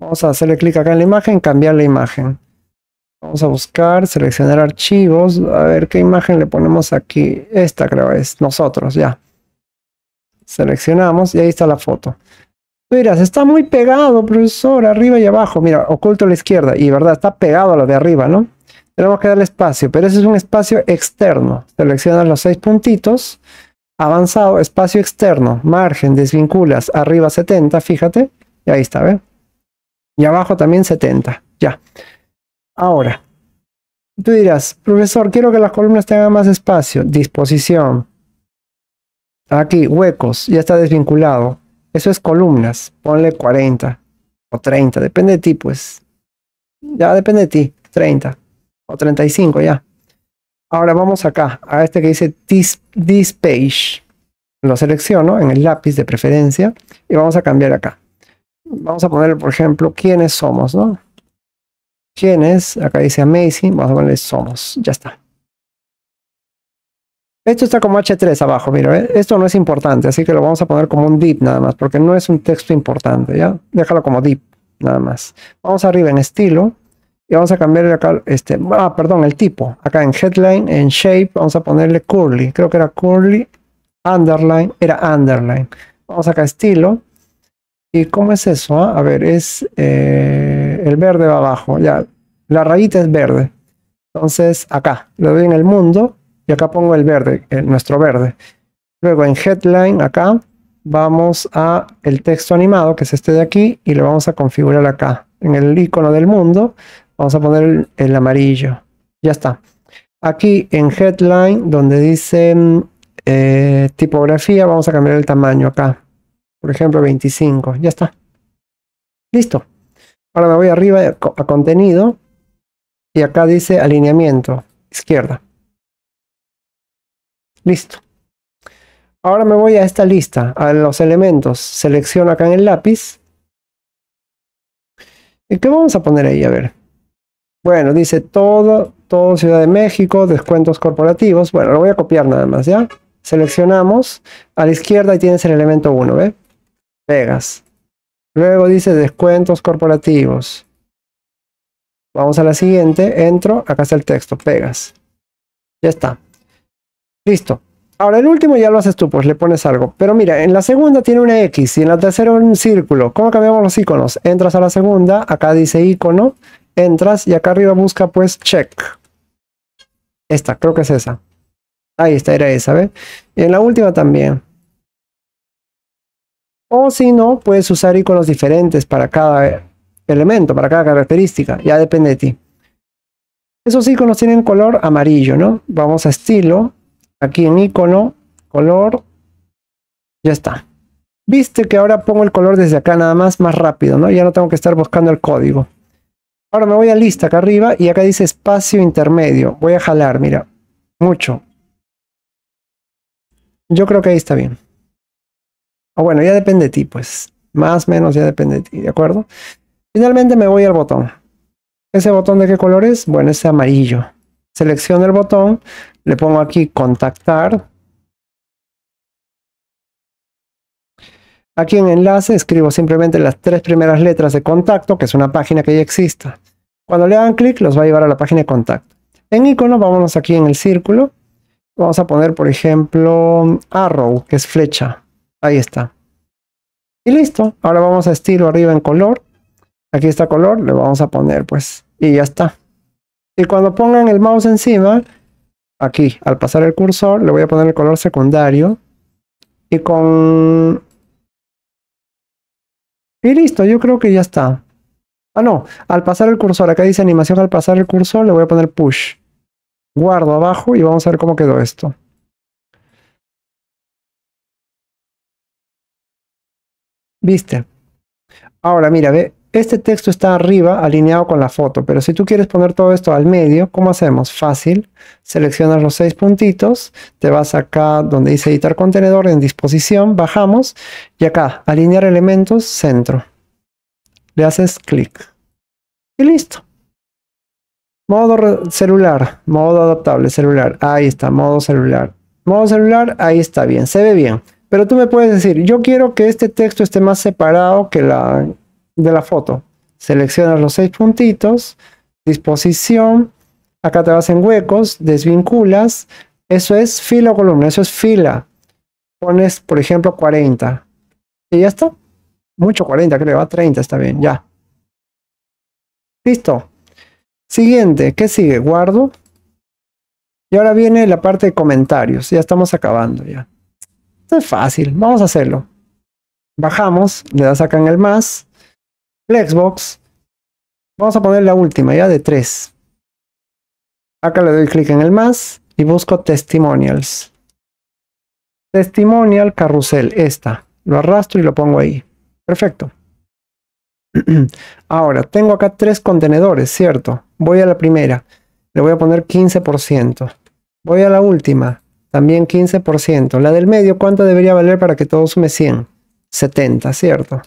Speaker 1: Vamos a hacerle clic acá en la imagen, cambiar la imagen. Vamos a buscar, seleccionar archivos, a ver qué imagen le ponemos aquí. Esta creo es nosotros, ya. Seleccionamos y ahí está la foto. Miras, está muy pegado, profesor, arriba y abajo. Mira, oculto a la izquierda y, verdad, está pegado a lo de arriba, ¿no? Tenemos que darle espacio, pero ese es un espacio externo. Selecciona los seis puntitos, avanzado, espacio externo, margen, desvinculas, arriba 70, fíjate, y ahí está, ¿ves? Y abajo también 70, ya. Ahora, tú dirás, profesor, quiero que las columnas tengan más espacio. Disposición. Aquí, huecos, ya está desvinculado. Eso es columnas. Ponle 40 o 30, depende de ti, pues. Ya depende de ti, 30 o 35 ya. Ahora vamos acá, a este que dice this, page. Lo selecciono en el lápiz de preferencia y vamos a cambiar acá. Vamos a poner, por ejemplo, quiénes
Speaker 2: somos, ¿no? es? Acá dice Amazing. más o menos Somos. Ya está.
Speaker 1: Esto está como H3 abajo, mira, ¿eh? esto no es importante, así que lo vamos a poner como un dip nada más, porque no es un texto importante, ¿ya? Déjalo como dip nada más. Vamos arriba en estilo, y vamos a cambiar acá, este, ah, perdón, el tipo. Acá en headline, en shape, vamos a ponerle curly. Creo que era curly, underline, era underline. Vamos acá a estilo. ¿Y cómo es eso? Ah? A ver, es eh, el verde va abajo. Ya, la rayita es verde. Entonces, acá, le doy en el mundo y acá pongo el verde, eh, nuestro verde. Luego en headline, acá, vamos a el texto animado, que es este de aquí, y lo vamos a configurar acá. En el icono del mundo, vamos a poner el, amarillo. Ya está. Aquí en headline, donde dice mm, eh, tipografía, vamos a cambiar el tamaño acá. Por ejemplo, 25. Ya está. Listo.
Speaker 2: Ahora me voy arriba a contenido. Y acá dice alineamiento. Izquierda. Listo. Ahora me voy a esta lista, a los elementos. Selecciono acá en el lápiz.
Speaker 1: ¿Y qué vamos a poner ahí? A ver. Bueno, dice todo, todo Ciudad de México, descuentos corporativos. Bueno, lo voy a copiar nada más, ¿ya? Seleccionamos. A la izquierda y tienes el elemento 1, ¿ve? pegas Luego dice descuentos corporativos. Vamos a la siguiente. Entro. Acá está el texto. Pegas. Ya está. Listo. Ahora el último ya lo haces tú, pues le pones algo. Pero mira, en la segunda tiene una X y en la tercera un círculo. ¿Cómo cambiamos los iconos? Entras a la segunda, acá dice icono, entras y acá arriba busca pues check. Esta, creo que es esa. Ahí está, era esa, ¿ves? Y en la última también. O si no, puedes usar iconos diferentes para cada elemento, para cada característica. Ya depende de ti. Esos iconos tienen color amarillo, ¿no? Vamos a estilo. Aquí en icono, color. Ya está. Viste que ahora pongo el color desde acá nada más, más rápido, ¿no? Ya no tengo que estar buscando el código. Ahora me voy a lista acá arriba y acá dice espacio intermedio. Voy a jalar,
Speaker 2: mira. Mucho. Yo creo que ahí está bien. O bueno, ya depende de ti, pues. Más o menos ya depende de ti, ¿de acuerdo?
Speaker 1: Finalmente me voy al botón. ¿Ese botón de qué color es? Bueno, es amarillo. Selecciono el
Speaker 2: botón, le pongo aquí contactar. Aquí en enlace escribo simplemente las tres primeras letras de contacto, que es
Speaker 1: una página que ya exista. Cuando le hagan clic, los va a llevar a la página de contacto. En icono, vámonos aquí en el círculo. Vamos a poner, por ejemplo, arrow, que es flecha. Ahí está. Y listo. Ahora vamos a estilo arriba en color. Aquí está color, le vamos a poner pues. Y ya está. Y cuando pongan el mouse encima,
Speaker 2: aquí, al pasar el cursor, le voy a poner el color secundario. Y con... Y listo, yo creo que ya está. Ah, no, al pasar el cursor, acá dice animación al pasar el cursor, le voy a poner push. Guardo abajo y vamos a ver cómo quedó esto. ¿Viste? Ahora, mira, ve, este texto
Speaker 1: está arriba alineado con la foto, pero si tú quieres poner todo esto al medio, ¿cómo hacemos? Fácil, seleccionas los seis puntitos, te vas acá donde dice editar contenedor en disposición, bajamos y acá alinear elementos, centro. Le haces clic y listo. Modo celular, modo adaptable, celular, ahí está, modo celular. Modo celular, ahí está bien, se ve bien. Pero tú me puedes decir, yo quiero que este texto esté más separado que la de la foto. Seleccionas los seis puntitos, disposición, acá te vas en huecos, desvinculas, eso es fila o columna, eso es fila. Pones, por ejemplo,
Speaker 2: 40. Y ya está. Mucho 40, creo, ¿eh? a 30 está bien, ya. Listo. Siguiente, ¿qué sigue? Guardo.
Speaker 1: Y ahora viene la parte de comentarios. Ya estamos acabando ya. Esto es fácil, vamos
Speaker 2: a hacerlo. Bajamos, le das acá en el más, flexbox Xbox. Vamos a poner la última, ya de tres. Acá le doy clic en el más y busco testimonials. Testimonial carrusel,
Speaker 1: esta. Lo arrastro y lo pongo ahí. Perfecto.
Speaker 2: *clears throat* Ahora,
Speaker 1: tengo acá tres contenedores, ¿cierto? Voy a la primera. Le voy a poner 15%. Voy a la última. También 15%. La del medio, ¿cuánto debería valer para que todo sume 100? 70, ¿cierto?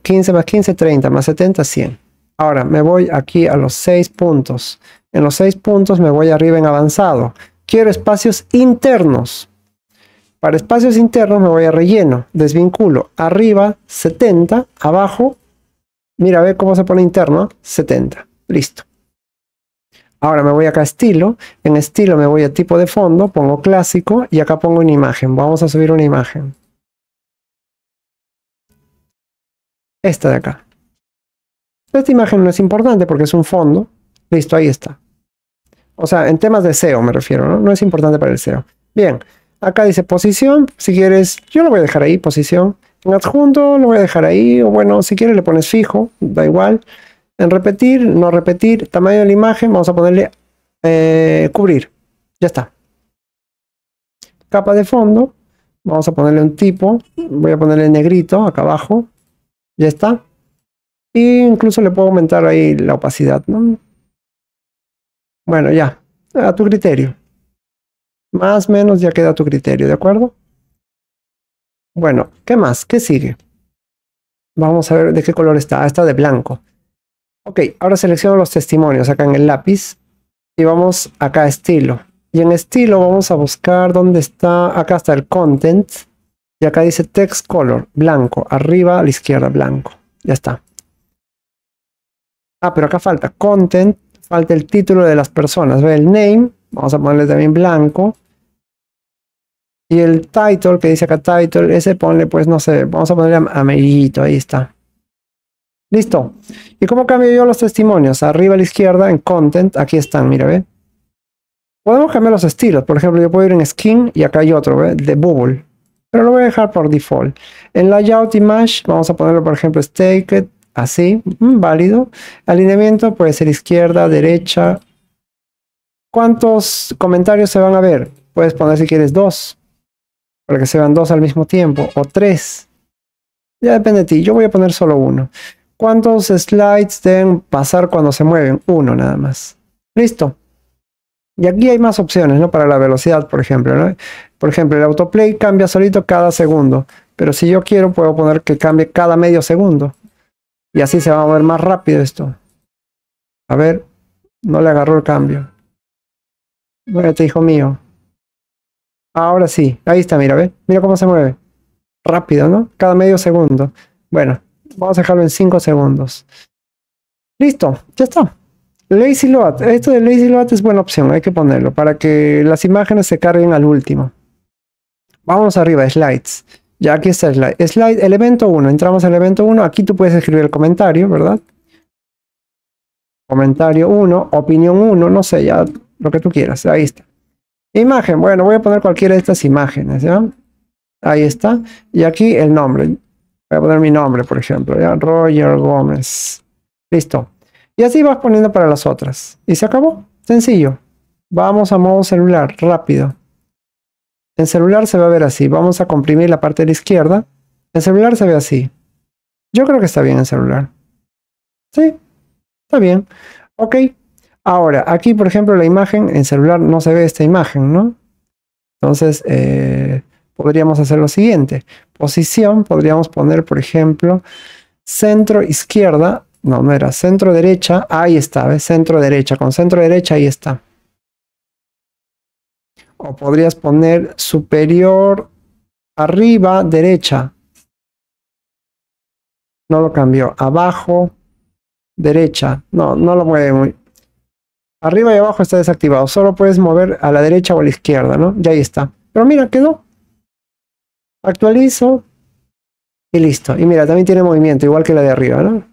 Speaker 1: 15 más 15, 30, más 70, 100. Ahora me voy aquí a los 6 puntos. En los 6 puntos me voy arriba en avanzado. Quiero espacios internos. Para espacios internos me voy a relleno, desvinculo. Arriba 70, abajo, mira, ve cómo se pone interno, 70. Listo. Ahora me voy acá a
Speaker 2: estilo, en estilo me voy a tipo de fondo, pongo clásico y acá pongo una imagen. Vamos a subir una imagen. Esta de acá. Esta imagen no es importante porque es un fondo. Listo, ahí está.
Speaker 1: O sea, en temas de SEO me refiero, ¿no? No es importante para el SEO. Bien, acá dice posición. Si quieres, yo lo voy a dejar ahí, posición. En adjunto lo voy a dejar ahí. O bueno, si quieres le pones fijo, da igual. En repetir, no repetir, tamaño de la imagen, vamos a ponerle eh, cubrir. Ya está. Capa de fondo, vamos a ponerle un tipo. Voy a ponerle negrito acá abajo. Ya está. e incluso le puedo aumentar ahí la opacidad. Bueno, ya.
Speaker 2: A tu criterio. Más o menos ya queda a tu criterio, ¿de acuerdo? Bueno, ¿qué más? ¿Qué sigue? Vamos a ver de qué color está. Ah,
Speaker 1: está de blanco. Ok, ahora selecciono los testimonios acá en el lápiz y vamos acá a estilo. Y en estilo vamos a buscar dónde está, acá está el content y acá dice text color, blanco, arriba a la izquierda blanco. Ya está.
Speaker 2: Ah, pero acá falta content, falta el título de las personas, ve el name, vamos a ponerle también blanco. Y el title que
Speaker 1: dice acá title, ese ponle pues no sé, vamos a ponerle amarillito, ahí está. Listo. ¿Y cómo cambio yo los testimonios? Arriba a la izquierda, en Content, aquí están, mira, ¿ve? Podemos cambiar los estilos. Por ejemplo, yo puedo ir en Skin y acá hay otro, De Bubble. Pero lo voy a dejar por default. En Layout Image, vamos a ponerlo, por ejemplo, Staked, así, mm, válido. Alineamiento puede ser izquierda, derecha. ¿Cuántos comentarios se van a ver? Puedes poner si quieres dos, para que se vean dos al mismo tiempo, o tres. Ya depende de ti. Yo voy a poner solo uno. ¿Cuántos slides deben pasar cuando se mueven? Uno nada más. Listo. Y aquí hay más opciones, ¿no? Para la velocidad, por ejemplo, ¿no? Por ejemplo, el autoplay cambia solito cada segundo. Pero si yo quiero, puedo poner que cambie cada medio segundo. Y así
Speaker 2: se va a mover más rápido esto. A ver, no le agarró el cambio. Muévete, hijo mío. Ahora sí, ahí está, mira, ¿ve? Mira cómo
Speaker 1: se mueve. Rápido, ¿no? Cada medio segundo. Bueno, Vamos a dejarlo en 5 segundos. Listo, ya está. Lazy Load. Esto de Lazy Load es buena opción, hay que ponerlo para que las imágenes se carguen al último. Vamos arriba, slides. Ya aquí está slide. Slide, elemento 1. Entramos al evento 1. Aquí tú puedes escribir el comentario, ¿verdad? Comentario 1, opinión 1, no sé, ya lo que tú quieras. Ahí está. Imagen. Bueno, voy a poner cualquiera de estas imágenes, Ahí está. Y aquí el nombre. Voy a poner mi nombre, por ejemplo, ¿ya? Roger Gómez. Listo. Y así vas poniendo para las otras. Y se acabó. Sencillo. Vamos a modo celular, rápido. En celular se va a ver así. Vamos a comprimir la parte de la izquierda. En celular se ve así. Yo creo que está bien en celular. Sí, está bien. Ok. Ahora, aquí, por ejemplo, la imagen en celular no se ve esta imagen, ¿no? Entonces, eh, podríamos hacer lo siguiente. Posición, podríamos poner, por ejemplo, centro izquierda. No, no era centro derecha. Ahí está, ¿ves? Centro derecha. Con centro derecha, ahí está.
Speaker 2: O podrías poner superior arriba derecha. No lo cambió. Abajo derecha. No, no lo mueve muy. Arriba y abajo está desactivado.
Speaker 1: Solo puedes mover a la derecha o a la izquierda, ¿no? Ya ahí está. Pero mira, quedó.
Speaker 2: Actualizo. Y listo. Y mira, también tiene movimiento, igual que la de arriba, ¿no?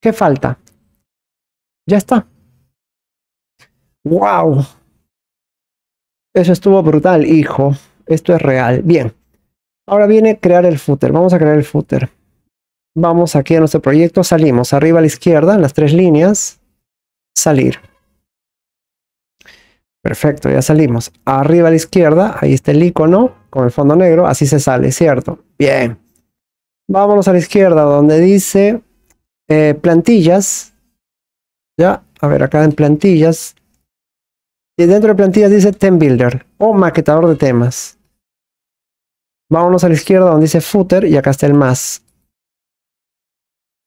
Speaker 2: ¿Qué falta? Ya está. ¡Wow! Eso estuvo brutal, hijo. Esto es real.
Speaker 1: Bien. Ahora viene crear el footer. Vamos a crear el footer. Vamos aquí a nuestro proyecto. Salimos arriba a la izquierda, en las tres líneas. Salir. Perfecto, ya salimos. Arriba a la izquierda, ahí está el icono con el fondo negro, así se sale, ¿cierto? Bien. Vámonos a la izquierda donde dice eh, plantillas. Ya, a ver, acá en plantillas.
Speaker 2: Y dentro de plantillas dice Theme Builder o maquetador de temas. Vámonos a la izquierda donde dice footer y acá está el más.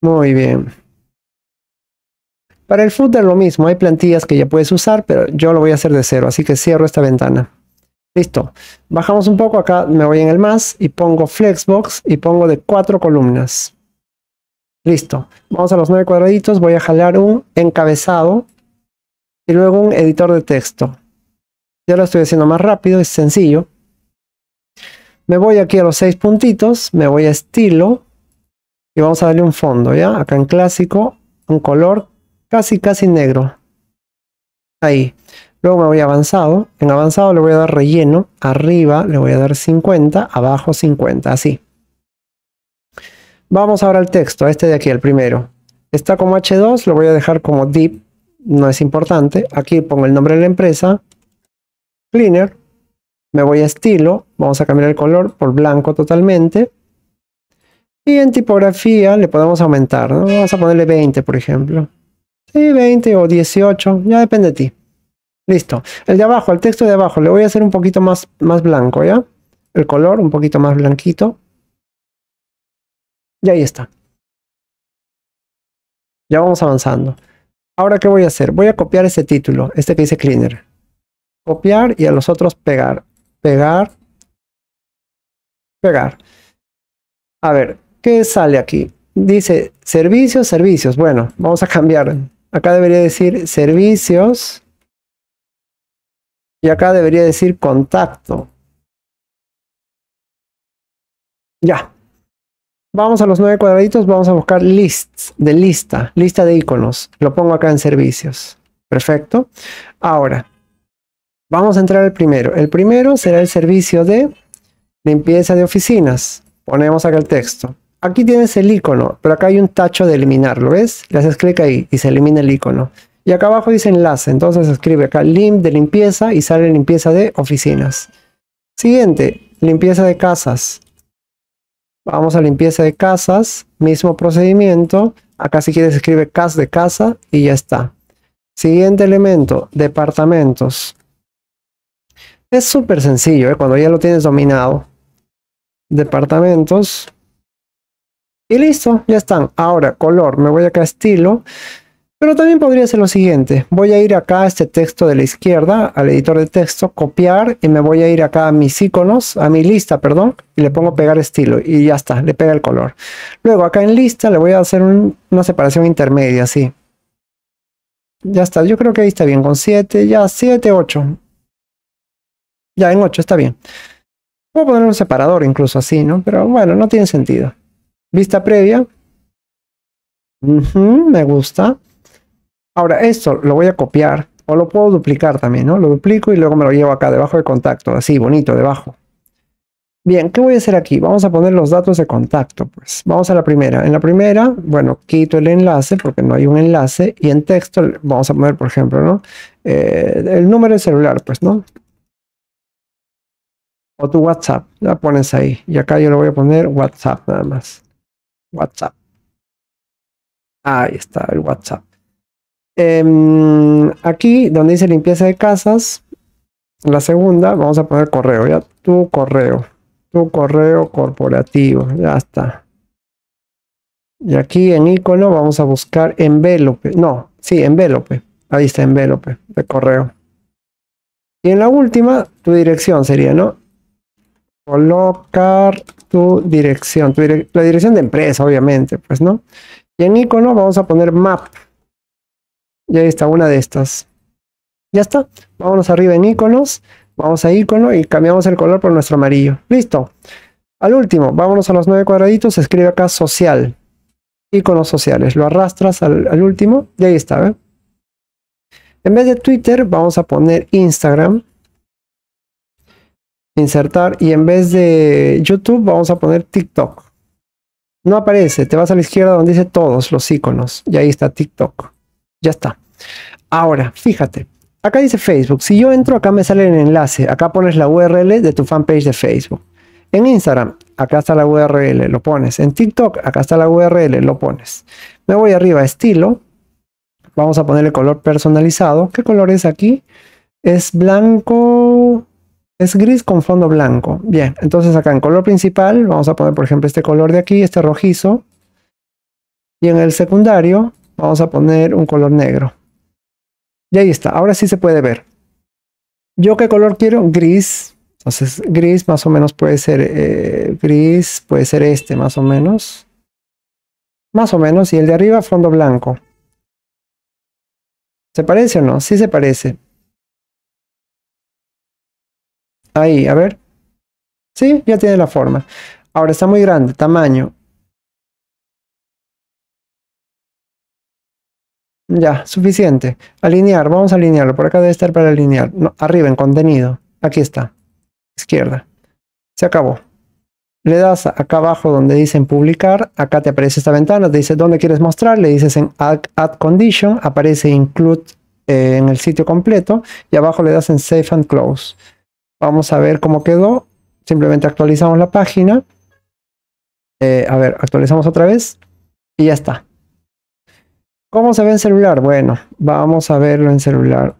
Speaker 2: Muy bien. Para el footer lo mismo, hay plantillas que ya puedes
Speaker 1: usar, pero yo lo voy a hacer de cero, así que cierro esta ventana. Listo. Bajamos un poco, acá me voy en el más y pongo Flexbox y pongo de cuatro columnas. Listo. Vamos a los nueve cuadraditos, voy a jalar un encabezado y luego un editor de texto. Ya lo estoy haciendo más rápido, es sencillo. Me voy aquí a los seis puntitos, me voy a estilo y vamos a darle un fondo, ¿ya? Acá en clásico, un color casi, casi negro. Ahí. Luego me voy a avanzado. En avanzado le voy a dar relleno. Arriba le voy a dar 50, abajo 50, así. Vamos ahora al texto, este de aquí, el primero. Está como H2, lo voy a dejar como Deep, no es importante. Aquí pongo el nombre de la empresa, cleaner. Me voy a estilo, vamos a cambiar el color por blanco totalmente. Y en tipografía le podemos aumentar, Vamos a ponerle 20, por ejemplo. Sí, 20 o 18, ya depende de ti.
Speaker 2: Listo. El de abajo, el texto de abajo, le voy a hacer un poquito más, más blanco, ¿ya? El color un poquito más blanquito. Y ahí está. Ya vamos avanzando. Ahora, ¿qué voy a hacer? Voy a copiar ese título, este que dice Cleaner. Copiar y a los otros pegar. Pegar. Pegar. A ver, ¿qué sale aquí? Dice
Speaker 1: servicios, servicios. Bueno, vamos a cambiar. Acá debería decir servicios
Speaker 2: y acá debería decir contacto. Ya. Vamos a los nueve cuadraditos, vamos a buscar
Speaker 1: lists, de lista, lista de iconos. Lo pongo acá en servicios. Perfecto. Ahora, vamos a entrar al primero. El primero será el servicio de limpieza de oficinas. Ponemos acá el texto. Aquí tienes el icono, pero acá hay un tacho de eliminarlo ves? Le haces clic ahí y se elimina el icono. Y acá abajo dice enlace, entonces escribe acá limp de limpieza y sale limpieza de oficinas. Siguiente, limpieza de casas. Vamos a limpieza de casas, mismo procedimiento. Acá si quieres escribe cas de casa y ya está. Siguiente elemento, departamentos. Es súper sencillo, ¿eh? cuando ya lo tienes dominado. Departamentos. Y listo, ya están. Ahora, color, me voy acá a estilo. Pero también podría ser lo siguiente. Voy a ir acá a este texto de la izquierda, al editor de texto, copiar y me voy a ir acá a mis iconos, a mi lista, perdón, y le pongo pegar estilo y ya está, le pega el color. Luego acá en lista le voy a hacer una separación intermedia, así. Ya está, yo creo que ahí está bien, con 7, ya 7, 8. Ya en 8 está bien. Voy a poner un separador incluso así, ¿no? Pero bueno, no tiene sentido. Vista previa. me gusta. Ahora, esto lo voy a copiar o lo puedo duplicar también, ¿no? Lo duplico y luego me lo llevo acá debajo de contacto, así, bonito, debajo. Bien, ¿qué voy a hacer aquí? Vamos a poner los datos de contacto, pues. Vamos a la primera. En la primera, bueno, quito el enlace porque no hay un enlace y en texto vamos a poner, por ejemplo, ¿no?
Speaker 2: Eh, el número de celular, pues, ¿no? O tu WhatsApp, la pones ahí. Y acá yo le voy a poner WhatsApp nada más. WhatsApp.
Speaker 1: Ahí está el WhatsApp. Em, aquí donde dice limpieza de casas, la segunda, vamos a poner correo, ya tu correo, tu correo corporativo, ya está. Y aquí en icono vamos a buscar envelope, no, sí, envelope, ahí está envelope de correo. Y en la última, tu dirección sería, ¿no? Colocar tu dirección, la dirección de empresa, obviamente, pues, ¿no? Y en icono vamos a poner map y ahí está una de estas. Ya está. Vámonos arriba en iconos. Vamos a icono y cambiamos el color por nuestro amarillo. Listo. Al último, vámonos a los nueve cuadraditos. Escribe acá social. Iconos sociales. Lo arrastras al, último y ahí está. ¿eh? En vez de Twitter, vamos a poner Instagram. Insertar. Y en vez de YouTube, vamos a poner TikTok. No aparece. Te vas a la izquierda donde dice todos los iconos. Y ahí está TikTok. Ya está. Ahora, fíjate. Acá dice Facebook. Si yo entro, acá me sale el enlace. Acá pones la URL de tu fanpage de Facebook. En Instagram, acá está la URL, lo pones. En TikTok, acá está la URL, lo pones. Me voy arriba a estilo. Vamos a ponerle color personalizado. ¿Qué color es aquí? Es blanco. Es gris con fondo blanco. Bien, entonces acá en color principal vamos a poner, por ejemplo, este color de aquí, este rojizo. Y en el secundario Vamos a poner un color negro. Y ahí está, ahora sí se puede ver. ¿Yo qué color quiero? Gris. Entonces, gris más o menos puede
Speaker 2: ser eh, gris, puede ser este más o menos. Más o menos, y el de arriba fondo blanco. ¿Se parece o no? Sí se parece. Ahí, a ver. Sí, ya tiene la forma. Ahora está muy grande, tamaño. Ya, suficiente. Alinear, vamos a alinearlo. Por acá debe estar para alinear. arriba, en contenido. Aquí está. Izquierda. Se
Speaker 1: acabó. Le das acá abajo donde dicen publicar. Acá te aparece esta ventana. Te dice dónde quieres mostrar. Le dices en add, condition. Aparece include eh, en el sitio completo. Y abajo le das en save and close. Vamos a ver cómo quedó. Simplemente actualizamos la página. Eh, a ver, actualizamos otra vez. Y ya está.
Speaker 2: ¿Cómo se ve en celular? Bueno, vamos a verlo en celular.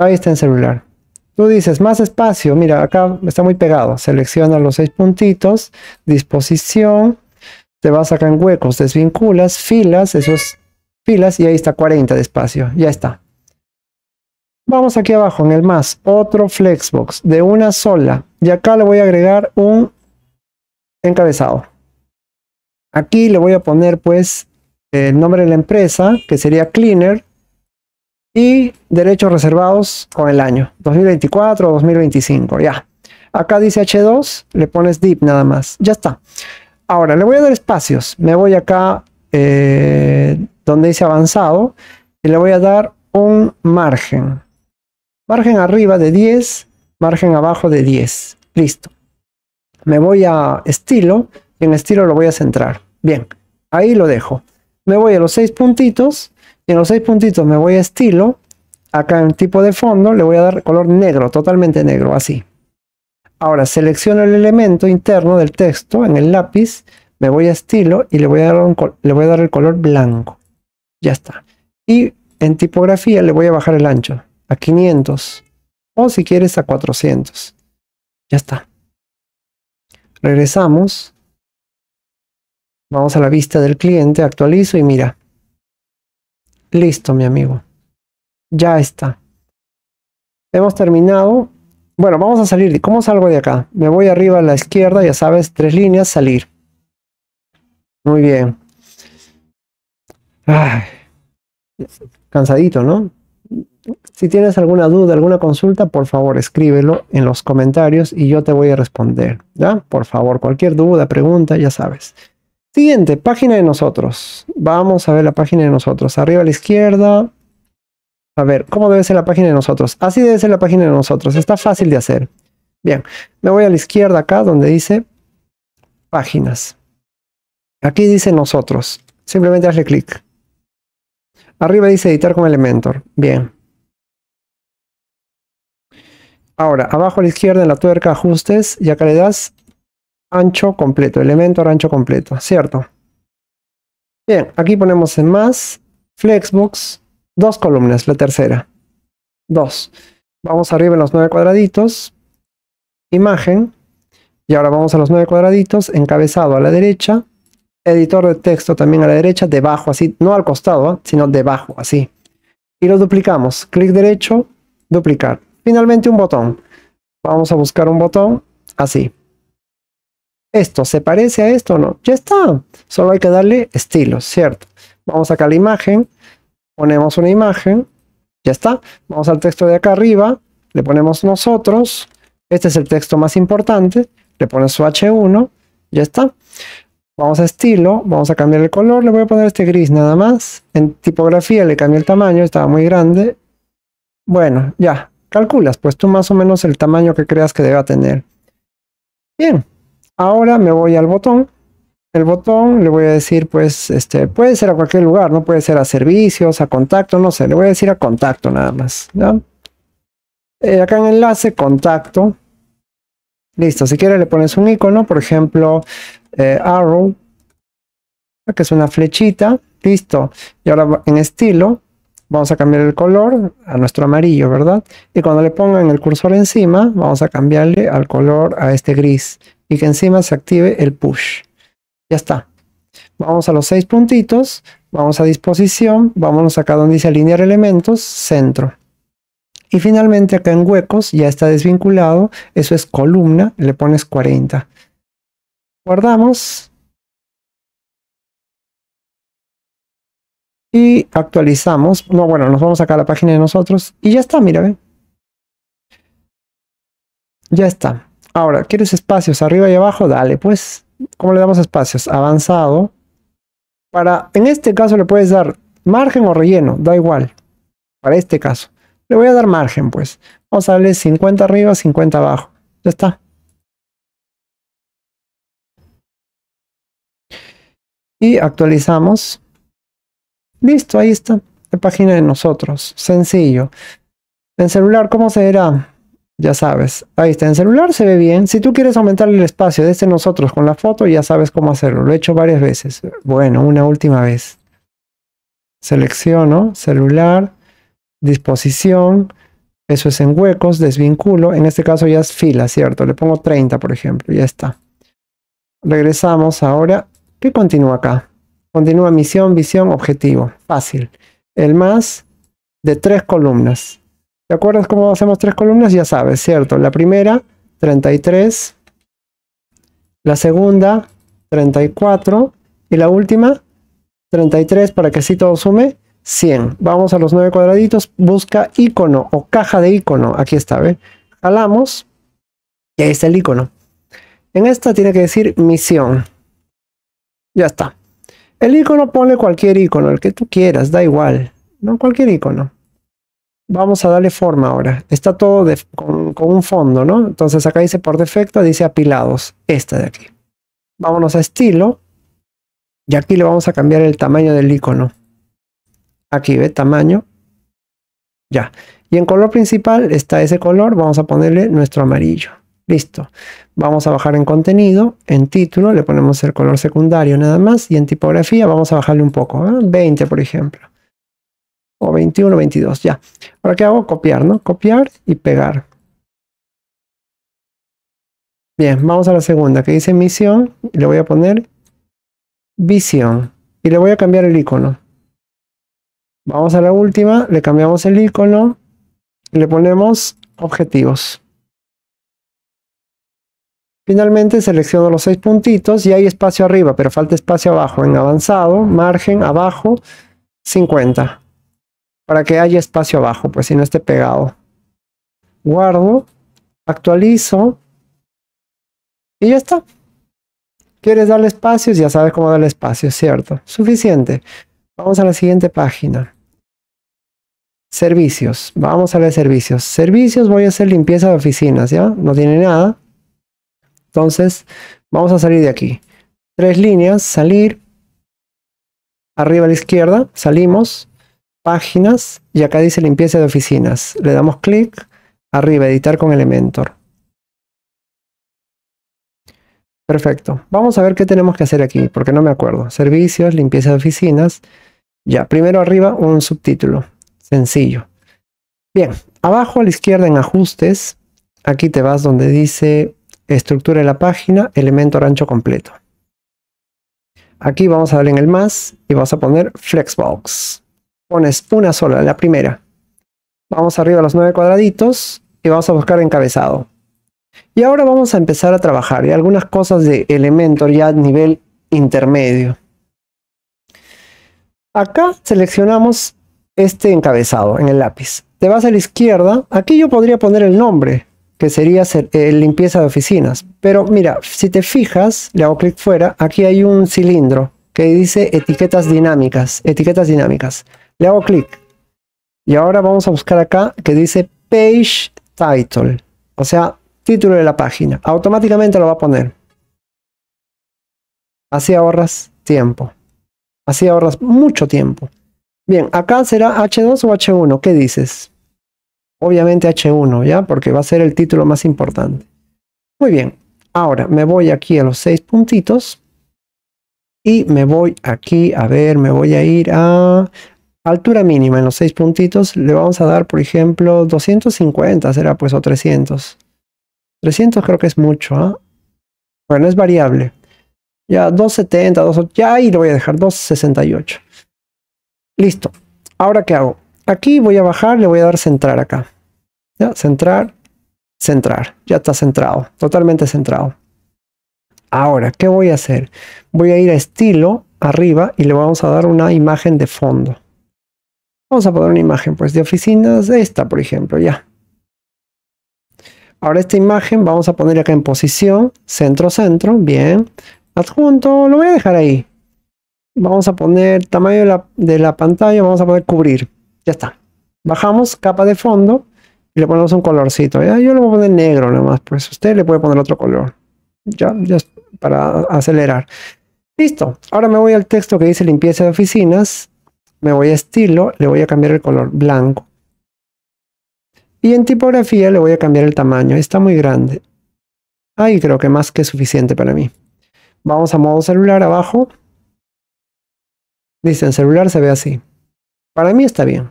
Speaker 2: Ahí está en celular. Tú dices, más espacio. Mira,
Speaker 1: acá está muy pegado. Selecciona los seis puntitos. Disposición. Te vas acá en huecos. Desvinculas. Filas. Esos filas. Y ahí está 40 de espacio. Ya
Speaker 2: está. Vamos aquí abajo en el más. Otro flexbox de una sola. Y acá le voy a agregar un encabezado.
Speaker 1: Aquí le voy a poner pues el nombre de la empresa, que sería Cleaner, y derechos reservados con el año, 2024 o 2025, ya. Acá dice H2, le pones dip nada más, ya está. Ahora, le voy a dar espacios, me voy acá eh, donde dice avanzado y le voy a dar un margen. Margen arriba de 10, margen abajo de 10, listo. Me voy a estilo y en estilo lo voy a centrar. Bien, ahí lo dejo. Me voy a los seis puntitos. Y en los seis puntitos me voy a estilo. Acá en tipo de fondo le voy a dar color negro, totalmente negro, así. Ahora selecciono el elemento interno del texto en el lápiz. Me voy a estilo y le voy a dar, le voy a dar el color blanco. Ya está. Y en tipografía
Speaker 2: le voy a bajar el ancho a 500 o si quieres a 400. Ya está. Regresamos Vamos a la vista del cliente, actualizo y mira. Listo, mi amigo.
Speaker 1: Ya está.
Speaker 2: Hemos terminado. Bueno, vamos a salir. ¿Cómo
Speaker 1: salgo de acá? Me voy arriba a la izquierda, ya sabes, tres líneas, salir. Muy bien. Ay, cansadito, ¿no? Si tienes alguna duda, alguna consulta, por favor escríbelo en los comentarios y yo te voy a responder. ¿ya? Por favor, cualquier duda, pregunta, ya sabes. Siguiente, página de nosotros. Vamos a ver la página de nosotros. Arriba a la izquierda. A ver, ¿cómo debe ser la página de nosotros? Así debe ser la página de nosotros. Está fácil de hacer. Bien, me voy a la izquierda acá donde dice páginas. Aquí
Speaker 2: dice nosotros. Simplemente hazle clic. Arriba dice editar con Elementor. Bien. Ahora, abajo a la izquierda en la tuerca
Speaker 1: ajustes y acá le das ancho completo, elemento ancho completo, ¿cierto? Bien, aquí ponemos en más, flexbox, dos columnas, la tercera, dos. Vamos arriba en los nueve cuadraditos, imagen, y ahora vamos a los nueve cuadraditos, encabezado a la derecha, editor de texto también a la derecha, debajo así, no al costado, ¿ah? sino debajo así. Y lo duplicamos, clic derecho, duplicar. Finalmente un botón. Vamos a buscar un botón, así esto se parece a esto o no. Ya está. Solo hay que darle estilo, ¿cierto? Vamos acá a la imagen, ponemos una imagen, ya está. Vamos al texto de acá arriba, le ponemos nosotros. Este es el texto más importante. Le pones su H1, ya está. Vamos a estilo, vamos a cambiar el color, le voy a poner este gris nada más. En tipografía le cambio el tamaño, estaba muy grande. Bueno, ya, calculas pues tú más o menos el tamaño que creas que deba tener. Bien, Ahora me voy al botón. El botón le voy a decir, pues, este, puede ser a cualquier lugar, no puede ser a servicios, a contacto, no sé, le voy a decir a contacto nada más. Eh, acá en enlace, contacto. Listo, si quieres le pones un icono, por ejemplo, eh, arrow, que es una flechita. Listo. Y ahora en estilo, vamos a cambiar el color a nuestro amarillo, ¿verdad? Y cuando le pongan el cursor encima, vamos a cambiarle al color a este gris y que encima se active el push. Ya está. Vamos a los seis puntitos, vamos a disposición, vámonos acá donde dice alinear elementos, centro. Y finalmente acá en huecos ya está desvinculado, eso es
Speaker 2: columna, le pones 40. Guardamos. Y actualizamos. No, bueno, nos vamos acá a la página de nosotros y ya está, mira, Ya está.
Speaker 1: Ahora, ¿quieres espacios arriba y abajo? Dale, pues, ¿cómo le damos espacios? Avanzado. Para, en este caso le puedes dar margen o relleno, da igual.
Speaker 2: Para este caso. Le voy a dar margen, pues. Vamos a darle 50 arriba, 50 abajo. Ya está. Y actualizamos. Listo, ahí está. La página de nosotros.
Speaker 1: Sencillo. En celular, ¿cómo se verá? ya sabes. Ahí está, en celular se ve bien. Si tú quieres aumentar el espacio desde este nosotros con la foto, ya sabes cómo hacerlo. Lo he hecho varias veces. Bueno, una última vez. Selecciono celular, disposición. Eso es en huecos, desvinculo. En este caso ya es fila, ¿cierto? Le pongo 30, por ejemplo. Ya está. Regresamos ahora. ¿Qué continúa acá? Continúa misión, visión, objetivo. Fácil. El más de tres columnas. ¿Te acuerdas cómo hacemos tres columnas? Ya sabes, ¿cierto? La primera, 33. La segunda, 34. Y la última, 33, para que así todo sume, 100. Vamos a los nueve cuadraditos, busca icono o caja de icono. Aquí está, ¿ve? Jalamos y ahí está el icono. En esta tiene que decir misión. Ya está. El icono pone cualquier icono, el que tú quieras, da igual. No cualquier icono vamos a darle forma ahora. Está todo con, un fondo, ¿no? Entonces acá dice por defecto, dice apilados, esta de aquí. Vámonos a estilo. Y aquí le vamos a cambiar el tamaño del icono. Aquí ve tamaño. Ya. Y en color principal está ese color. Vamos a ponerle nuestro amarillo. Listo. Vamos a bajar en contenido. En título le ponemos el color secundario nada más. Y en
Speaker 2: tipografía vamos a bajarle un poco. 20 ¿eh? por ejemplo o 21, 22, ya. Ahora, ¿qué hago? Copiar, ¿no? Copiar y pegar. Bien, vamos a la segunda, que dice misión, y le voy a poner visión, y le voy a cambiar el icono. Vamos a la última, le cambiamos el icono, y le ponemos objetivos.
Speaker 1: Finalmente selecciono los seis puntitos y hay espacio arriba, pero falta espacio abajo. En avanzado, margen, abajo, 50 para que haya espacio
Speaker 2: abajo, pues si no esté pegado. Guardo, actualizo y ya está. ¿Quieres darle espacios? Ya sabes cómo darle espacios, ¿cierto? Suficiente. Vamos a la siguiente página.
Speaker 1: Servicios. Vamos a ver servicios. Servicios voy a hacer limpieza de oficinas, ¿ya? No tiene nada. Entonces, vamos a salir de aquí. Tres líneas, salir. Arriba a la izquierda, salimos páginas y acá dice limpieza de oficinas. Le damos clic, arriba, editar con Elementor. Perfecto. Vamos a ver qué tenemos que hacer aquí, porque no me acuerdo. Servicios, limpieza de oficinas. Ya, primero arriba un subtítulo. Sencillo. Bien, abajo a la izquierda en ajustes, aquí te vas donde dice estructura de la página, elemento ancho completo. Aquí vamos a darle en el más y vas a poner Flexbox. Pones una sola, la primera. Vamos arriba a los nueve cuadraditos y vamos a buscar encabezado. Y ahora vamos a empezar a trabajar y algunas cosas de Elementor ya a nivel intermedio. Acá seleccionamos este encabezado en el lápiz. Te vas a la izquierda. Aquí yo podría poner el nombre, que sería eh, limpieza de oficinas. Pero mira, si te fijas, le hago clic fuera, aquí hay un cilindro que dice etiquetas dinámicas. Etiquetas dinámicas. Le hago clic. Y ahora vamos a buscar acá que dice Page Title. O sea, título de la página. Automáticamente lo va a poner. Así ahorras tiempo. Así ahorras mucho tiempo. Bien, acá será H2 o H1. ¿Qué dices? Obviamente H1, ¿ya? Porque va a ser el título más importante. Muy bien. Ahora me voy aquí a los seis puntitos. Y me voy aquí, a ver, me voy a ir a altura mínima en los seis puntitos le vamos a dar por ejemplo 250 será pues o 300 300 creo que es mucho ¿ah? bueno es variable ya 270 ya ahí lo voy a dejar 268 listo ahora qué hago aquí voy a bajar le voy a dar centrar acá ya centrar centrar ya está centrado totalmente centrado ahora qué voy a hacer voy a ir a estilo arriba y le vamos a dar una imagen de fondo Vamos a poner una imagen, pues, de oficinas, esta, por ejemplo, ya. Ahora esta imagen vamos a ponerla acá en posición, centro, centro, bien. Adjunto, lo voy a dejar ahí. Vamos a poner tamaño de la, pantalla, vamos a poder cubrir. Ya está. Bajamos, capa de fondo, y le ponemos un colorcito. ¿ya? Yo lo voy a poner negro nomás, pues usted le puede poner otro color. Ya, ya para acelerar. Listo. Ahora me voy al texto que dice limpieza de oficinas me voy a estilo, le voy a cambiar el color blanco. Y en tipografía le voy a cambiar el tamaño, está muy grande.
Speaker 2: Ahí creo que más que suficiente para mí. Vamos a modo celular abajo. Dice, en celular se ve así. Para mí está bien.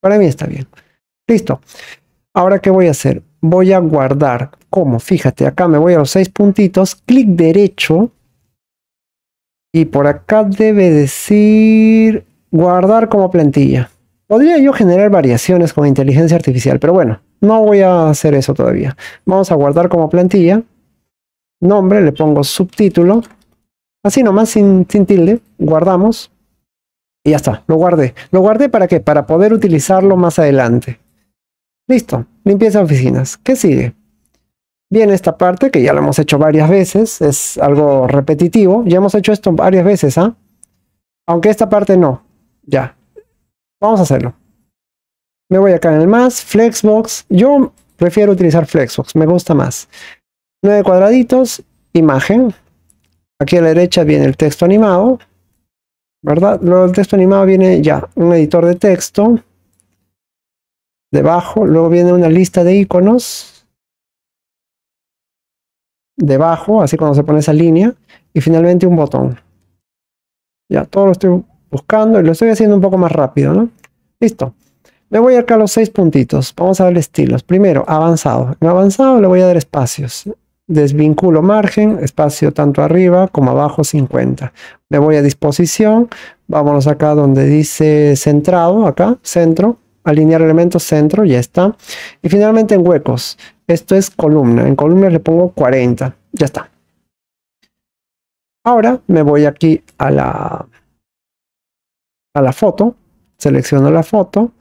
Speaker 2: Para mí está bien. Listo. Ahora, ¿qué voy a hacer? Voy a
Speaker 1: guardar. como Fíjate, acá me voy a los seis puntitos, clic derecho y por acá debe decir guardar como plantilla. Podría yo generar variaciones con inteligencia artificial, pero bueno, no voy a hacer eso todavía. Vamos a guardar como plantilla. Nombre, le pongo subtítulo. Así nomás, sin, sin tilde. Guardamos. Y ya está, lo guardé. ¿Lo guardé para qué? Para poder utilizarlo más adelante. Listo, limpieza de oficinas. ¿Qué sigue? Bien, esta parte que ya lo hemos hecho varias veces, es algo repetitivo. Ya hemos hecho esto varias veces, ¿ah? Aunque esta parte no. Ya. Vamos a hacerlo. Me voy acá en el más, Flexbox. Yo prefiero utilizar Flexbox, me gusta más. Nueve cuadraditos, imagen. Aquí a la derecha viene el texto animado. ¿Verdad? Luego el texto animado viene ya, un editor de texto.
Speaker 2: Debajo, luego viene una lista de iconos debajo, así cuando se pone esa línea, y finalmente un botón. Ya, todo lo estoy buscando y lo estoy haciendo un poco más rápido, ¿no?
Speaker 1: Listo. Me voy acá a los seis puntitos. Vamos a ver estilos. Primero, avanzado. En avanzado le voy a dar espacios. Desvinculo margen, espacio tanto arriba como abajo 50. Me voy a disposición. Vámonos acá donde dice centrado, acá, centro alinear elementos, centro, ya está. Y finalmente en huecos, esto es
Speaker 2: columna, en columna le pongo 40, ya está. Ahora me voy aquí a la, a la foto, selecciono la
Speaker 1: foto,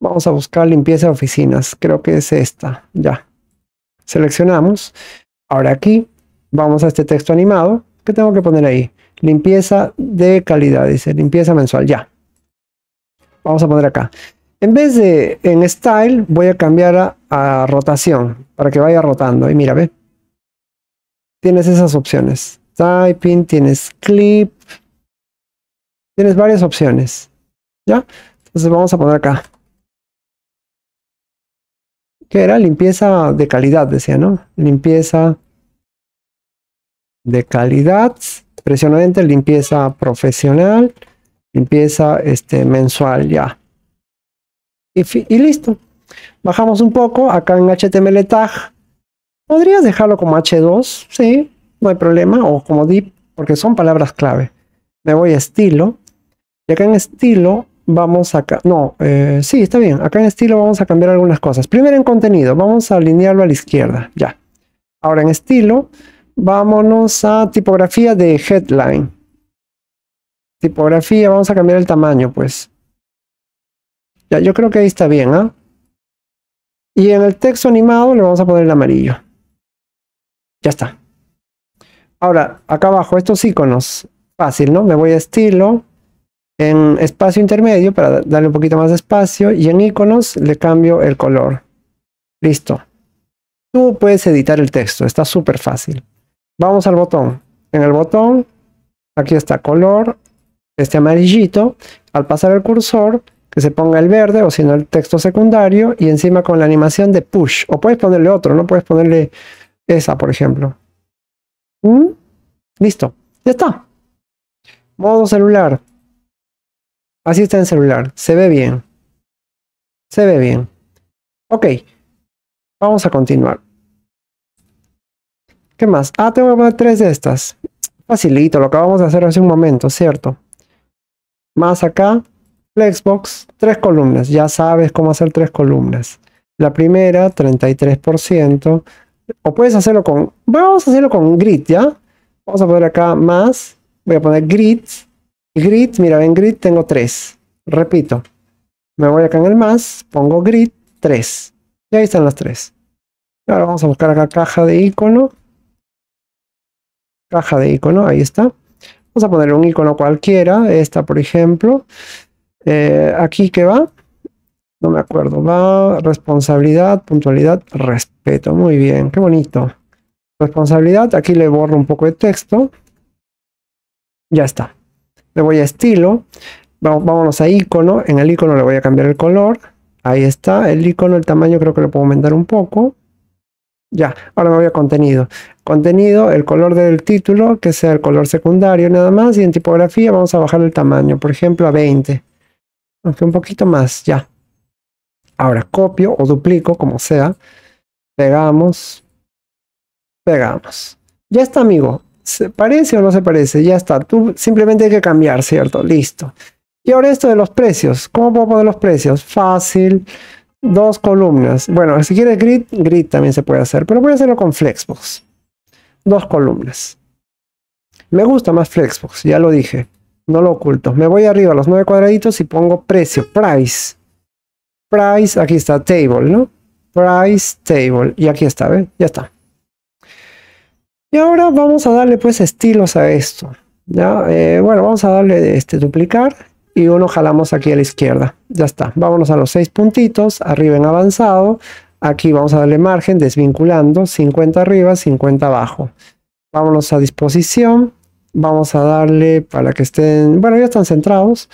Speaker 1: vamos a buscar limpieza de oficinas, creo que es esta, ya. Seleccionamos, ahora aquí vamos a este texto animado, ¿qué tengo que poner ahí? Limpieza de calidad, dice, limpieza mensual, ya. Vamos a poner acá, en vez de en style, voy a cambiar a, rotación para que vaya rotando. Y mira, ve. Tienes esas opciones. Typing, tienes
Speaker 2: clip. Tienes varias opciones. ¿Ya? Entonces vamos a poner acá. que era? Limpieza de calidad, decía, ¿no? Limpieza de calidad. presionó
Speaker 1: limpieza profesional. Limpieza este, mensual, ya y, listo. Bajamos un poco, acá en HTML tag, podrías dejarlo como H2, sí, no hay problema, o como dip porque son palabras clave. Me voy a estilo, y acá en estilo vamos a... No, eh, sí, está bien. Acá en estilo vamos a cambiar algunas cosas. Primero en contenido, vamos a alinearlo a la izquierda, ya. Ahora en estilo, vámonos a tipografía de headline.
Speaker 2: Tipografía, vamos a cambiar el tamaño, pues yo creo que ahí está bien, ¿ah? Y en el texto animado le vamos a poner el amarillo. Ya está. Ahora, acá abajo, estos iconos.
Speaker 1: Fácil, ¿no? Me voy a estilo. En espacio intermedio, para darle un poquito más de espacio. Y en iconos le cambio el color. Listo. Tú puedes editar el texto. Está súper fácil. Vamos al botón. En el botón, aquí está color. Este amarillito. Al pasar el cursor, que se ponga el verde o si no el texto secundario y encima con la animación de push. O puedes ponerle otro, ¿no? Puedes ponerle
Speaker 2: esa, por ejemplo. ¿Mm? Listo, ya está. Modo celular. Así está en celular. Se ve bien. Se ve bien. Ok. Vamos a continuar. ¿Qué más? Ah, tengo que poner tres de estas. Facilito, lo acabamos
Speaker 1: de hacer hace un momento, ¿cierto? Más acá. Flexbox, tres columnas. Ya sabes cómo hacer tres columnas. La primera, 33%. O puedes hacerlo con... Vamos a hacerlo con grid, ¿ya? Vamos a poner acá más. Voy a poner grid. Grid, mira, en grid tengo tres Repito. Me voy acá en el más. Pongo grid 3. Y ahí están las tres Ahora vamos a buscar acá caja de icono. Caja de icono, ahí está. Vamos a poner un icono cualquiera. Esta, por ejemplo. Eh, aquí que va, no me acuerdo, va responsabilidad, puntualidad, respeto. Muy bien, qué bonito. Responsabilidad, aquí le borro un poco de texto. Ya está. Le voy a estilo. Vámonos a icono. En el icono le voy a cambiar el color. Ahí está. El icono, el tamaño creo que lo puedo aumentar un poco. Ya, ahora me voy a contenido. Contenido, el color del título, que sea el color secundario nada más. Y en tipografía vamos a bajar el tamaño, por ejemplo, a 20. Aunque un poquito más, ya. Ahora copio o duplico, como sea. Pegamos. Pegamos. Ya está, amigo. ¿Se parece o no se parece? Ya está. Tú simplemente hay que cambiar, ¿cierto? Listo. Y ahora esto de los precios. ¿Cómo puedo poner los precios? Fácil. Dos columnas. Bueno, si quieres grid, grid también se puede hacer. Pero voy a hacerlo con Flexbox. Dos columnas. Me gusta más Flexbox, ya lo dije. No lo oculto. Me voy arriba a los nueve cuadraditos y pongo precio, price. Price, aquí está, table, ¿no? Price, table. Y aquí está, Ya está. Y ahora vamos a darle pues estilos a esto. ¿ya? Eh, bueno, vamos a darle este duplicar y uno jalamos aquí a la izquierda. Ya está. Vámonos a los seis puntitos, arriba en avanzado. Aquí vamos a darle margen desvinculando, 50 arriba, 50 abajo. Vámonos a disposición, vamos a darle para que estén, bueno, ya están centrados,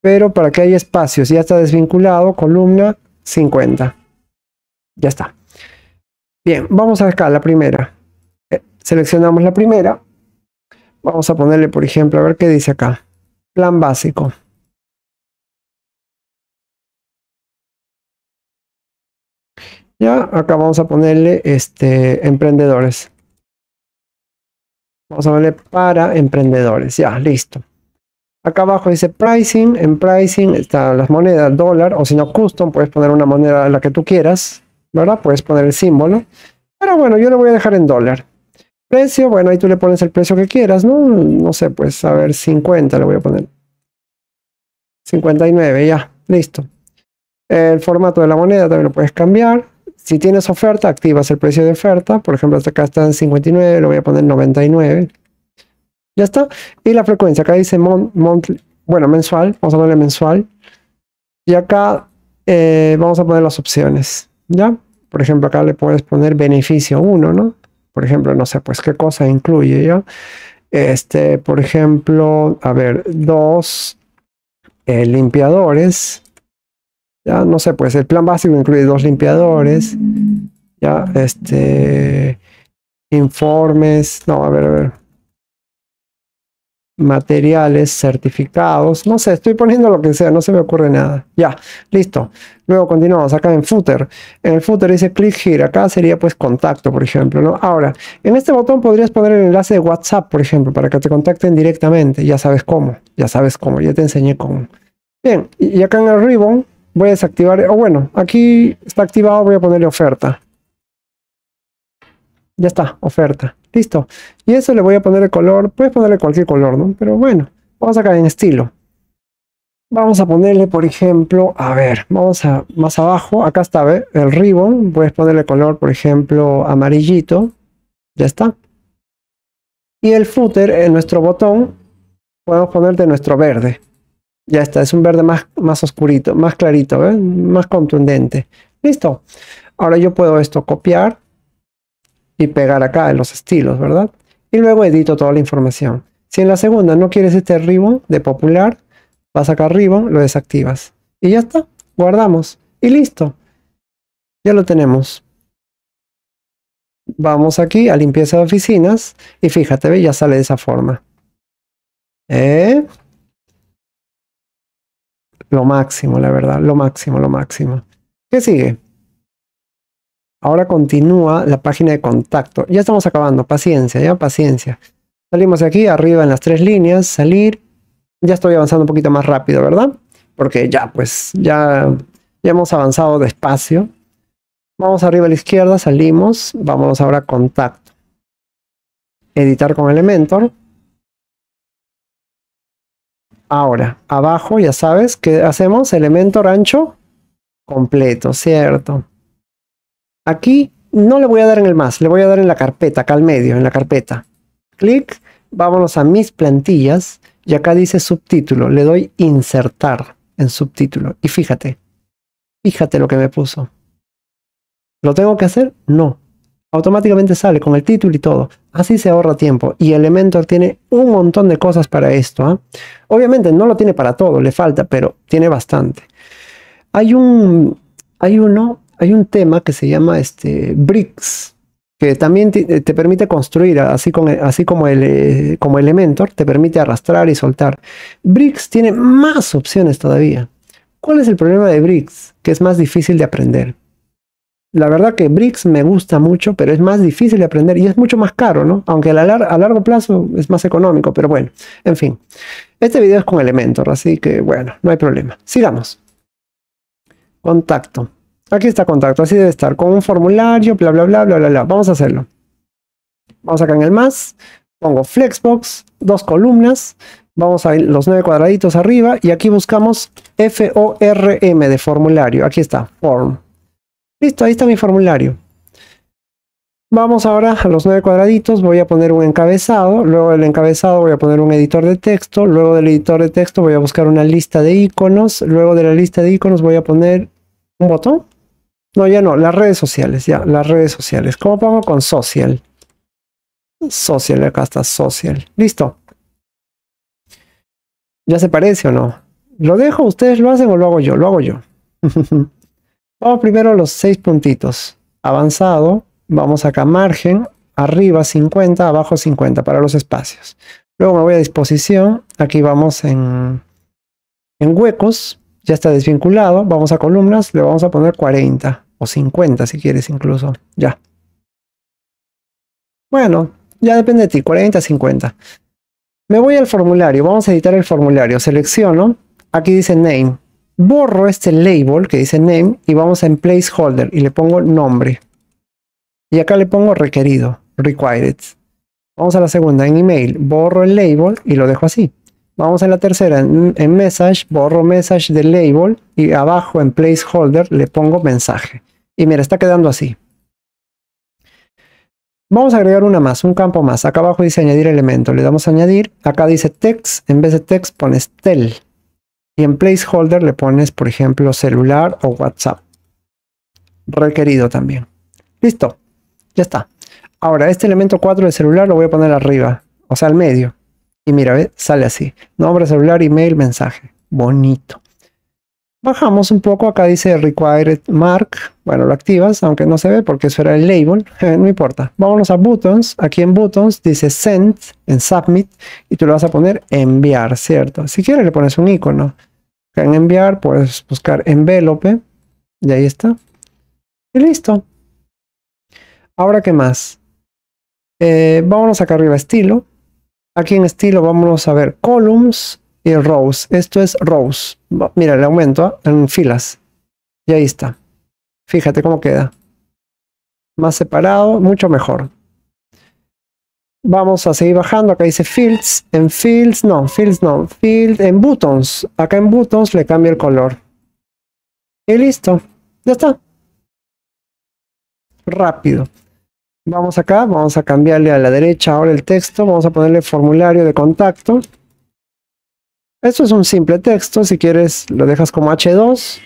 Speaker 1: pero para que haya espacios, ya está desvinculado, columna 50. Ya está. Bien, vamos
Speaker 2: a acá, la primera. Eh, seleccionamos la primera. Vamos a ponerle, por ejemplo, a ver qué dice acá. Plan básico. Ya, acá vamos a ponerle este, emprendedores. Vamos a darle para emprendedores.
Speaker 1: Ya, listo. Acá abajo dice pricing. En pricing están las monedas, dólar o si no custom. Puedes poner una moneda la que tú quieras, ¿verdad? Puedes poner el símbolo. Pero bueno, yo lo voy a dejar en dólar. Precio, bueno, ahí tú le pones el precio que quieras, ¿no? No sé, pues a ver, 50 le voy a poner. 59, ya, listo. El formato de la moneda también lo puedes cambiar. Si tienes oferta, activas el precio de oferta. Por ejemplo, hasta acá están 59, lo voy a poner 99. Ya está. Y la frecuencia, acá dice bueno, mensual, vamos a ponerle mensual. Y acá eh, vamos a poner las opciones, ¿ya? Por ejemplo, acá le puedes poner beneficio 1, ¿no? Por ejemplo, no sé, pues qué cosa incluye, ¿ya? Este, por ejemplo, a ver, dos eh, limpiadores,
Speaker 2: ya, no sé, pues el plan básico incluye dos limpiadores, ya, este, informes, no, a ver, a ver.
Speaker 1: Materiales, certificados, no sé, estoy poniendo lo que sea, no se me ocurre nada. Ya, listo. Luego continuamos acá en footer. En el footer dice click here, acá sería pues contacto, por ejemplo, ¿no? Ahora, en este botón podrías poner el enlace de WhatsApp, por ejemplo, para que te contacten directamente, ya sabes cómo, ya sabes cómo, ya te enseñé cómo. Bien, y acá en el ribbon Voy a desactivar, o bueno, aquí está activado, voy a ponerle oferta. Ya está, oferta. Listo. Y eso le voy a poner el color, puedes ponerle cualquier color, ¿no? Pero bueno, vamos acá en estilo. Vamos a ponerle, por ejemplo, a ver, vamos a más abajo, acá está ¿ve? el ribbon, puedes ponerle color, por ejemplo, amarillito. Ya está. Y el footer, en eh, nuestro botón, podemos poner de nuestro verde. Ya está, es un verde más, más oscurito, más clarito, ¿eh? más contundente. Listo. Ahora yo puedo esto copiar y pegar acá en los estilos, ¿verdad? Y luego edito toda la información. Si en la segunda no quieres este ribbon de popular, vas acá arriba, lo desactivas. Y ya está, guardamos. Y listo. Ya lo tenemos. Vamos aquí a limpieza de oficinas y fíjate, ya sale de esa forma.
Speaker 2: ¿Eh? Lo máximo, la verdad, lo máximo, lo máximo. ¿Qué sigue? Ahora continúa la página de
Speaker 1: contacto. Ya estamos acabando, paciencia, ya paciencia. Salimos de aquí, arriba en las tres líneas, salir. Ya estoy avanzando un poquito más rápido, ¿verdad? Porque ya, pues, ya, ya hemos avanzado despacio. Vamos arriba a la izquierda, salimos. vamos
Speaker 2: ahora a contacto. Editar con Elementor. Ahora, abajo ya sabes que hacemos elemento rancho
Speaker 1: completo, ¿cierto? Aquí no le voy a dar en el más, le voy a dar en la carpeta, acá al medio, en la carpeta. Clic, vámonos a mis plantillas y acá dice subtítulo, le doy insertar en subtítulo. Y fíjate, fíjate lo que me puso. ¿Lo tengo que hacer? No, automáticamente sale con el título y todo. Así se ahorra tiempo. Y Elementor tiene un montón de cosas para esto. ¿ah? Obviamente no lo tiene para todo, le falta, pero tiene bastante. Hay un, hay uno, hay un tema que se llama este, Bricks, que también eh, te, permite construir, así, con, así como, el, eh, como Elementor, te permite arrastrar y soltar. Bricks tiene más opciones todavía. ¿Cuál es el problema de Bricks? Que es más difícil de aprender la verdad que Bricks me gusta mucho, pero es más difícil de aprender y es mucho más caro, ¿no? Aunque a, largo plazo es más económico, pero bueno, en fin. Este video es con elementos, así que bueno, no hay problema. Sigamos. Contacto. Aquí está contacto, así debe estar, con un formulario, bla, bla, bla, bla, bla, bla. Vamos a hacerlo. Vamos acá en el más, pongo Flexbox, dos columnas, vamos a los nueve cuadraditos arriba y aquí buscamos FORM de formulario. Aquí está, form. Listo, ahí está mi formulario. Vamos ahora a los nueve cuadraditos, voy a poner un encabezado, luego del encabezado voy a poner un editor de texto, luego del editor de texto voy a buscar una lista de iconos, luego de la lista de iconos voy a poner un botón. No, ya no, las redes sociales, ya, las redes sociales. ¿Cómo pongo con
Speaker 2: social? Social, acá está social. Listo. ¿Ya se parece o no? ¿Lo dejo? ¿Ustedes lo hacen o lo hago yo? Lo hago yo.
Speaker 1: *laughs* Vamos primero los seis puntitos. Avanzado, vamos acá margen, arriba 50, abajo 50 para los espacios. Luego me voy a disposición, aquí vamos en, en huecos, ya está desvinculado, vamos a columnas, le vamos a poner 40 o 50 si quieres incluso, ya. Bueno, ya depende de ti, 40, 50. Me voy al formulario, vamos a editar el formulario, selecciono, aquí dice name, borro este label que dice name y vamos en placeholder y le pongo nombre. Y acá le pongo requerido, required. Vamos a la segunda, en email, borro el label y lo dejo así. Vamos a la tercera, en, message, borro message del label y abajo en placeholder le pongo mensaje. Y mira, está quedando así. Vamos a agregar una más, un campo más. Acá abajo dice añadir elemento. Le damos a añadir. Acá dice text. En vez de text pones tel. Y en placeholder le pones, por ejemplo, celular o WhatsApp. Requerido también. Listo. Ya está. Ahora, este elemento 4 de celular lo voy a poner arriba, o sea, al medio. Y mira, ¿ves? sale así. Nombre, celular, email, mensaje. Bonito. Bajamos un poco, acá dice Required Mark. Bueno, lo activas, aunque no se ve porque eso era el label. Eh, no importa. Vámonos a Buttons. Aquí en Buttons dice Send, en Submit, y tú le vas a poner Enviar, ¿cierto? Si quieres le pones un icono. en Enviar puedes buscar Envelope, y ahí está. Y listo. Ahora, ¿qué más? Eh, vámonos acá arriba, Estilo. Aquí en Estilo, vámonos a ver Columns y rows. Esto es rows. Mira, le aumento en filas.
Speaker 2: Y ahí está. Fíjate cómo queda. Más separado, mucho mejor. Vamos a seguir bajando. Acá dice fields. En fields, no, fields no. Field en buttons. Acá en buttons le cambio el color. Y listo. Ya está. Rápido.
Speaker 1: Vamos acá, vamos a cambiarle a la derecha ahora el texto. Vamos a ponerle formulario de contacto. Esto es un simple texto, si quieres lo dejas como H2,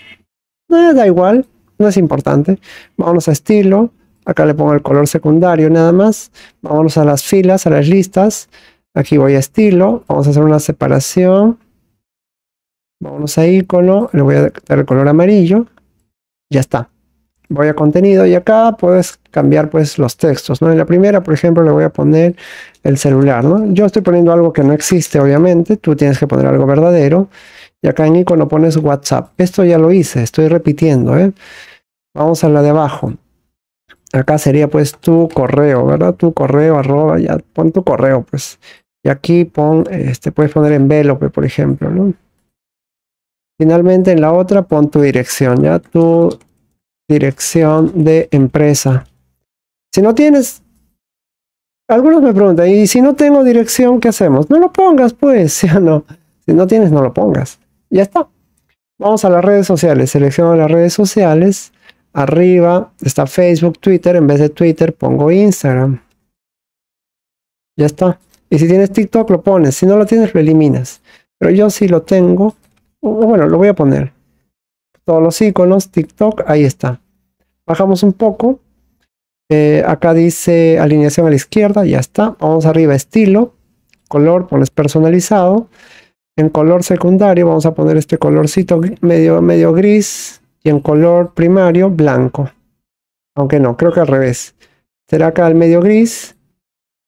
Speaker 1: da igual, no es importante. Vámonos a estilo, acá le pongo el color secundario nada más, vámonos a las filas, a las listas, aquí voy a estilo, vamos a hacer una separación, vámonos a ícono le voy a dar el color amarillo, ya está voy a contenido y acá puedes cambiar pues los textos, ¿no? En la primera, por ejemplo, le voy a poner el celular, ¿no? Yo estoy poniendo algo que no existe, obviamente, tú tienes que poner algo verdadero y acá en icono pones WhatsApp. Esto ya lo hice, estoy repitiendo, ¿eh? Vamos a la de abajo. Acá sería pues tu correo, ¿verdad? Tu correo, arroba, ya pon tu correo, pues. Y aquí pon, este, puedes poner envelope, por ejemplo, ¿no? Finalmente en la otra pon tu dirección, ya tu dirección de empresa. Si no tienes, algunos me preguntan, ¿y si no tengo dirección, qué hacemos? No lo pongas, pues, *laughs* no? Si no tienes, no lo pongas. Ya está. Vamos a las redes sociales. Selecciono las redes sociales. Arriba está Facebook, Twitter. En vez de Twitter, pongo Instagram. Ya está. Y si tienes TikTok, lo pones. Si no lo tienes, lo eliminas. Pero yo sí lo tengo. Bueno, lo voy a poner todos los iconos, TikTok, ahí está. Bajamos un poco. Eh, acá dice alineación a la izquierda, ya está. Vamos arriba, estilo, color, pones personalizado. En color secundario vamos a poner este colorcito medio, medio gris y en color primario blanco. Aunque no, creo que al revés. Será acá el medio gris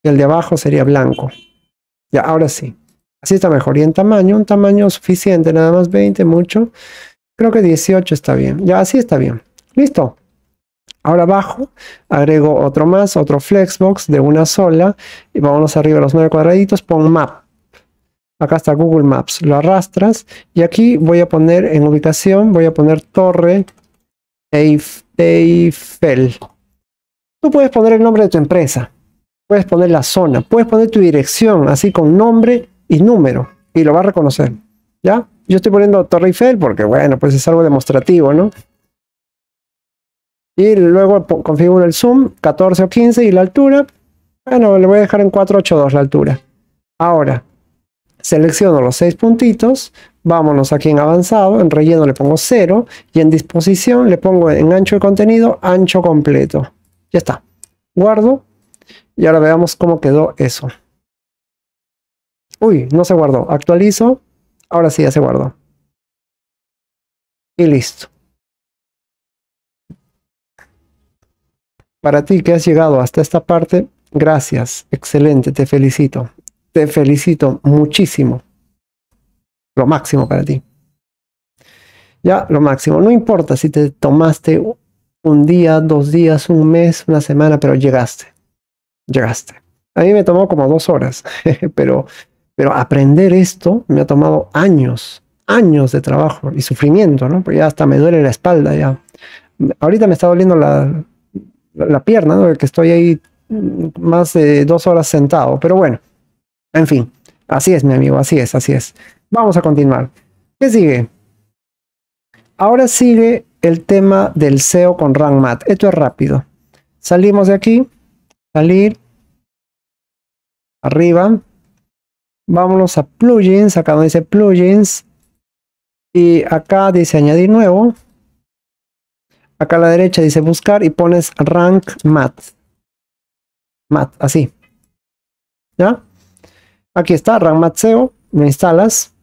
Speaker 1: y el de abajo sería blanco. Ya, ahora sí. Así está mejor. Y en tamaño, un tamaño suficiente, nada más 20, mucho. Creo que 18 está bien. Ya así está bien. Listo. Ahora abajo agrego otro más, otro flexbox de una sola. Y vámonos arriba a los nueve cuadraditos. Pon map. Acá está Google Maps. Lo arrastras. Y aquí voy a poner en ubicación, voy a poner torre Eiffel. Tú puedes poner el nombre de tu empresa. Puedes poner la zona. Puedes poner tu dirección así con nombre y número. Y lo va a reconocer. ¿Ya? Yo estoy poniendo Torre Eiffel porque, bueno, pues es algo demostrativo, ¿no? Y luego configuro el zoom, 14 o 15 y la altura. Bueno, le voy a dejar en 482 la altura. Ahora, selecciono los seis puntitos, vámonos aquí en avanzado, en relleno le pongo 0 y en disposición le pongo en ancho de contenido, ancho completo. Ya está. Guardo
Speaker 2: y ahora veamos cómo quedó eso. Uy, no se guardó. Actualizo Ahora sí, ya se guardó. Y listo. Para ti que has llegado hasta esta
Speaker 1: parte, gracias, excelente, te felicito. Te felicito muchísimo. Lo máximo para ti. Ya, lo máximo. No importa si te tomaste un día, dos días, un mes, una semana, pero llegaste. Llegaste. A mí me tomó como dos horas, *laughs* pero pero aprender esto me ha tomado años, años de trabajo y sufrimiento, ¿no? Porque ya hasta me duele la espalda, ya. Ahorita me está doliendo la, pierna, ¿no? Que estoy ahí más de dos horas sentado, pero bueno, en fin, así es, mi amigo, así es, así es. Vamos a continuar. ¿Qué sigue? Ahora sigue el tema del SEO con Rangmat. Esto es rápido. Salimos de aquí,
Speaker 2: salir, arriba, Vámonos a plugins, acá donde dice plugins. Y acá dice añadir nuevo. Acá a la derecha dice buscar y pones rank mat. Mat, así. ¿Ya? Aquí está, rank mat SEO. Lo instalas.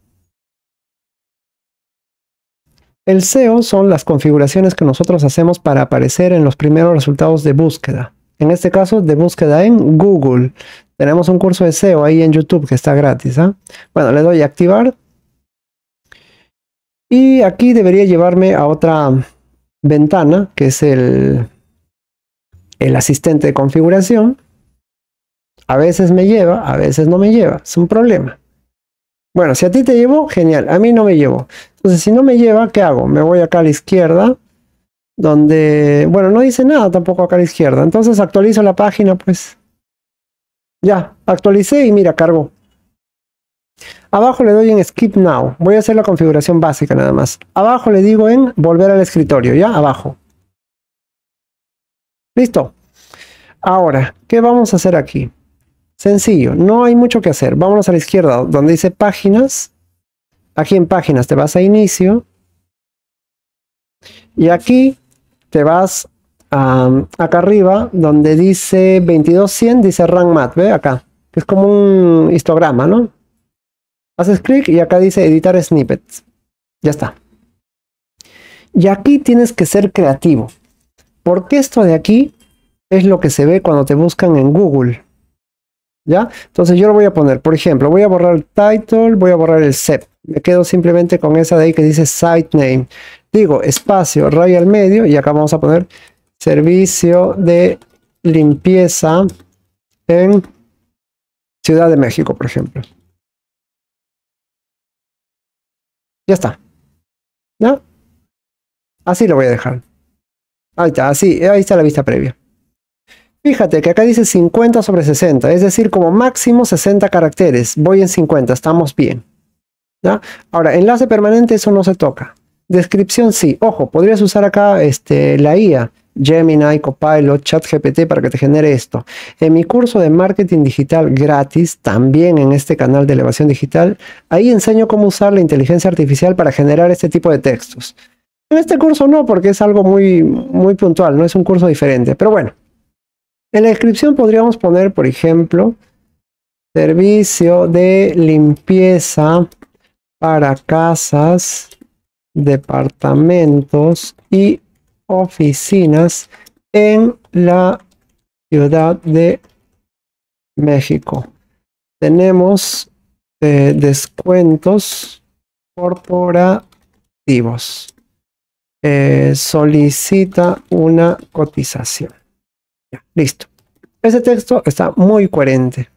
Speaker 2: El SEO son las
Speaker 1: configuraciones que nosotros hacemos para aparecer en los primeros resultados de búsqueda. En este caso, de búsqueda en Google. Tenemos un curso de SEO ahí en YouTube que está gratis. ¿ah? Bueno, le doy a activar. Y aquí debería llevarme a otra ventana, que es el, el asistente de configuración. A veces me lleva, a veces no me lleva. Es un problema. Bueno, si a ti te llevo, genial. A mí no me llevo. Entonces, si no me lleva, ¿qué hago? Me voy acá a la izquierda, donde, bueno, no dice nada tampoco acá a la izquierda. Entonces actualizo la página, pues. Ya, actualicé y mira, cargo. Abajo le doy en Skip Now. Voy a hacer la configuración básica nada más. Abajo le digo en Volver al escritorio, ¿ya? Abajo. Listo. Ahora, ¿qué vamos a hacer aquí? Sencillo, no hay mucho que hacer. Vámonos a la izquierda, donde dice Páginas. Aquí en Páginas te vas a Inicio. Y aquí te vas acá arriba, donde dice 22100, dice rank mat, ¿ve? Acá, es como un histograma, ¿no? Haces clic y acá dice editar snippets. Ya está. Y aquí tienes que ser creativo, porque esto de aquí es lo que se ve cuando te buscan en Google. ¿Ya? Entonces yo lo voy a poner, por ejemplo, voy a borrar el title, voy a borrar el set. Me quedo simplemente con esa de ahí que dice site name. Digo, espacio, rayo al medio y acá vamos a poner servicio de limpieza
Speaker 2: en Ciudad de México, por ejemplo. Ya está. no Así lo voy a dejar. Ahí está, así, ahí está la vista previa. Fíjate que acá dice
Speaker 1: 50 sobre 60, es decir, como máximo 60 caracteres. Voy en 50, estamos bien. ¿Ya? Ahora, enlace permanente, eso no se toca. Descripción sí. Ojo, podrías usar acá este, la IA. Gemini, Copilot, ChatGPT para que te genere esto. En mi curso de marketing digital gratis, también en este canal de elevación digital, ahí enseño cómo usar la inteligencia artificial para generar este tipo de textos. En este curso no, porque es algo muy, muy puntual, no es un curso diferente. Pero bueno, en la descripción podríamos poner, por ejemplo, servicio de limpieza para casas, departamentos y oficinas en la Ciudad de México. Tenemos eh, descuentos corporativos. Eh, solicita una cotización. listo. Ese texto está muy coherente.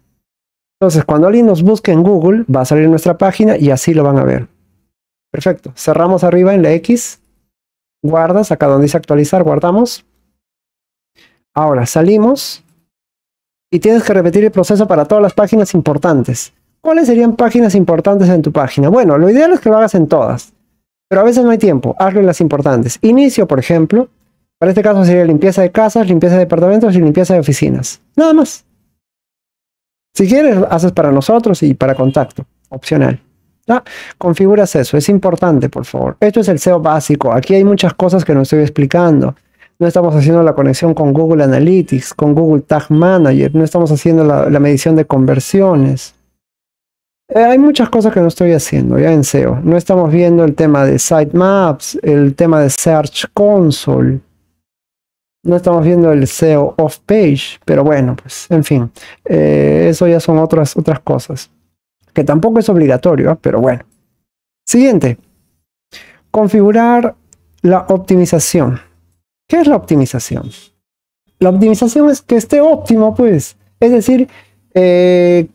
Speaker 1: Entonces, cuando alguien nos busque en Google, va a salir nuestra página y así lo van a ver. Perfecto. Cerramos arriba en la X guardas, acá donde dice actualizar, guardamos. Ahora salimos y tienes que repetir el proceso para todas las páginas importantes. ¿Cuáles serían páginas importantes en tu página? Bueno, lo ideal es que lo hagas en todas, pero a veces no hay tiempo, hazlo las importantes. Inicio, por ejemplo, para este caso sería limpieza de casas, limpieza de departamentos y limpieza de oficinas. Nada más. Si quieres, haces para nosotros y para contacto, opcional. Ah, configuras eso, es importante, por favor. Esto es el SEO básico. Aquí hay muchas cosas que no estoy explicando. No estamos haciendo la conexión con Google Analytics, con Google Tag Manager, no estamos haciendo la, medición de conversiones. Eh, hay muchas cosas que no estoy haciendo ya en SEO. No estamos viendo el tema de sitemaps, el tema de Search Console. No estamos viendo el SEO off-page, pero bueno, pues en fin, eh, eso ya son otras, otras cosas que tampoco es obligatorio, ¿eh? pero bueno. Siguiente, configurar la optimización. ¿Qué es la optimización? La optimización es que esté óptimo, pues. Es decir, eh,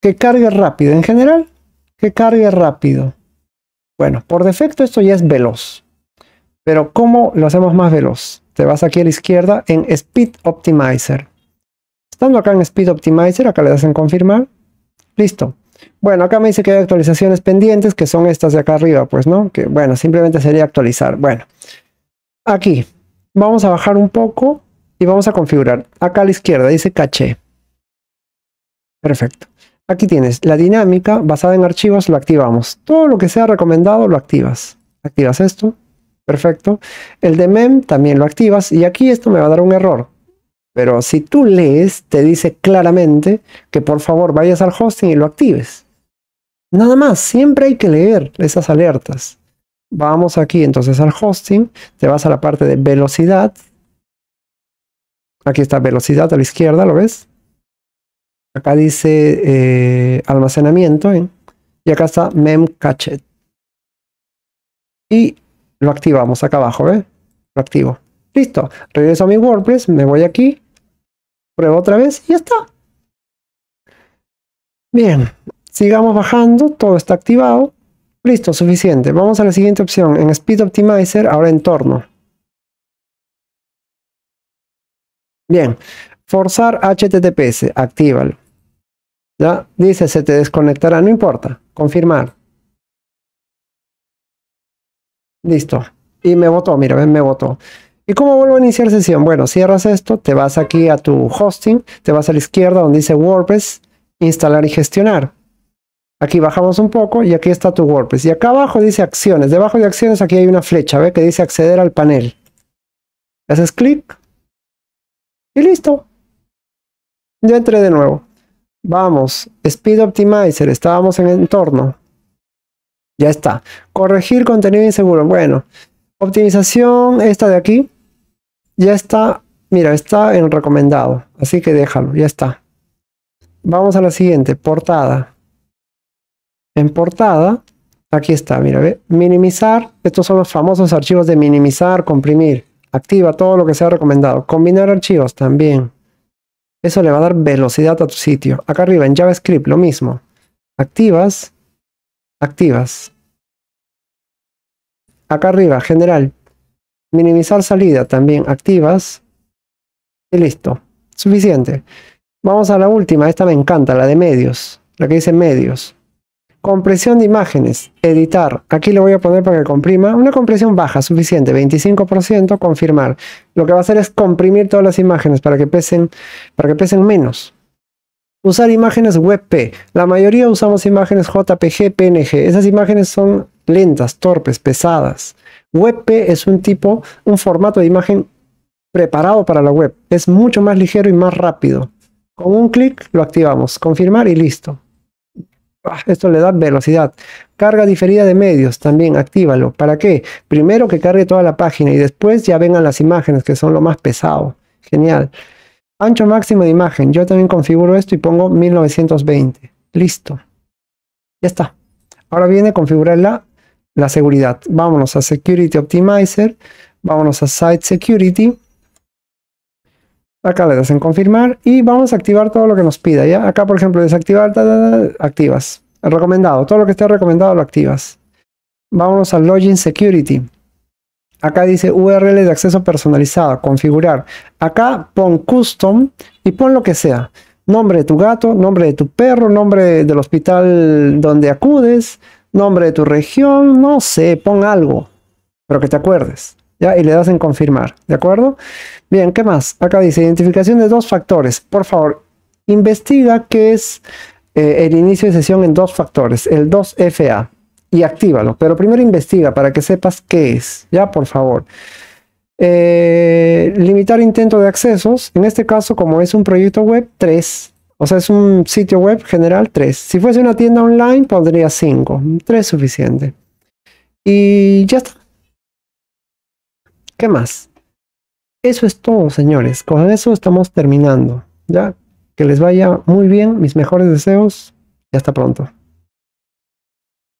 Speaker 1: que cargue rápido. En general, que cargue rápido. Bueno, por defecto esto ya es veloz. Pero ¿cómo lo hacemos más veloz? Te vas aquí a la izquierda en Speed Optimizer. Estando acá en Speed Optimizer, acá le das en confirmar. Listo. Bueno, acá me dice que hay actualizaciones pendientes, que son estas de acá arriba, pues, ¿no? Que bueno, simplemente sería actualizar. Bueno, aquí vamos a bajar un poco y vamos a configurar. Acá a la izquierda dice caché. Perfecto. Aquí tienes la dinámica basada en archivos, lo activamos. Todo lo que sea recomendado lo activas. Activas esto, perfecto. El de mem también lo activas y aquí esto me va a dar un error. Pero si tú lees, te dice claramente que por favor vayas al hosting y lo actives. Nada más, siempre hay que leer esas alertas. Vamos aquí entonces al hosting, te vas a la parte de velocidad. Aquí está velocidad a la izquierda, ¿lo ves? Acá dice eh, almacenamiento ¿eh? y acá está memcachet. Y lo activamos acá abajo,
Speaker 2: eh Lo activo. Listo, regreso a mi WordPress, me voy aquí, pruebo otra vez y ya está. Bien, sigamos bajando, todo está activado. Listo, suficiente. Vamos a la siguiente opción, en Speed Optimizer, ahora entorno. Bien, forzar HTTPS, actívalo. ¿Ya? Dice, se te desconectará, no importa, confirmar. Listo. Y me votó, mira, ven, me votó. ¿Y cómo vuelvo a iniciar sesión? Bueno, cierras esto, te vas aquí a tu hosting,
Speaker 1: te vas a la izquierda donde dice WordPress, instalar y gestionar. Aquí bajamos un poco y aquí está tu WordPress. Y acá abajo dice acciones. Debajo de acciones aquí hay una flecha, ¿ve? Que dice acceder al
Speaker 2: panel. Haces clic y listo. Yo entré de nuevo. Vamos, Speed Optimizer, estábamos en el entorno.
Speaker 1: Ya está. Corregir contenido inseguro. Bueno, Optimización, esta de aquí, ya está, mira, está en recomendado, así que déjalo, ya está. Vamos a la siguiente, portada. En portada, aquí está, mira, ¿ve? minimizar, estos son los famosos archivos de minimizar, comprimir, activa todo lo que sea recomendado, combinar archivos también. Eso le va a dar velocidad a tu sitio. Acá arriba en JavaScript lo mismo. Activas,
Speaker 2: activas. Acá arriba, general. Minimizar salida también, activas. Y listo. Suficiente.
Speaker 1: Vamos a la última, esta me encanta, la de medios. La que dice medios. Compresión de imágenes, editar. Aquí lo voy a poner para que comprima. Una compresión baja, suficiente, 25%, confirmar. Lo que va a hacer es comprimir todas las imágenes para que pesen, para que pesen menos. Usar imágenes WebP. La mayoría usamos imágenes JPG, PNG. Esas imágenes son lentas, torpes, pesadas. WebP es un tipo, un formato de imagen preparado para la web. Es mucho más ligero y más rápido. Con un clic lo activamos, confirmar y listo. Ah, esto le da velocidad. Carga diferida de medios, también actívalo. ¿Para qué? Primero que cargue toda la página y después ya vengan las imágenes, que son lo más pesado. Genial. Ancho máximo de imagen. Yo también configuro esto y pongo 1920. Listo. Ya está. Ahora viene configurar la la seguridad. Vámonos a Security Optimizer, vámonos a Site Security. Acá le das confirmar y vamos a activar todo lo que nos pida. ¿ya? Acá, por ejemplo, desactivar, activas. recomendado, todo lo que esté recomendado lo activas. Vámonos a Login Security. Acá dice URL de acceso personalizado, configurar. Acá pon custom y pon lo que sea. Nombre de tu gato, nombre de tu perro, nombre del hospital donde acudes, nombre de tu región, no sé, pon algo, pero que te acuerdes. ¿Ya? Y le das en confirmar, ¿de acuerdo? Bien, ¿qué más? Acá dice identificación de dos factores. Por favor, investiga qué es eh, el inicio de sesión en dos factores, el 2FA, y actívalo. Pero primero investiga para que sepas qué es, ¿ya? Por favor. Eh, limitar intento de accesos. En este caso, como es un proyecto web, 3. O sea, es un sitio web general 3. Si fuese una tienda online, pondría 5. 3 es suficiente. Y ya está. ¿Qué más? Eso es todo, señores. Con eso estamos terminando. Ya,
Speaker 2: que les vaya muy bien. Mis mejores deseos. Y hasta pronto.